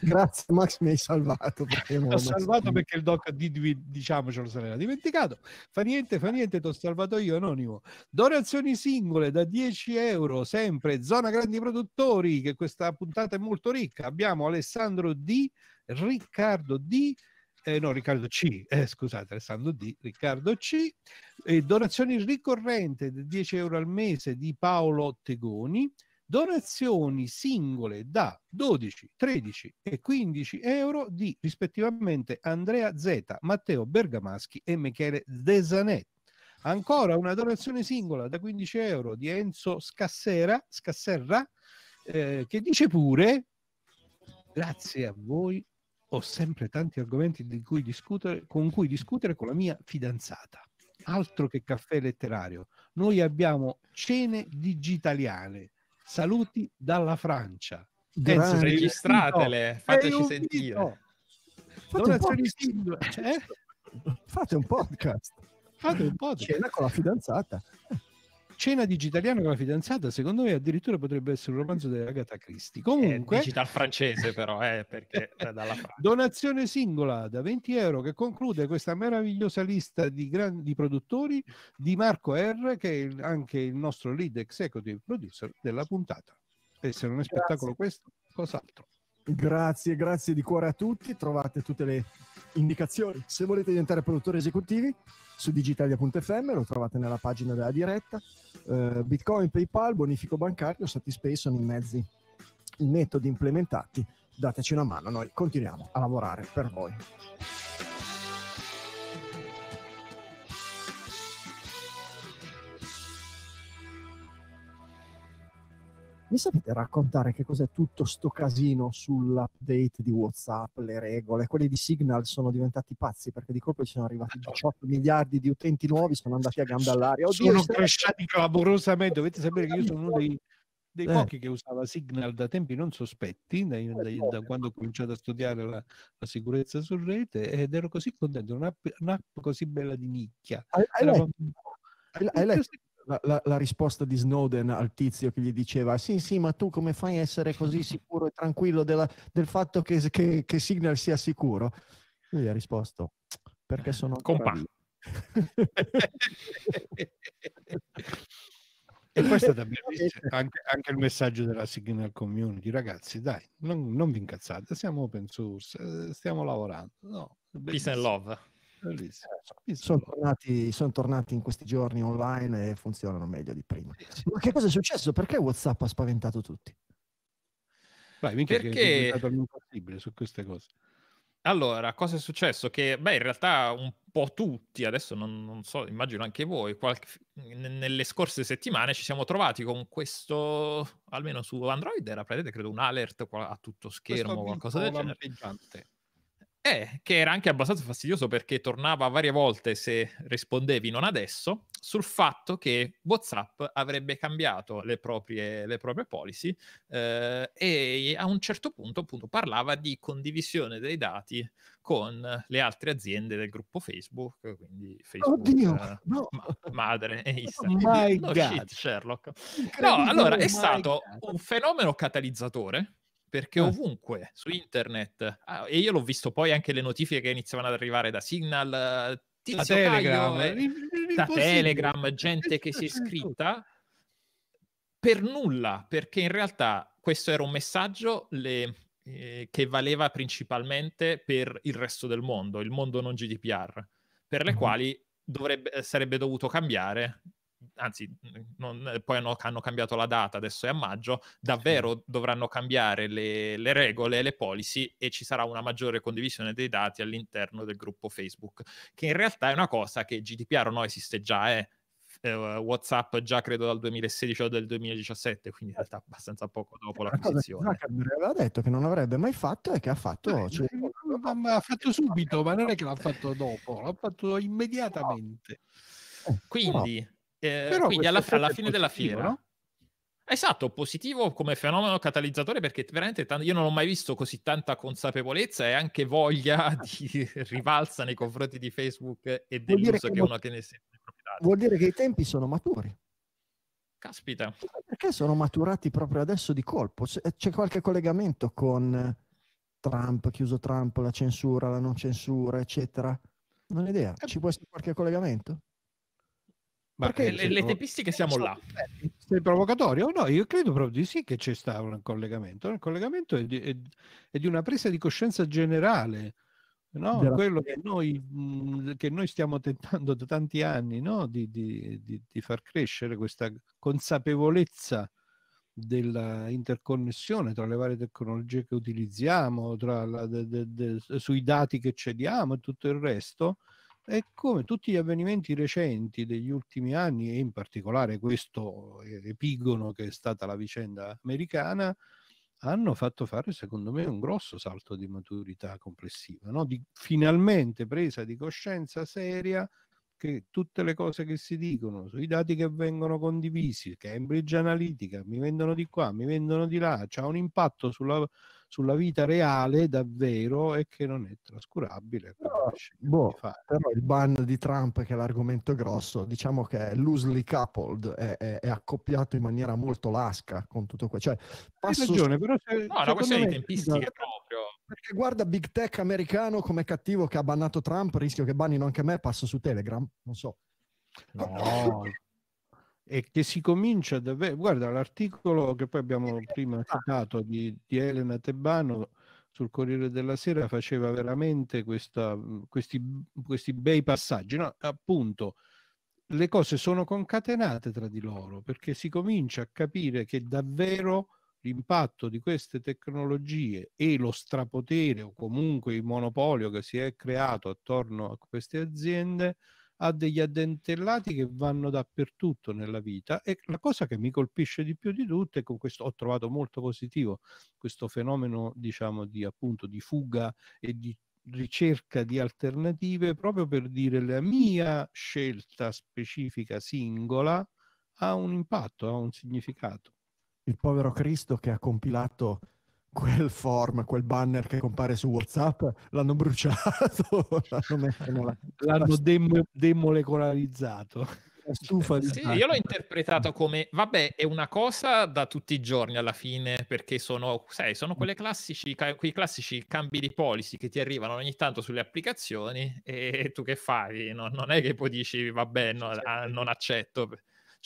grazie Max, mi hai salvato. L'ho salvato perché il Doc diciamo ce lo dimenticato. Fa niente, fa niente, ti ho salvato io Anonimo. Donazioni singole da 10 euro, sempre zona grandi produttori, che questa puntata molto ricca. Abbiamo Alessandro D, Riccardo D, eh, no, Riccardo C, eh, scusate, Alessandro D, Riccardo C, eh, donazioni ricorrente di 10 euro al mese di Paolo Tegoni, donazioni singole da 12, 13 e 15 euro di rispettivamente Andrea Z, Matteo Bergamaschi e Michele Desanet. Ancora una donazione singola da 15 euro di Enzo Scassera, Scasserra eh, che dice pure, grazie a voi ho sempre tanti argomenti di cui discutere, con cui discutere con la mia fidanzata. Altro che caffè letterario. Noi abbiamo cene digitaliane. Saluti dalla Francia. Penso, registratele, fateci sentire. Fate, un eh? Fate un podcast. Fate un podcast. Cena con la fidanzata. Cena digitaliano con la fidanzata, secondo me addirittura potrebbe essere un romanzo di Agatha Christie. Comunque... È digital francese però, eh, perché è dalla Francia. Donazione singola da 20 euro che conclude questa meravigliosa lista di grandi produttori di Marco R, che è anche il nostro lead executive producer della puntata. E se non è spettacolo Grazie. questo, cos'altro? Grazie, grazie di cuore a tutti. Trovate tutte le indicazioni. Se volete diventare produttori esecutivi, su digitalia.fm lo trovate nella pagina della diretta. Eh, Bitcoin, PayPal, bonifico bancario, Satispace sono i mezzi, i metodi implementati. Dateci una mano, noi continuiamo a lavorare per voi. mi sapete raccontare che cos'è tutto sto casino sull'update di WhatsApp, le regole? Quelli di Signal sono diventati pazzi perché di colpo ci sono arrivati 18 eh, miliardi di utenti nuovi, sono andati a gamba all'aria. Oddio, sono cresciuti clamorosamente. Dovete sapere che io sono uno dei, dei eh. pochi che usava Signal da tempi non sospetti, dai, eh, dai, certo. da quando ho cominciato a studiare la, la, sicurezza su rete, ed ero così contento. Un'app, un'app così bella di nicchia. Hai, hai letto? Hai, hai letto? la, la, la, risposta di Snowden al tizio che gli diceva sì sì ma tu come fai a essere così sicuro e tranquillo della, del fatto che, che, che, Signal sia sicuro? Lui ha risposto perché sono... Eh, compa E questo è davvero anche, anche, il messaggio della Signal Community, ragazzi. Dai, non, non vi incazzate, siamo open source, eh, stiamo lavorando. No, Peace and love. Eh, sono tornati, sono tornati, in questi giorni online e funzionano meglio di prima. Ma che cosa è successo? Perché WhatsApp ha spaventato tutti? Vai, minchia, Perché è stato impossibile su queste cose. Allora, cosa è successo? Che, beh, in realtà un po' tutti, adesso non, non so, immagino anche voi, qualche, nelle scorse settimane ci siamo trovati con questo, almeno su Android era presente, credo, un alert a tutto schermo o qualcosa del genere. Eh, che era anche abbastanza fastidioso perché tornava varie volte se rispondevi non adesso sul fatto che WhatsApp avrebbe cambiato le proprie, le proprie policy eh, e a un certo punto appunto parlava di condivisione dei dati con le altre aziende del gruppo Facebook, quindi Facebook, Oddio, uh, no. ma- Madre e Instagram. Oh no, shit, Sherlock. No, allora è oh stato God. un fenomeno catalizzatore perché ah. ovunque su internet, ah, e io l'ho visto poi anche le notifiche che iniziavano ad arrivare da Signal, da Telegram, Caio, eh, da Telegram, gente che si è iscritta, per nulla, perché in realtà questo era un messaggio le, eh, che valeva principalmente per il resto del mondo, il mondo non GDPR, per le mm-hmm. quali dovrebbe, sarebbe dovuto cambiare anzi, non, eh, poi hanno, hanno, cambiato la data, adesso è a maggio, davvero dovranno cambiare le, le regole, le policy e ci sarà una maggiore condivisione dei dati all'interno del gruppo Facebook, che in realtà è una cosa che GDPR ormai esiste già, eh. Eh, WhatsApp già credo dal 2016 o dal 2017, quindi in realtà abbastanza poco dopo l'acquisizione. Una che aveva detto che non avrebbe mai fatto e che ha fatto... Eh, cioè... l'ha fatto subito, ma non è che l'ha eh. fatto dopo, l'ha fatto immediatamente. Eh, quindi... No eh, quindi alla, alla fine della fiera... No? Esatto, positivo come fenomeno catalizzatore perché veramente t- io non ho mai visto così tanta consapevolezza e anche voglia di rivalsa nei confronti di Facebook e dell'uso che, che uno tiene sempre proprietario. Vuol dire che i tempi sono maturi. Caspita. Perché sono maturati proprio adesso di colpo? Eh, c'è qualche collegamento con eh, Trump, chiuso Trump, la censura, la non censura, eccetera? Non ho idea. Eh, Ci può essere qualche collegamento? Ma perché, le, le tempistiche siamo là. Sei provocatorio? No, io credo proprio di sì che c'è stato un collegamento. Il collegamento è di, è, è di una presa di coscienza generale. No? quello che noi, mm, che noi, stiamo tentando da tanti anni no? di, di, di, di, far crescere questa consapevolezza della interconnessione tra le varie tecnologie che utilizziamo, la, de, de, de, sui dati che cediamo e tutto il resto, e come tutti gli avvenimenti recenti degli ultimi anni, e in particolare questo eh, epigono che è stata la vicenda americana, hanno fatto fare, secondo me, un grosso salto di maturità complessiva, no? di finalmente presa di coscienza seria che tutte le cose che si dicono, sui dati che vengono condivisi, Cambridge Analytica, mi vendono di qua, mi vendono di là, c'è un impatto sulla, sulla vita reale davvero e che non è trascurabile. No, boh, però il ban di Trump, che è l'argomento grosso, diciamo che è loosely coupled, è, è, è accoppiato in maniera molto lasca con tutto questo. Cioè, passo... Hai ragione, però se, una questione di tempistica proprio. Perché guarda Big Tech americano come cattivo che ha bannato Trump, rischio che bannino anche me, passo su Telegram, non so. No, e che si comincia davvero... Guarda, l'articolo che poi abbiamo prima citato di, di Elena Tebano sul Corriere della Sera faceva veramente questa, questi, questi bei passaggi. No, appunto, le cose sono concatenate tra di loro perché si comincia a capire che davvero l'impatto di queste tecnologie e lo strapotere o comunque il monopolio che si è creato attorno a queste aziende ha degli addentellati che vanno dappertutto nella vita e la cosa che mi colpisce di più di tutte, con questo ho trovato molto positivo questo fenomeno diciamo di appunto di fuga e di ricerca di alternative proprio per dire la mia scelta specifica singola ha un impatto, ha un significato. Il povero Cristo che ha compilato quel form, quel banner che compare su WhatsApp, l'hanno bruciato, cioè, l'hanno, nella, l'hanno dem- demolecolarizzato. sì, io l'ho interpretato come vabbè, è una cosa da tutti i giorni alla fine, perché sono, sai, sono quelle classici, quei classici cambi di policy che ti arrivano ogni tanto sulle applicazioni e tu che fai? No, non è che poi dici vabbè, no, ah, non accetto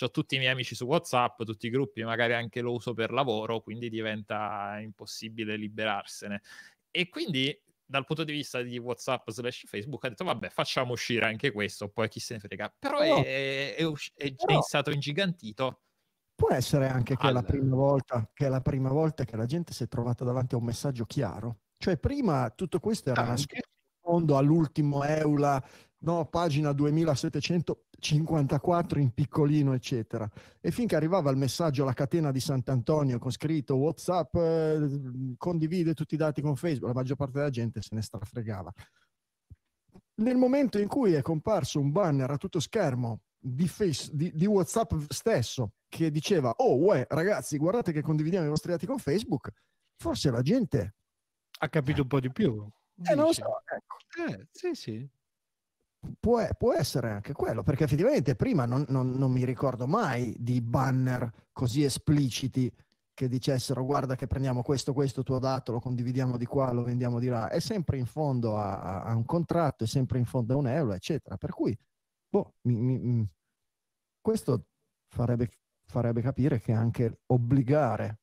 ho tutti i miei amici su WhatsApp, tutti i gruppi, magari anche lo uso per lavoro, quindi diventa impossibile liberarsene. E quindi dal punto di vista di WhatsApp slash Facebook ha detto vabbè facciamo uscire anche questo, poi chi se ne frega. Però no, è, è, us- è, però... stato ingigantito. Può essere anche che, allora. è la prima volta, che è la prima volta che la gente si è trovata davanti a un messaggio chiaro. Cioè prima tutto questo era anche. fondo all'ultimo Eula no, pagina 2754 in piccolino, eccetera. E finché arrivava il messaggio alla catena di Sant'Antonio con scritto WhatsApp, eh, condivide tutti i dati con Facebook, la maggior parte della gente se ne strafregava. Nel momento in cui è comparso un banner a tutto schermo di, face, di, di WhatsApp stesso che diceva, oh, uè, ragazzi, guardate che condividiamo i vostri dati con Facebook, forse la gente... Ha capito un po' di più. Eh, non lo so, ecco. Eh, sì, sì può, può, essere anche quello, perché effettivamente prima non, non, non mi ricordo mai di banner così espliciti che dicessero guarda che prendiamo questo, questo tuo dato, lo condividiamo di qua, lo vendiamo di là, è sempre in fondo a, a un contratto, è sempre in fondo a un euro, eccetera. Per cui boh, mi, mi, mm, questo farebbe, farebbe, capire che anche obbligare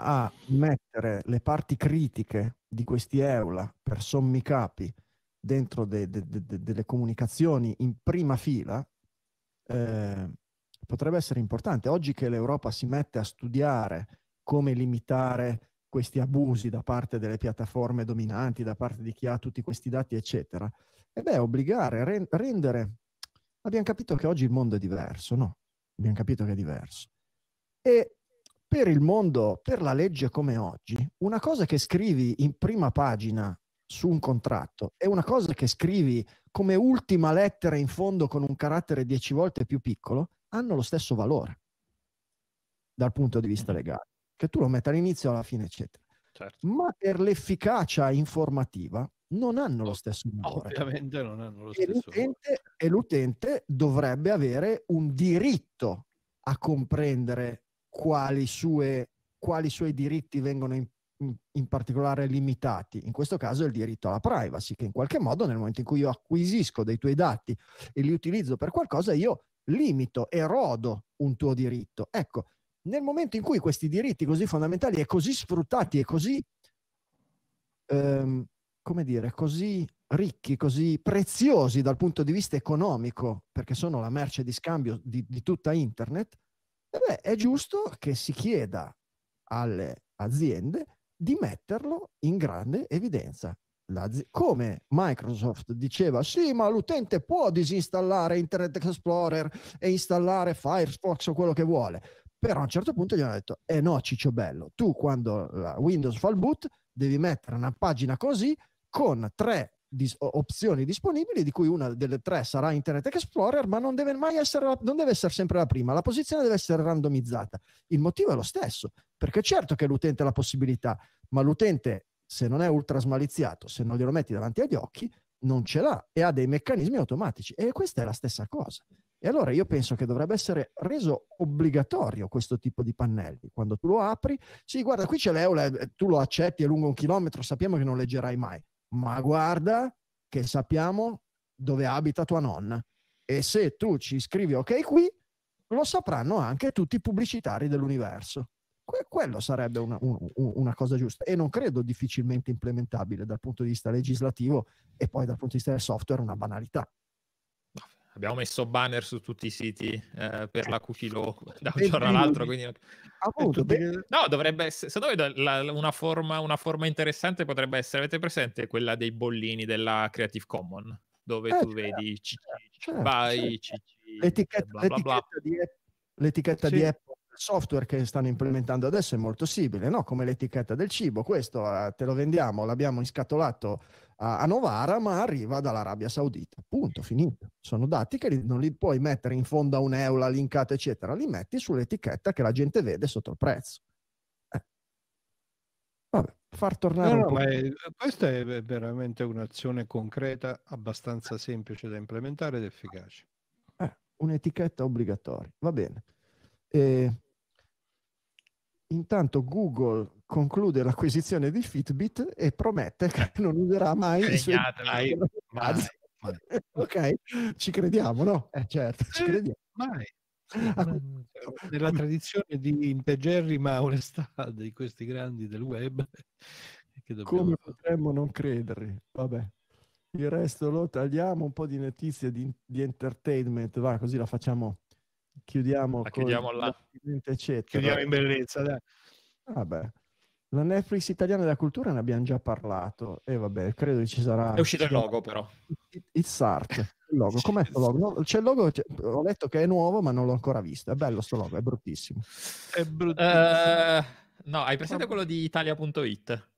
a mettere le parti critiche di questi EULA per sommi capi dentro de, de, de, delle comunicazioni in prima fila eh, potrebbe essere importante. Oggi che l'Europa si mette a studiare come limitare questi abusi da parte delle piattaforme dominanti, da parte di chi ha tutti questi dati, eccetera, e beh, obbligare, re, rendere... Abbiamo capito che oggi il mondo è diverso, no? Abbiamo capito che è diverso. E per il mondo, per la legge come oggi, una cosa che scrivi in prima pagina su un contratto è una cosa che scrivi come ultima lettera in fondo con un carattere dieci volte più piccolo, hanno lo stesso valore dal punto di vista mm-hmm. legale, che tu lo metta all'inizio, alla fine, eccetera. Certo. Ma per l'efficacia informativa non hanno lo stesso valore. Ovviamente non hanno lo stesso e valore. E l'utente dovrebbe avere un diritto a comprendere quali, sue, quali suoi diritti vengono in, in particolare limitati, in questo caso il diritto alla privacy, che in qualche modo nel momento in cui io acquisisco dei tuoi dati e li utilizzo per qualcosa, io limito, erodo un tuo diritto. Ecco, nel momento in cui questi diritti così fondamentali e così sfruttati e così, ehm, come dire, così ricchi, così preziosi dal punto di vista economico, perché sono la merce di scambio di, di tutta internet, eh beh, è giusto che si chieda alle aziende di metterlo in grande evidenza. Z- come Microsoft diceva, sì, ma l'utente può disinstallare Internet Explorer e installare Firefox o quello che vuole. Però a un certo punto gli hanno detto, eh no, ciccio bello, tu quando eh, Windows fa il boot devi mettere una pagina così con tre dis- opzioni disponibili, di cui una delle tre sarà Internet Explorer, ma non deve mai essere, la, non deve essere sempre la prima, la posizione deve essere randomizzata. Il motivo è lo stesso, perché certo che l'utente ha la possibilità, ma l'utente, se non è ultra smaliziato, se non glielo metti davanti agli occhi, non ce l'ha e ha dei meccanismi automatici. E questa è la stessa cosa. E allora io penso che dovrebbe essere reso obbligatorio questo tipo di pannelli. Quando tu lo apri, sì, guarda, qui c'è l'EULA, eh, tu lo accetti è lungo un chilometro, sappiamo che non leggerai mai ma guarda che sappiamo dove abita tua nonna e se tu ci scrivi ok qui, lo sapranno anche tutti i pubblicitari dell'universo. Que- quello sarebbe una, un, una, cosa giusta e non credo difficilmente implementabile dal punto di vista legislativo e poi dal punto di vista del software una banalità abbiamo messo banner su tutti i siti eh, per la cookie law da un giorno all'altro. Quindi... Appunto, eh, tutti... No, dovrebbe essere, secondo me la, una, forma, una, forma, interessante potrebbe essere, avete presente quella dei bollini della Creative Commons, dove eh, tu certo, vedi CC, certo, certo, vai, certo. CC, l'etichetta, bla, bla, bla. l'etichetta, di, l'etichetta sì. di Apple software che stanno implementando adesso è molto simile, no? come l'etichetta del cibo. Questo eh, te lo vendiamo, l'abbiamo inscatolato a, Novara, ma arriva dall'Arabia Saudita. Punto, finito. Sono dati che non li puoi mettere in fondo a un'eula, linkata, eccetera, li metti sull'etichetta che la gente vede sotto il prezzo. Eh. Vabbè, far tornare no, no, è, questa è veramente un'azione concreta abbastanza semplice da implementare ed efficace. Eh, un'etichetta obbligatoria, va bene. E eh, Intanto Google conclude l'acquisizione di Fitbit e promette che non userà mai i suoi... mai, mai, mai. ok, ci crediamo, no? Eh, certo, ci eh, crediamo. Mai. Ah, nella tradizione di integerrima onestà di questi grandi del web, come potremmo non crederli? Vabbè. Il resto lo tagliamo, un po' di notizie di, di entertainment, va così la facciamo chiudiamo, la chiudiamo, la... chiudiamo in bellezza. Dai. Vabbè. La Netflix italiana della cultura ne abbiamo già parlato e vabbè, credo che ci sarà... È uscito il logo però. It's art. Il logo. Com'è sto logo? c'è il logo, c'è... ho letto che è nuovo ma non l'ho ancora visto. È bello questo logo, è bruttissimo. È bruttissimo. Uh, no, hai presente quello di Italia.it?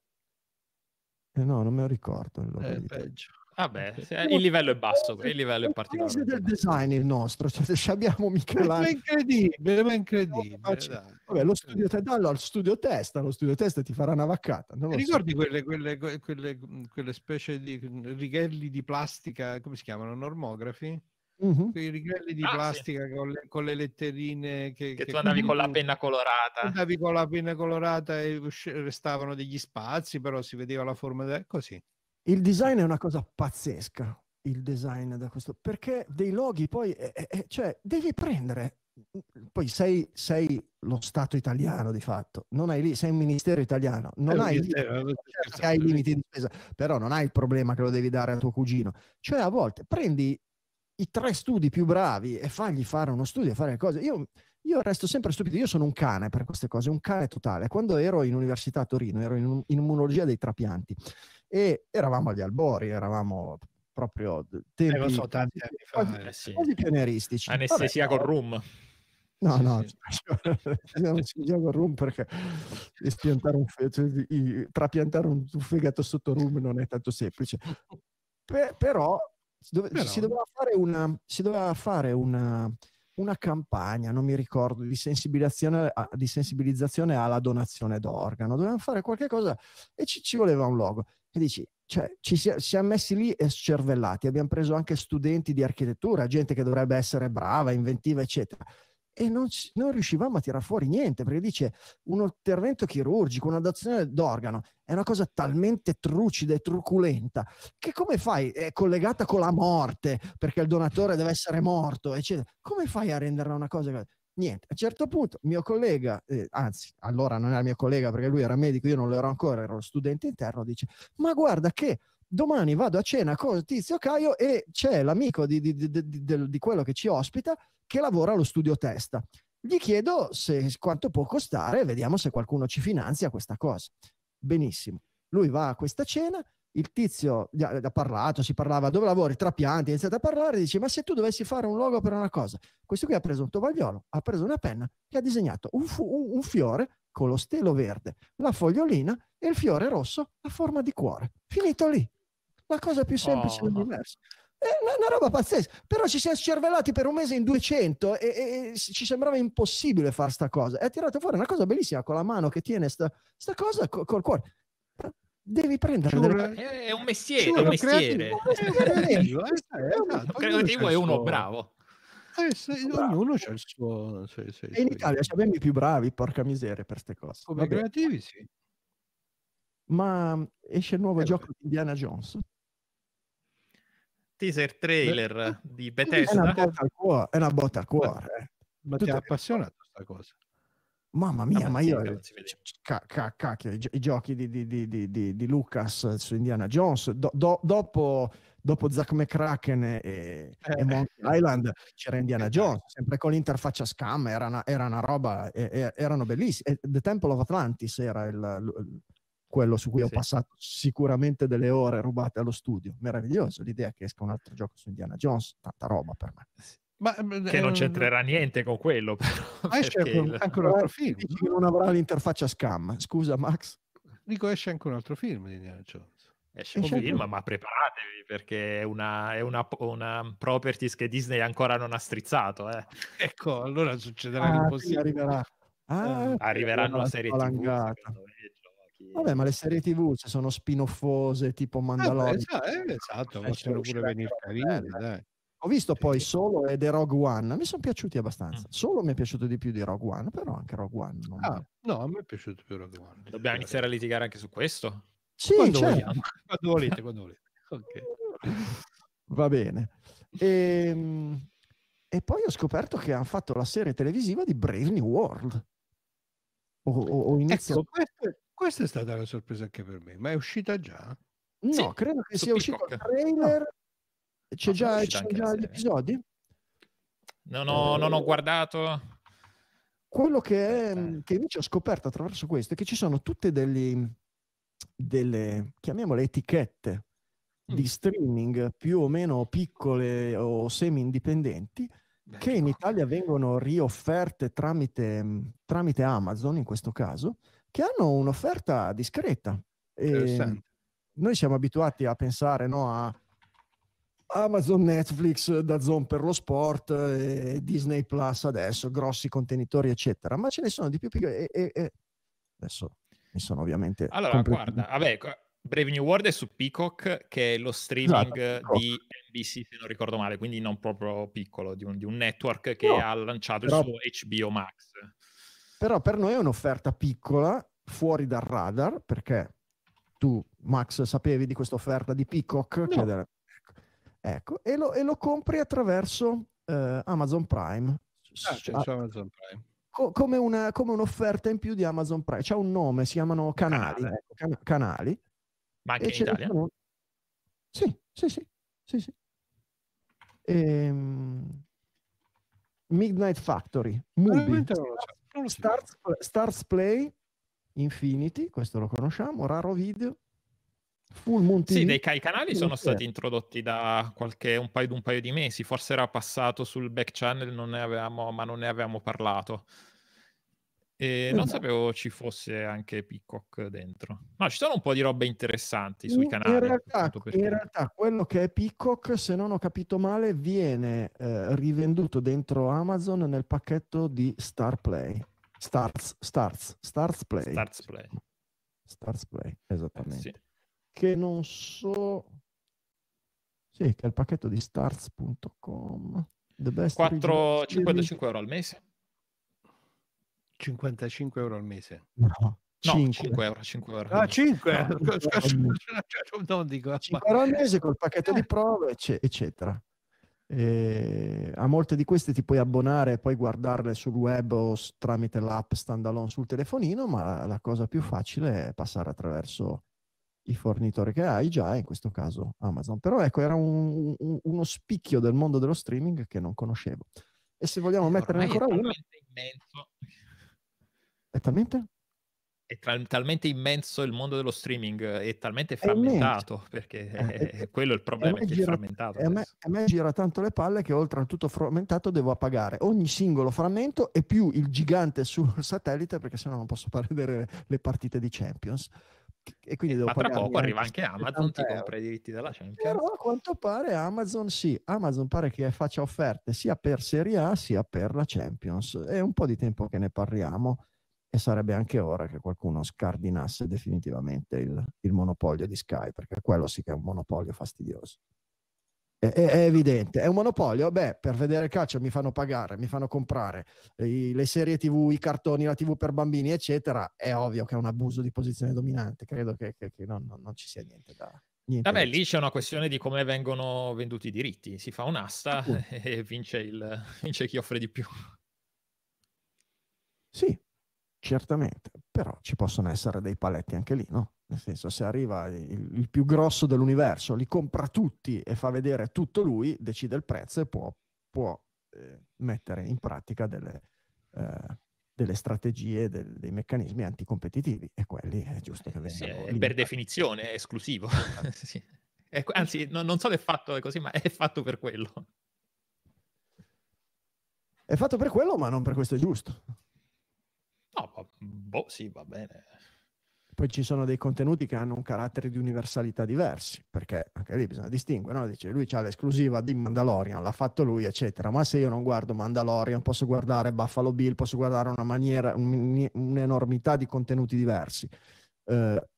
Eh no, non me lo ricordo. È eh, peggio. Vabbè, ah il livello è basso, il livello è particolare. È del design il nostro, cioè, abbiamo Michelangelo. È incredibile, ma incredibile. Vabbè, lo studio te, dallo al studio testa, lo studio testa ti farà una vaccata. ricordi so. quelle, quelle, quelle, quelle, specie di righelli di plastica, come si chiamano, normografi? Uh-huh. Mhm. Quei righelli di ah, plastica sì. con, le, con, le, letterine che, che, che tu andavi con la penna colorata. Andavi con la penna colorata e restavano degli spazi, però si vedeva la forma, de- così. Il design è una cosa pazzesca, il design da questo, perché dei loghi poi, è, eh, è, eh, eh, cioè, devi prendere, mm, poi sei, sei, lo Stato italiano di fatto, non hai lì, sei un ministero italiano, non hai, ministero, certo certo, hai certo. limiti di spesa, però non hai il problema che lo devi dare a tuo cugino. Cioè a volte prendi i tre studi più bravi e fagli fare uno studio, fare le cose. Io, io resto sempre stupito, io sono un cane per queste cose, un cane totale. Quando ero in università a Torino, ero in, in immunologia dei trapianti e eravamo agli albori, eravamo proprio tempi eh, lo so, tanti anni fa, quasi, eh, sì. quasi pionieristici. Anestesia col rum. No, no, non si gioca room perché spiantare un fe- cioè, i, trapiantare un, un fegato sotto rum non è tanto semplice. Pe- però, dove, però, si doveva fare una, doveva fare una, una campagna, non mi ricordo, di sensibilizzazione, di sensibilizzazione alla donazione d'organo. Dovevamo fare qualche cosa e ci, ci voleva un logo. E dici, cioè, ci si, siamo messi lì e scervellati, abbiamo preso anche studenti di architettura, gente che dovrebbe essere brava, inventiva, eccetera. E non, non riuscivamo a tirar fuori niente, perché dice un intervento chirurgico, un'adozione d'organo, è una cosa talmente trucida e truculenta, che come fai, è collegata con la morte, perché il donatore deve essere morto, eccetera. Come fai a renderla una cosa... Niente, a un certo punto mio collega, eh, anzi allora non era mio collega perché lui era medico, io non lo ero ancora, ero studente interno, dice ma guarda che domani vado a cena con Tizio Caio e c'è l'amico di, di, di, di quello che ci ospita che lavora allo studio testa. Gli chiedo se, quanto può costare vediamo se qualcuno ci finanzia questa cosa. Benissimo. Lui va a questa cena, il tizio gli ha, gli ha, parlato, si parlava dove lavori, trapianti, ha iniziato a parlare, dice ma se tu dovessi fare un logo per una cosa, questo qui ha preso un tovagliolo, ha preso una penna e ha disegnato un, fu- un, un fiore con lo stelo verde, la fogliolina e il fiore rosso a forma di cuore. Finito lì. La cosa più semplice oh. dell'universo. È una, una, roba pazzesca, però ci siamo scervellati per un mese in 200 e, e, e ci sembrava impossibile fare sta cosa. E ha tirato fuori una cosa bellissima con la mano che tiene sta, sta cosa col, col cuore devi prendere delle... è un mestiere, Ciuro, è un mestiere. Creativo, è eh, uno bravo. Eh, se, ognuno ha il suo. in sì. Italia abbiamo i più bravi, porca miseria, per queste cose. Come creativi, sì. Ma esce il nuovo eh, gioco di Indiana Jones. Teaser trailer eh, di Bethesda. È una botta al cuore. È Ma, ti ha appassionato questa cosa? Mamma mia, ma io eh, cacchio, i, giochi di, di, di, di, Lucas su Indiana Jones, do, do, dopo, dopo Zack McCracken e, eh. e Monkey Island c'era Indiana esatto. Jones, sempre con l'interfaccia scam, era una, era una roba, e, erano bellissimi. The Temple of Atlantis era il, quello su cui sì. ho passato sicuramente delle ore rubate allo studio, meraviglioso l'idea che esca un altro gioco su Indiana Jones, tanta roba per me. Sì. Ma, ehm, che ehm... non c'entrerà niente con quello, però, esce il... anche un altro film. Dici non avrà l'interfaccia scam. Scusa, Max. Dico, esce anche un altro film di Indiana Jones. Esce un film, anche... ma preparatevi perché è una, è una, una properties che Disney ancora non ha strizzato. Eh. Ecco, allora succederà ah, l'impossibile. Arriverà. Eh, ah, arriveranno la serie TV. Vabbè, ma le serie TV cioè, sono spinoffose tipo eh, Mandalorian. Eh, esatto, esatto eh, possono pure venire carine, eh. dai. Ho visto poi Solo e The Rogue One, mi sono piaciuti abbastanza. Mm. Solo mi è piaciuto di più di Rogue One, però anche Rogue One. Ah, No, a me è piaciuto più Rogue One. Dobbiamo iniziare a litigare anche su questo? Sì, quando, certo. quando volete, quando volete. Okay. Va bene. E, ehm, e, poi ho scoperto che hanno fatto la serie televisiva di Brave New World. Ho, ho, ho iniziato... Ecco, questa, questa, è stata una sorpresa anche per me, ma è uscita già? No, sì, credo che sia Peacock. uscito il trailer c'è già, c'è già gli episodi? Non ho, non ho, guardato. Quello che, è, mm, che, invece ho scoperto attraverso questo è che ci sono tutte degli, delle, chiamiamole etichette mm. di streaming più o meno piccole o semi-indipendenti Beh, che in Italia vengono riofferte tramite, mm, tramite, Amazon in questo caso, che hanno un'offerta discreta. Ehm, noi siamo abituati a pensare no, a Amazon, Netflix, eh, Dazon per lo sport, eh, Disney Plus adesso, grossi contenitori, eccetera. Ma ce ne sono di più piccoli. E, e, adesso mi sono ovviamente. Allora, compl- guarda, vabbè, Brave New World è su Peacock, che è lo streaming esatto, di NBC, se non ricordo male, quindi non proprio piccolo, di un, di un network che no, ha lanciato però, il suo HBO Max. Però per noi è un'offerta piccola, fuori dal radar, perché tu, Max, sapevi di questa offerta di Peacock? No. Che Ecco, e lo, e lo compri attraverso eh, Amazon Prime. Ah, c'è, c'è ah, Amazon Prime. Co- come, una, come, un'offerta in più di Amazon Prime. C'è un nome, si chiamano canali. can- ecco, canali. Ma anche in Italia? Sono... Sì, sì, sì. sì, sì. Ehm... Midnight Factory, Mubi, Stars, Stars, Play, Infinity, questo lo conosciamo, Raro Video, Full Moon TV. Sì, dei Kai canali sono stati introdotti da qualche, un, paio, un paio di mesi, forse era passato sul back channel, non avevamo, ma non ne avevamo parlato. E eh, non sapevo ci fosse anche Peacock dentro. No, ci sono un po' di robe interessanti sui canali. In realtà, in realtà quello che è Peacock, se non ho capito male, viene eh, rivenduto dentro Amazon nel pacchetto di Star Play. Starz, Starz, Starz Play. Starz Play. Starz Play, esattamente. Eh, sì che non so... Sì, che è il pacchetto di starts.com. 4, euro al mese. 55 euro al mese. No. No, 5. euro, 5 euro. Ah, 5 euro. No, cioè, non 5 euro al mese col pacchetto eh. di prove, eccetera. E a molte di queste ti puoi abbonare e poi guardarle sul web o tramite l'app standalone sul telefonino, ma la cosa più facile è passare attraverso il fornitore che hai già, in questo caso Amazon. Però ecco, era un, un, uno spicchio del mondo dello streaming che non conoscevo. E se vogliamo eh, metterne ancora uno... È talmente Immenso. È talmente? È tra- talmente immenso il mondo dello streaming, eh, è talmente frammentato, eh, è perché è, è, quello il problema, è che gira, è frammentato. A me, a me, gira tanto le palle che oltre a tutto frammentato devo pagare ogni singolo frammento e più il gigante sul satellite perché sennò non posso vedere le partite di Champions e quindi eh, devo Ma tra poco arriva anche Amazon, ti compra i diritti della Champions. Però a quanto pare Amazon sì, Amazon pare che faccia offerte sia per Serie A sia per la Champions. È un po' di tempo che ne parliamo e sarebbe anche ora che qualcuno scardinasse definitivamente il, il monopolio di Sky, perché quello sì che è un monopolio fastidioso è, è, evidente. È un monopolio? Beh, per vedere il calcio mi fanno pagare, mi fanno comprare eh, I, le serie TV, i cartoni, la TV per bambini, eccetera. È ovvio che è un abuso di posizione dominante. Credo che, che, che non, non, non ci sia niente da, Niente Vabbè, lì c'è una questione di come vengono venduti i diritti. Si fa un'asta uh. e vince, il, vince, chi offre di più. Sì, Certamente, però ci possono essere dei paletti anche lì, no? Nel senso, se arriva il, il, più grosso dell'universo, li compra tutti e fa vedere tutto lui, decide il prezzo e può, può eh, mettere in pratica delle, eh, delle strategie, del, dei meccanismi anticompetitivi. E quelli è giusto che vengano. Sì, eh, per definizione è esclusivo. Esatto. sì. è, anzi, no, non so se è fatto così, ma è fatto per quello. È fatto per quello, ma non per questo è giusto. No, boh, sì, va bene. Poi ci sono dei contenuti che hanno un carattere di universalità diversi, perché anche lì bisogna distinguere, no? Dice, lui ha l'esclusiva di Mandalorian, l'ha fatto lui, eccetera, ma se io non guardo Mandalorian posso guardare Buffalo Bill, posso guardare una maniera, un, un'enormità di contenuti diversi. Eh,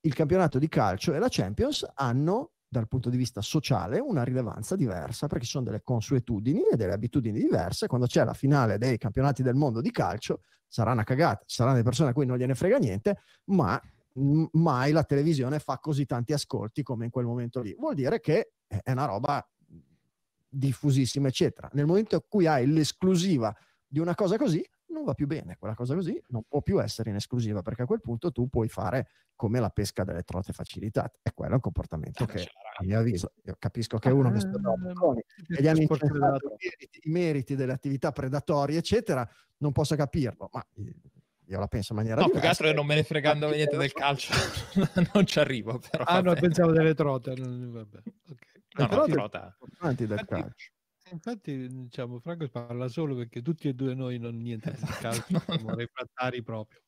il campionato di calcio e la Champions hanno dal punto di vista sociale una rilevanza diversa perché ci sono delle consuetudini e delle abitudini diverse. Quando c'è la finale dei campionati del mondo di calcio sarà una cagata, ci saranno delle persone a cui non gliene frega niente, ma mai la televisione fa così tanti ascolti come in quel momento lì. Vuol dire che è una roba diffusissima, eccetera. Nel momento in cui hai l'esclusiva di una cosa così, non va più bene quella cosa così, non può più essere in esclusiva perché a quel punto tu puoi fare come la pesca delle trote facilitate e quello è un comportamento ah, che a mio avviso io capisco che ah, uno ah, eh, mi sta eh, dando e eh, gli hanno incentivato i meriti delle attività predatorie eccetera non posso capirlo ma io la penso in maniera no, diversa. più che altro non me ne fregando niente del calcio non ci arrivo però ah vabbè. no pensavo delle trote vabbè. Okay. no, no, no trota. del calcio infatti mhmm, diciamo Franco parla solo perché tutti e due noi non niente esatto. siamo refrattari proprio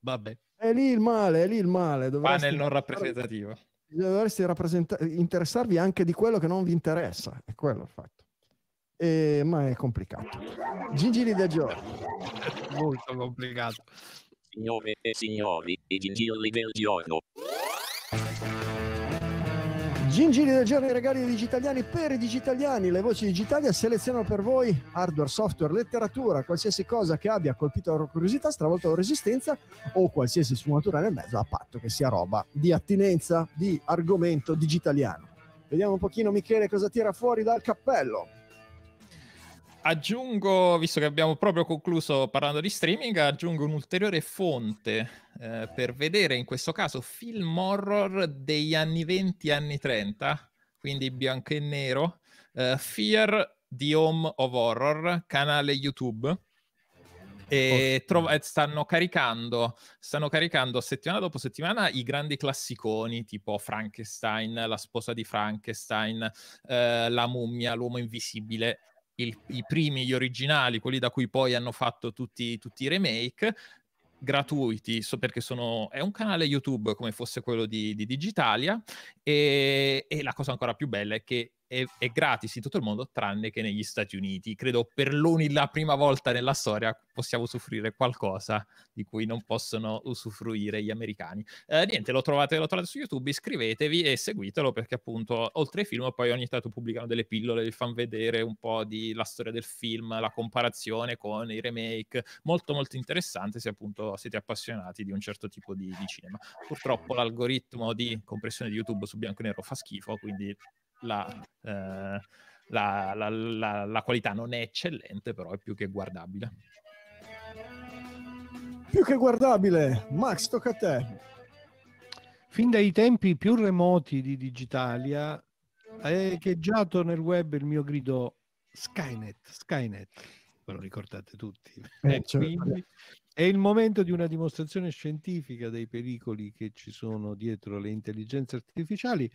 vabbè è lì il male è lì il male dovresti... qua nel non rappresentativo dovresti rappresenta- interessarvi anche di quello che non vi interessa è quello il fatto e... ma è complicato Gingili da giorno molto complicato signore e signori i Gingili del giorno Gingili del giorno i regali degli digitaliani per i digitaliani, le voci digitali selezionano per voi hardware, software, letteratura, qualsiasi cosa che abbia colpito la loro curiosità, stravolto la loro resistenza o qualsiasi sfumatura nel mezzo, a patto che sia roba di attinenza, di argomento digitaliano. Vediamo un pochino Michele cosa tira fuori dal cappello aggiungo, visto che abbiamo proprio concluso parlando di streaming, aggiungo un'ulteriore fonte eh, per vedere in questo caso film horror degli anni 20 e anni 30, quindi bianco e nero, eh, Fear di Home of Horror, canale YouTube. E trov- eh, stanno caricando, stanno caricando settimana dopo settimana i grandi classiconi tipo Frankenstein, la sposa di Frankenstein, eh, la mummia, l'uomo invisibile il, i primi, gli originali, quelli da cui poi hanno fatto tutti, tutti i remake, gratuiti, so perché sono, è un canale YouTube come fosse quello di, di Digitalia e, e, la cosa ancora più bella è che è, è, gratis in tutto il mondo tranne che negli Stati Uniti. Credo per la prima volta nella storia possiamo usufruire qualcosa di cui non possono usufruire gli americani. Eh, niente, lo trovate, lo trovate su YouTube, iscrivetevi e seguitelo perché appunto oltre ai film poi ogni tanto pubblicano delle pillole, vi fanno vedere un po' di la storia del film, la comparazione con i remake, molto molto interessante se appunto siete appassionati di un certo tipo di, di cinema. Purtroppo l'algoritmo di compressione di YouTube su bianco e nero fa schifo, quindi la, eh, la, la, la qualità non è eccellente, però è più che guardabile. Più che guardabile, Max, tocca a te. Fin dai tempi più remoti di Digitalia, è echeggiato nel web il mio grido Skynet, Skynet, ve lo ricordate tutti. Eh, cioè, quindi, è il momento di una dimostrazione scientifica dei pericoli che ci sono dietro le intelligenze artificiali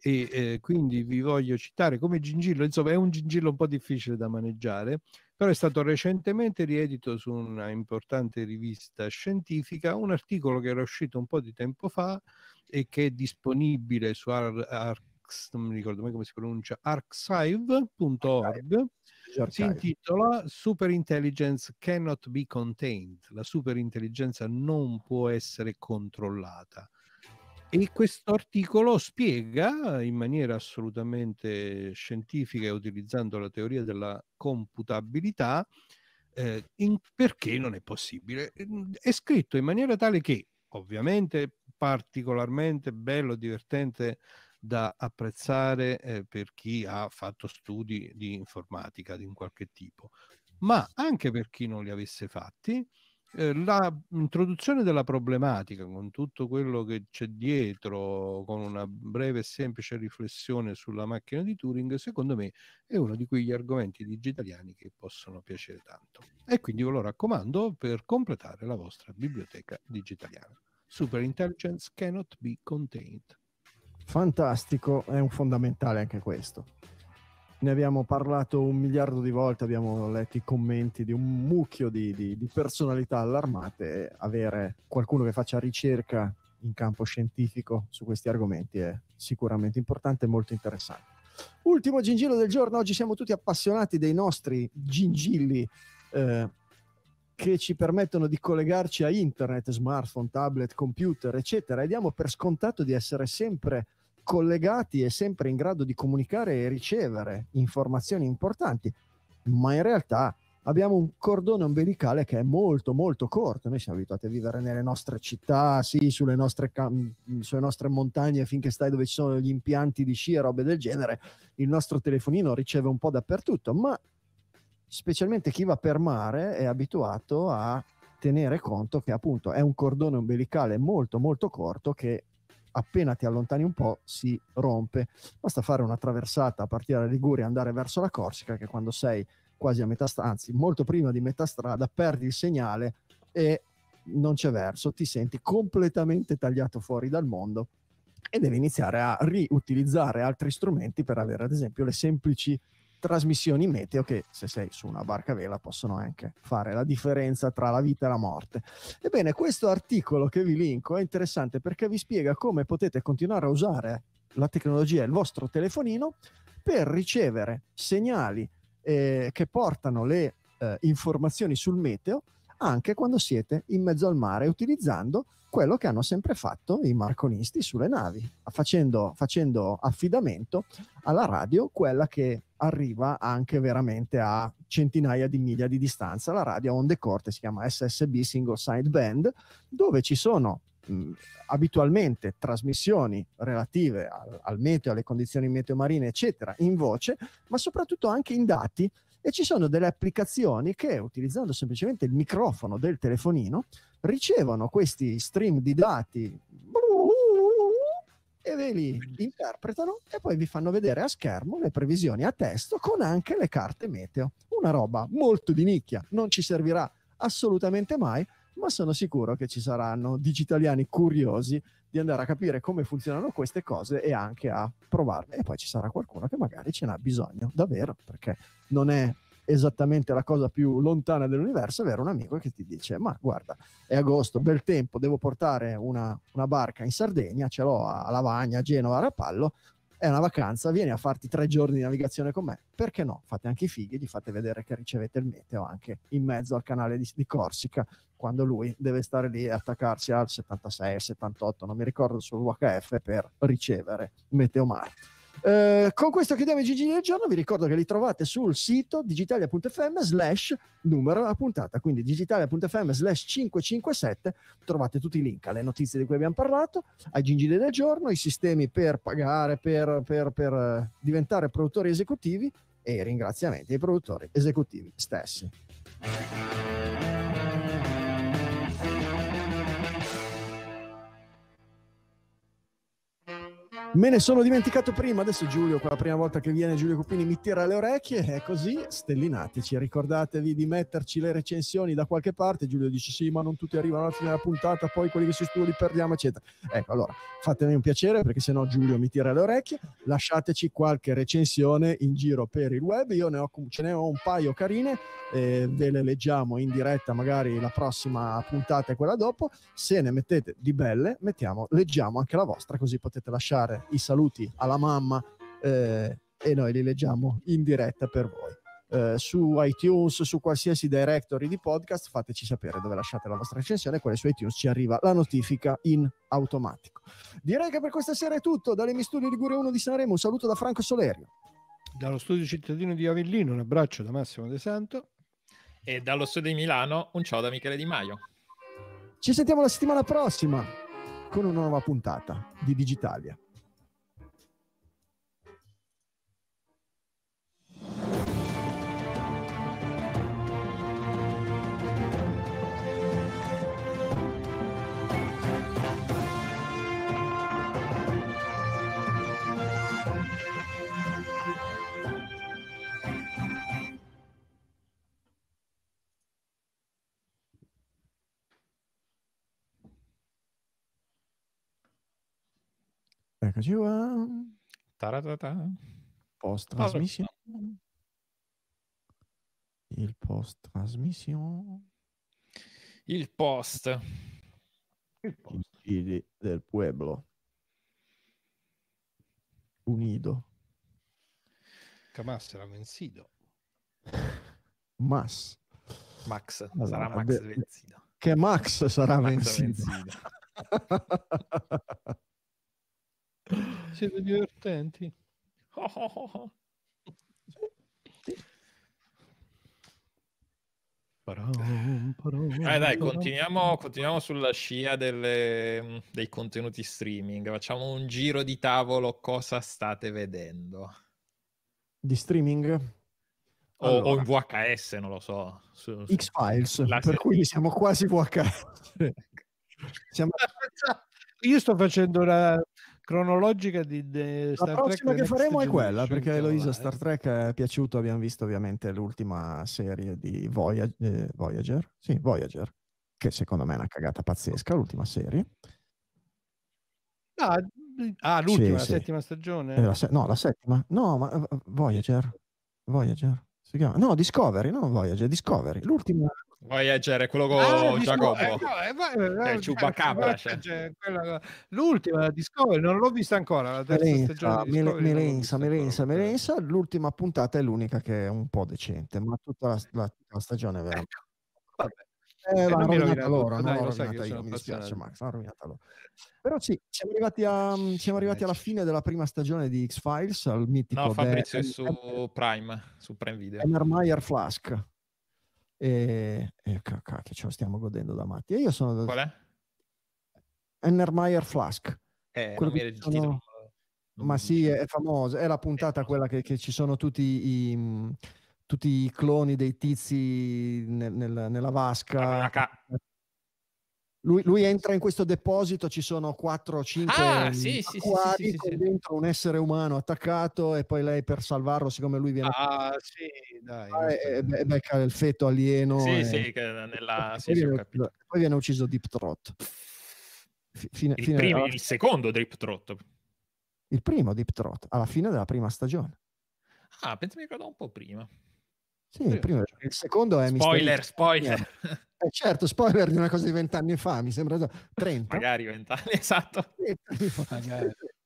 e eh, quindi vi voglio citare come gingillo, insomma è un gingillo un po' difficile da maneggiare, però è stato recentemente riedito su una importante rivista scientifica un articolo che era uscito un po' di tempo fa e che è disponibile su Ar- Ar- non mi ricordo mai come si pronuncia, archive.org si intitola Superintelligence Cannot Be Contained, la superintelligenza non può essere controllata. E questo articolo spiega in maniera assolutamente scientifica e utilizzando la teoria della computabilità eh, in, perché non è possibile. È scritto in maniera tale che, ovviamente, particolarmente bello, divertente da apprezzare eh, per chi ha fatto studi di informatica di un qualche tipo, ma anche per chi non li avesse fatti. Eh, l'introduzione della problematica con tutto quello che c'è dietro, con una breve e semplice riflessione sulla macchina di Turing, secondo me è uno di quegli argomenti digitaliani che possono piacere tanto. E quindi ve lo raccomando per completare la vostra biblioteca digitaliana. Superintelligence cannot be contained fantastico, è un fondamentale anche questo. Ne abbiamo parlato un miliardo di volte, abbiamo letto i commenti di un mucchio di, di, di personalità allarmate. Avere qualcuno che faccia ricerca in campo scientifico su questi argomenti è sicuramente importante e molto interessante. Ultimo gingillo del giorno, oggi siamo tutti appassionati dei nostri gingilli eh, che ci permettono di collegarci a internet, smartphone, tablet, computer, eccetera, e diamo per scontato di essere sempre collegati e sempre in grado di comunicare e ricevere informazioni importanti, ma in realtà abbiamo un cordone ombelicale che è molto molto corto, noi siamo abituati a vivere nelle nostre città, sì, sulle nostre, cam- sulle nostre montagne finché stai dove ci sono gli impianti di sci e robe del genere, il nostro telefonino riceve un po' dappertutto, ma specialmente chi va per mare è abituato a tenere conto che appunto è un cordone umbilicale molto molto corto che appena ti allontani un po' si rompe. Basta fare una traversata a partire da Liguria e andare verso la Corsica che quando sei quasi a metà strada, anzi molto prima di metà strada, perdi il segnale e non c'è verso, ti senti completamente tagliato fuori dal mondo e devi iniziare a riutilizzare altri strumenti per avere ad esempio le semplici trasmissioni meteo che se sei su una barca vela possono anche fare la differenza tra la vita e la morte. Ebbene, questo articolo che vi linko è interessante perché vi spiega come potete continuare a usare la tecnologia, e il vostro telefonino, per ricevere segnali eh, che portano le eh, informazioni sul meteo anche quando siete in mezzo al mare, utilizzando quello che hanno sempre fatto i marconisti sulle navi, facendo, facendo affidamento alla radio, quella che arriva anche veramente a centinaia di miglia di distanza, la radio onde corte, si chiama SSB Single Side Band, dove ci sono mh, abitualmente trasmissioni relative al, al meteo, alle condizioni meteo marine, eccetera, in voce, ma soprattutto anche in dati e ci sono delle applicazioni che utilizzando semplicemente il microfono del telefonino ricevono questi stream di dati e ve li interpretano e poi vi fanno vedere a schermo le previsioni a testo con anche le carte meteo. Una roba molto di nicchia, non ci servirà assolutamente mai, ma sono sicuro che ci saranno digitaliani curiosi di andare a capire come funzionano queste cose e anche a provarle e poi ci sarà qualcuno che magari ce n'ha bisogno davvero perché non è esattamente la cosa più lontana dell'universo avere un amico che ti dice ma guarda è agosto, bel tempo, devo portare una, una barca in Sardegna, ce l'ho a Lavagna, a Genova, a Rapallo, è una vacanza, vieni a farti tre giorni di navigazione con me. Perché no? Fate anche i fighi, gli fate vedere che ricevete il meteo anche in mezzo al canale di, di Corsica quando lui deve stare lì e attaccarsi al 76, 78, non mi ricordo sul HF per ricevere Meteomar. Eh, con questo chiudiamo i Gigi del giorno, vi ricordo che li trovate sul sito digitalia.fm slash numero la puntata, quindi digitalia.fm slash 557, trovate tutti i link alle notizie di cui abbiamo parlato, ai Gigi del giorno, i sistemi per pagare, per, per, per eh, diventare produttori esecutivi e i ringraziamenti ai produttori esecutivi stessi. Me ne sono dimenticato prima, adesso Giulio, la prima volta che viene Giulio Cupini mi tira le orecchie, è così, stellinateci, ricordatevi di metterci le recensioni da qualche parte, Giulio dice sì ma non tutti arrivano alla fine della puntata, poi quelli che si studiano li perdiamo eccetera. Ecco allora fatemi un piacere perché se no Giulio mi tira le orecchie, lasciateci qualche recensione in giro per il web, io ne ho, ce ne ho un paio carine, eh, ve le leggiamo in diretta magari la prossima puntata e quella dopo, se ne mettete di belle mettiamo, leggiamo anche la vostra così potete lasciare i saluti alla mamma eh, e noi li leggiamo in diretta per voi. Eh, su iTunes, su qualsiasi directory di podcast, fateci sapere dove lasciate la vostra recensione, quelle su iTunes ci arriva la notifica in automatico. Direi che per questa sera è tutto, Dalle mie Studio Ligure 1 di Sanremo, un saluto da Franco Solerio. Dallo studio cittadino di Avellino un abbraccio da Massimo De Santo. E dallo studio di Milano un ciao da Michele Di Maio. Ci sentiamo la settimana prossima con una nuova puntata di Digitalia. Eccoci qua. Taratata. Post trasmissione. Il post trasmissione. Il post. Il post. Gili del pueblo. Unido. Camas era vencido. Mas. Max. Allora, sarà Max de... vencido. Che Max sarà Max vencido. vencido. Siete divertenti. Oh, oh, oh. Eh dai, continuiamo, continuiamo, sulla scia delle, dei contenuti streaming. Facciamo un giro di tavolo. Cosa state vedendo? Di streaming? O, allora. o in VHS, non lo so. Su, su. X-Files, per se... cui siamo quasi VHS. siamo... Io sto facendo la, cronologica di, di Star Trek. La prossima Trek, che faremo è quella, perché Eloisa Star eh. Trek è piaciuto, abbiamo visto ovviamente l'ultima serie di Voyage, eh, Voyager, sì, Voyager, che secondo me è una cagata pazzesca, l'ultima serie. Ah, ah l'ultima, sì, la sì. settima stagione? Eh, la se- no, la settima, no, ma uh, Voyager, Voyager. No, Discovery, non Voyager, Discovery. L'ultima, Voyager è quello con ah, Giacobbo. Eh, eh, eh, eh Ciubacabra. Cioè. L'ultima, Discovery, non l'ho vista ancora. La terza Melenza, stagione Melenza, Melenza, Melenza, Melenza, L'ultima puntata è l'unica che è un po' decente, ma tutta la, la, la stagione è vera. Ecco, vabbè. Eh, l'hanno rovinata loro, non l'ho rovinata io, mi dispiace Max, l'hanno rovinata loro. Però sì, siamo arrivati, a, mm, siamo arrivati, alla fine della prima stagione di X-Files, al mitico... No, Fabrizio è su Prime, su Prime Video. Hammermeyer Flask. E, e cacchio, ce lo stiamo godendo da matti. E io sono... Qual è? Ennermeyer Flask. Eh, Quello non mi sono... titolo. Ma sì, è, è famosa, è la puntata eh. quella che, che, ci sono tutti i, tutti i cloni dei tizi nel, nel, nella vasca. Allora, lui, lui, entra in questo deposito, ci sono 4 o 5 ah, sì, sì, sì, sì, dentro un essere umano attaccato e poi lei per salvarlo, siccome lui viene... Ah, a... sì, dai. Ah, e, becca il feto alieno. Sì, e... sì, nella... Sì, poi, viene, poi, viene, ucciso Deep Trot. Fine, il, fine primo, della... il secondo Deep Trot. Il primo Deep Trot, alla fine della prima stagione. Ah, penso che ricordavo un po' prima. Sì, il, primo, il secondo è Spoiler, Mister... spoiler. Eh, certo, spoiler di una cosa di vent'anni fa, mi sembra già 30. Magari vent'anni, esatto.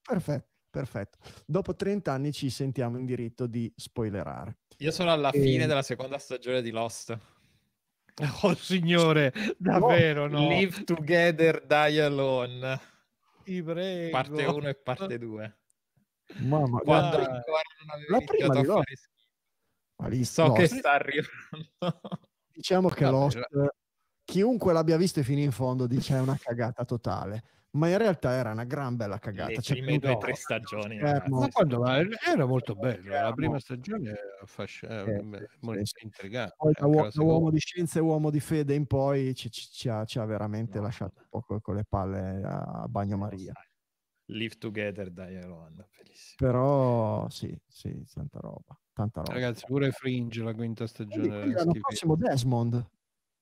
Perfetto, perfetto. Dopo 30 anni ci sentiamo in diritto di spoilerare. Io sono alla e... fine della seconda stagione di Lost. Oh signore, davvero no. Oh, no. Live together, die alone. Parte 1 e parte 2. Mamma, quando guarda, ancora non avevo la iniziato a fare Malissimo. So che sta arrivando. Diciamo che Lost, chiunque l'abbia visto fino in fondo dice è una cagata totale. Ma in realtà era una gran bella cagata. Le cioè, prime due o tre stagioni. Fermo, eh, era molto bello. La prima stagione affasci- eh, eh molto sì. intrigante. Poi da, eh, uomo, da uomo di scienza e uomo di fede in poi ci, ci, ci, ha, ci ha, veramente no. lasciato un po' con le palle a bagnomaria. Live Together da Yolanda, bellissimo. Però sì, sì, tanta roba. Tanta roba. Ragazzi, pure Fringe la quinta stagione. Quindi, quindi l'anno prossimo Desmond.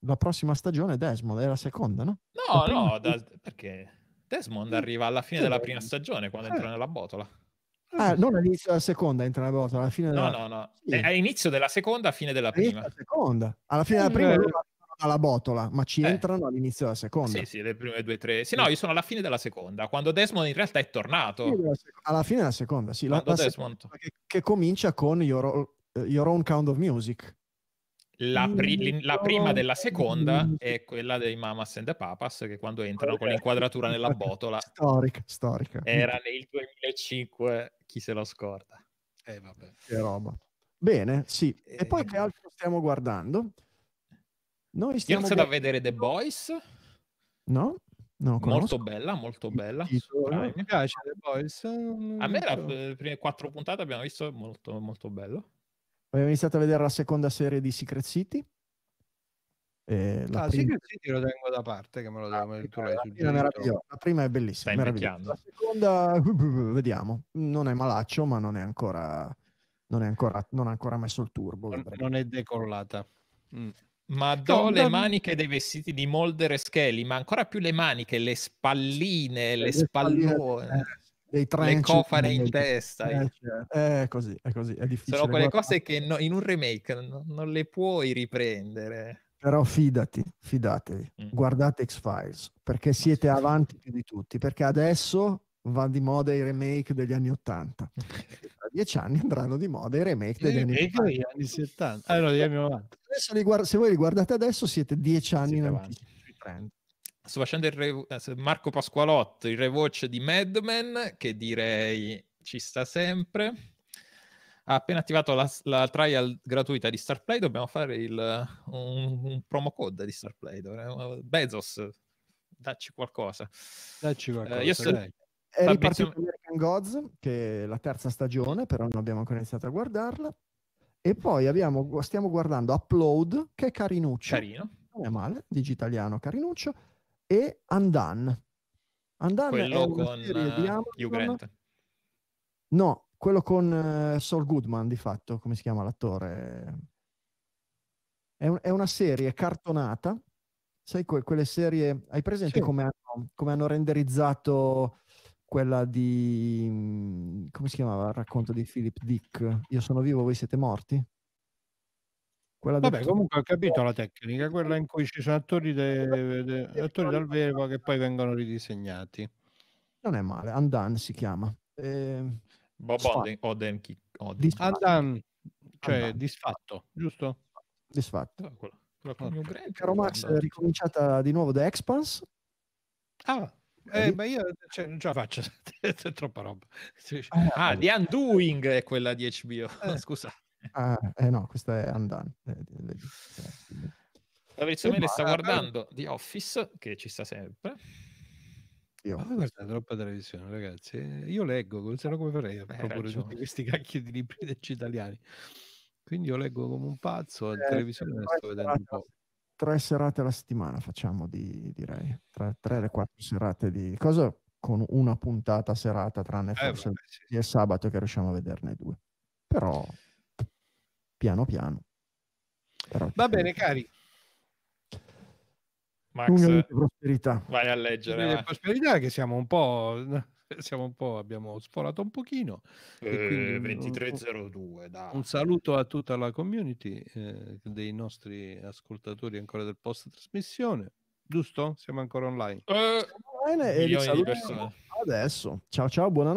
La prossima stagione Desmond, è la seconda, no? No, prima... no, da... perché Desmond sì. arriva alla fine sì. della eh. prima stagione quando sì. Eh. entra nella botola. Eh, ah, non all'inizio della seconda entra nella botola, alla fine della... No, no, no. Sì. All'inizio della seconda, fine della prima. Alla seconda. Alla fine della prima alla botola, ma ci eh. entrano all'inizio della seconda. Sì, sì, le prime due, tre. Sì, no, io sono alla fine della seconda, quando Desmond in realtà è tornato. Alla fine della seconda, sì. la, la Desmond... Seconda che, che, comincia con your, your, Own Count of Music. La, mm, pri- la, prima della seconda mm. è quella dei Mamas and the Papas che quando entrano con l'inquadratura nella botola storica, storica. era nel 2005 chi se lo scorda eh vabbè che roba bene sì e, e poi eh. che altro stiamo guardando noi stiamo Io ho a vedere The Boys. No? No, molto bella, molto bella. mi piace The Boys. Eh, a me so. le prime quattro puntate abbiamo visto molto, molto bello. Abbiamo iniziato a vedere la seconda serie di Secret City. Eh, la no, ah, prima... Secret City lo tengo da parte, che me lo ah, devo ah, tu la, la prima è bellissima, la seconda vediamo, non è malaccio, ma non è ancora non è ancora non ha ancora messo il turbo. Non, non è decollata. Mm. Ma do no, le maniche dei vestiti di Molder e Skelly, ma ancora più le maniche, le spalline, le, le spallone. Eh, dei le cofane in testa. È eh, certo. eh, così, è così, è difficile. Sono quelle guardare. cose che no, in un remake no, non le puoi riprendere. Però fidati, fidatevi, mm. guardate X-Files, perché siete avanti più di tutti, perché adesso va di moda i remake degli anni 80. Tra dieci anni andranno di moda i remake degli anni, anni 70. Allora, andiamo avanti adesso guard- se voi li guardate adesso siete dieci anni siete in avanti. Sto facendo il re- eh, Marco Pasqualotto, il revoce di Mad Men, che direi ci sta sempre. Ha appena attivato la, la trial gratuita di Starplay, dobbiamo fare il, un, un promo code di Starplay. Bezos, dacci qualcosa. Dacci qualcosa. Eh, io sto... Dai. È Fabrizio... ripartito American Gods, che è la terza stagione, però non abbiamo ancora iniziato a guardarla. E poi abbiamo, stiamo guardando Upload, che è carinuccio. Carino. Non è male, digitaliano carinuccio. E Andan. Andan quello è una con serie di eh, Amazon. No, quello con uh, Saul Goodman, di fatto, come si chiama l'attore? È, un, è una serie cartonata. Sai, que- quelle serie... Hai presente sì. come, hanno, come hanno renderizzato quella di... come si chiamava il racconto di Philip Dick? Io sono vivo, voi siete morti? Quella Vabbè, del... comunque ho capito la tecnica, quella in cui ci sono attori, de... De... attori dal vero che poi vengono ridisegnati. Non è male, Andan si chiama. Eh... Bob Oden, Oden, Andan, cioè Andan. disfatto, giusto? Disfatto. Ah, Quello Caro Max, è ricominciata di nuovo The Expanse. Ah, eh, ma io cioè, non ce la faccio, è troppa roba. Ah, ah, The Undoing è quella di HBO, eh. scusa. Ah, eh no, questa è Undone. Eh, eh, Fabrizio Mele sta ah, ah, guardando The Office, che ci sta sempre. Io. Ma voi guardate troppa televisione, ragazzi. Eh. Io leggo, se no come farei a proporre tutti questi cacchi di libri italiani. Quindi io leggo come un pazzo, la televisione la sto vedendo un po' tre serate alla settimana facciamo di, direi, tre, tre alle quattro serate di cosa con una puntata serata tranne eh, forse vabbè, sì. il sabato che riusciamo a vederne due. Però piano piano. Però, Va bene cari. Max, prosperità. vai a leggere. Eh. Prosperità che siamo un po' siamo un po', abbiamo sforato un pochino. Eh, 2302, Un saluto a tutta la community eh, dei nostri ascoltatori ancora del post trasmissione. Giusto? Siamo ancora online. Eh, e li salutiamo adesso. Ciao ciao, buonanotte.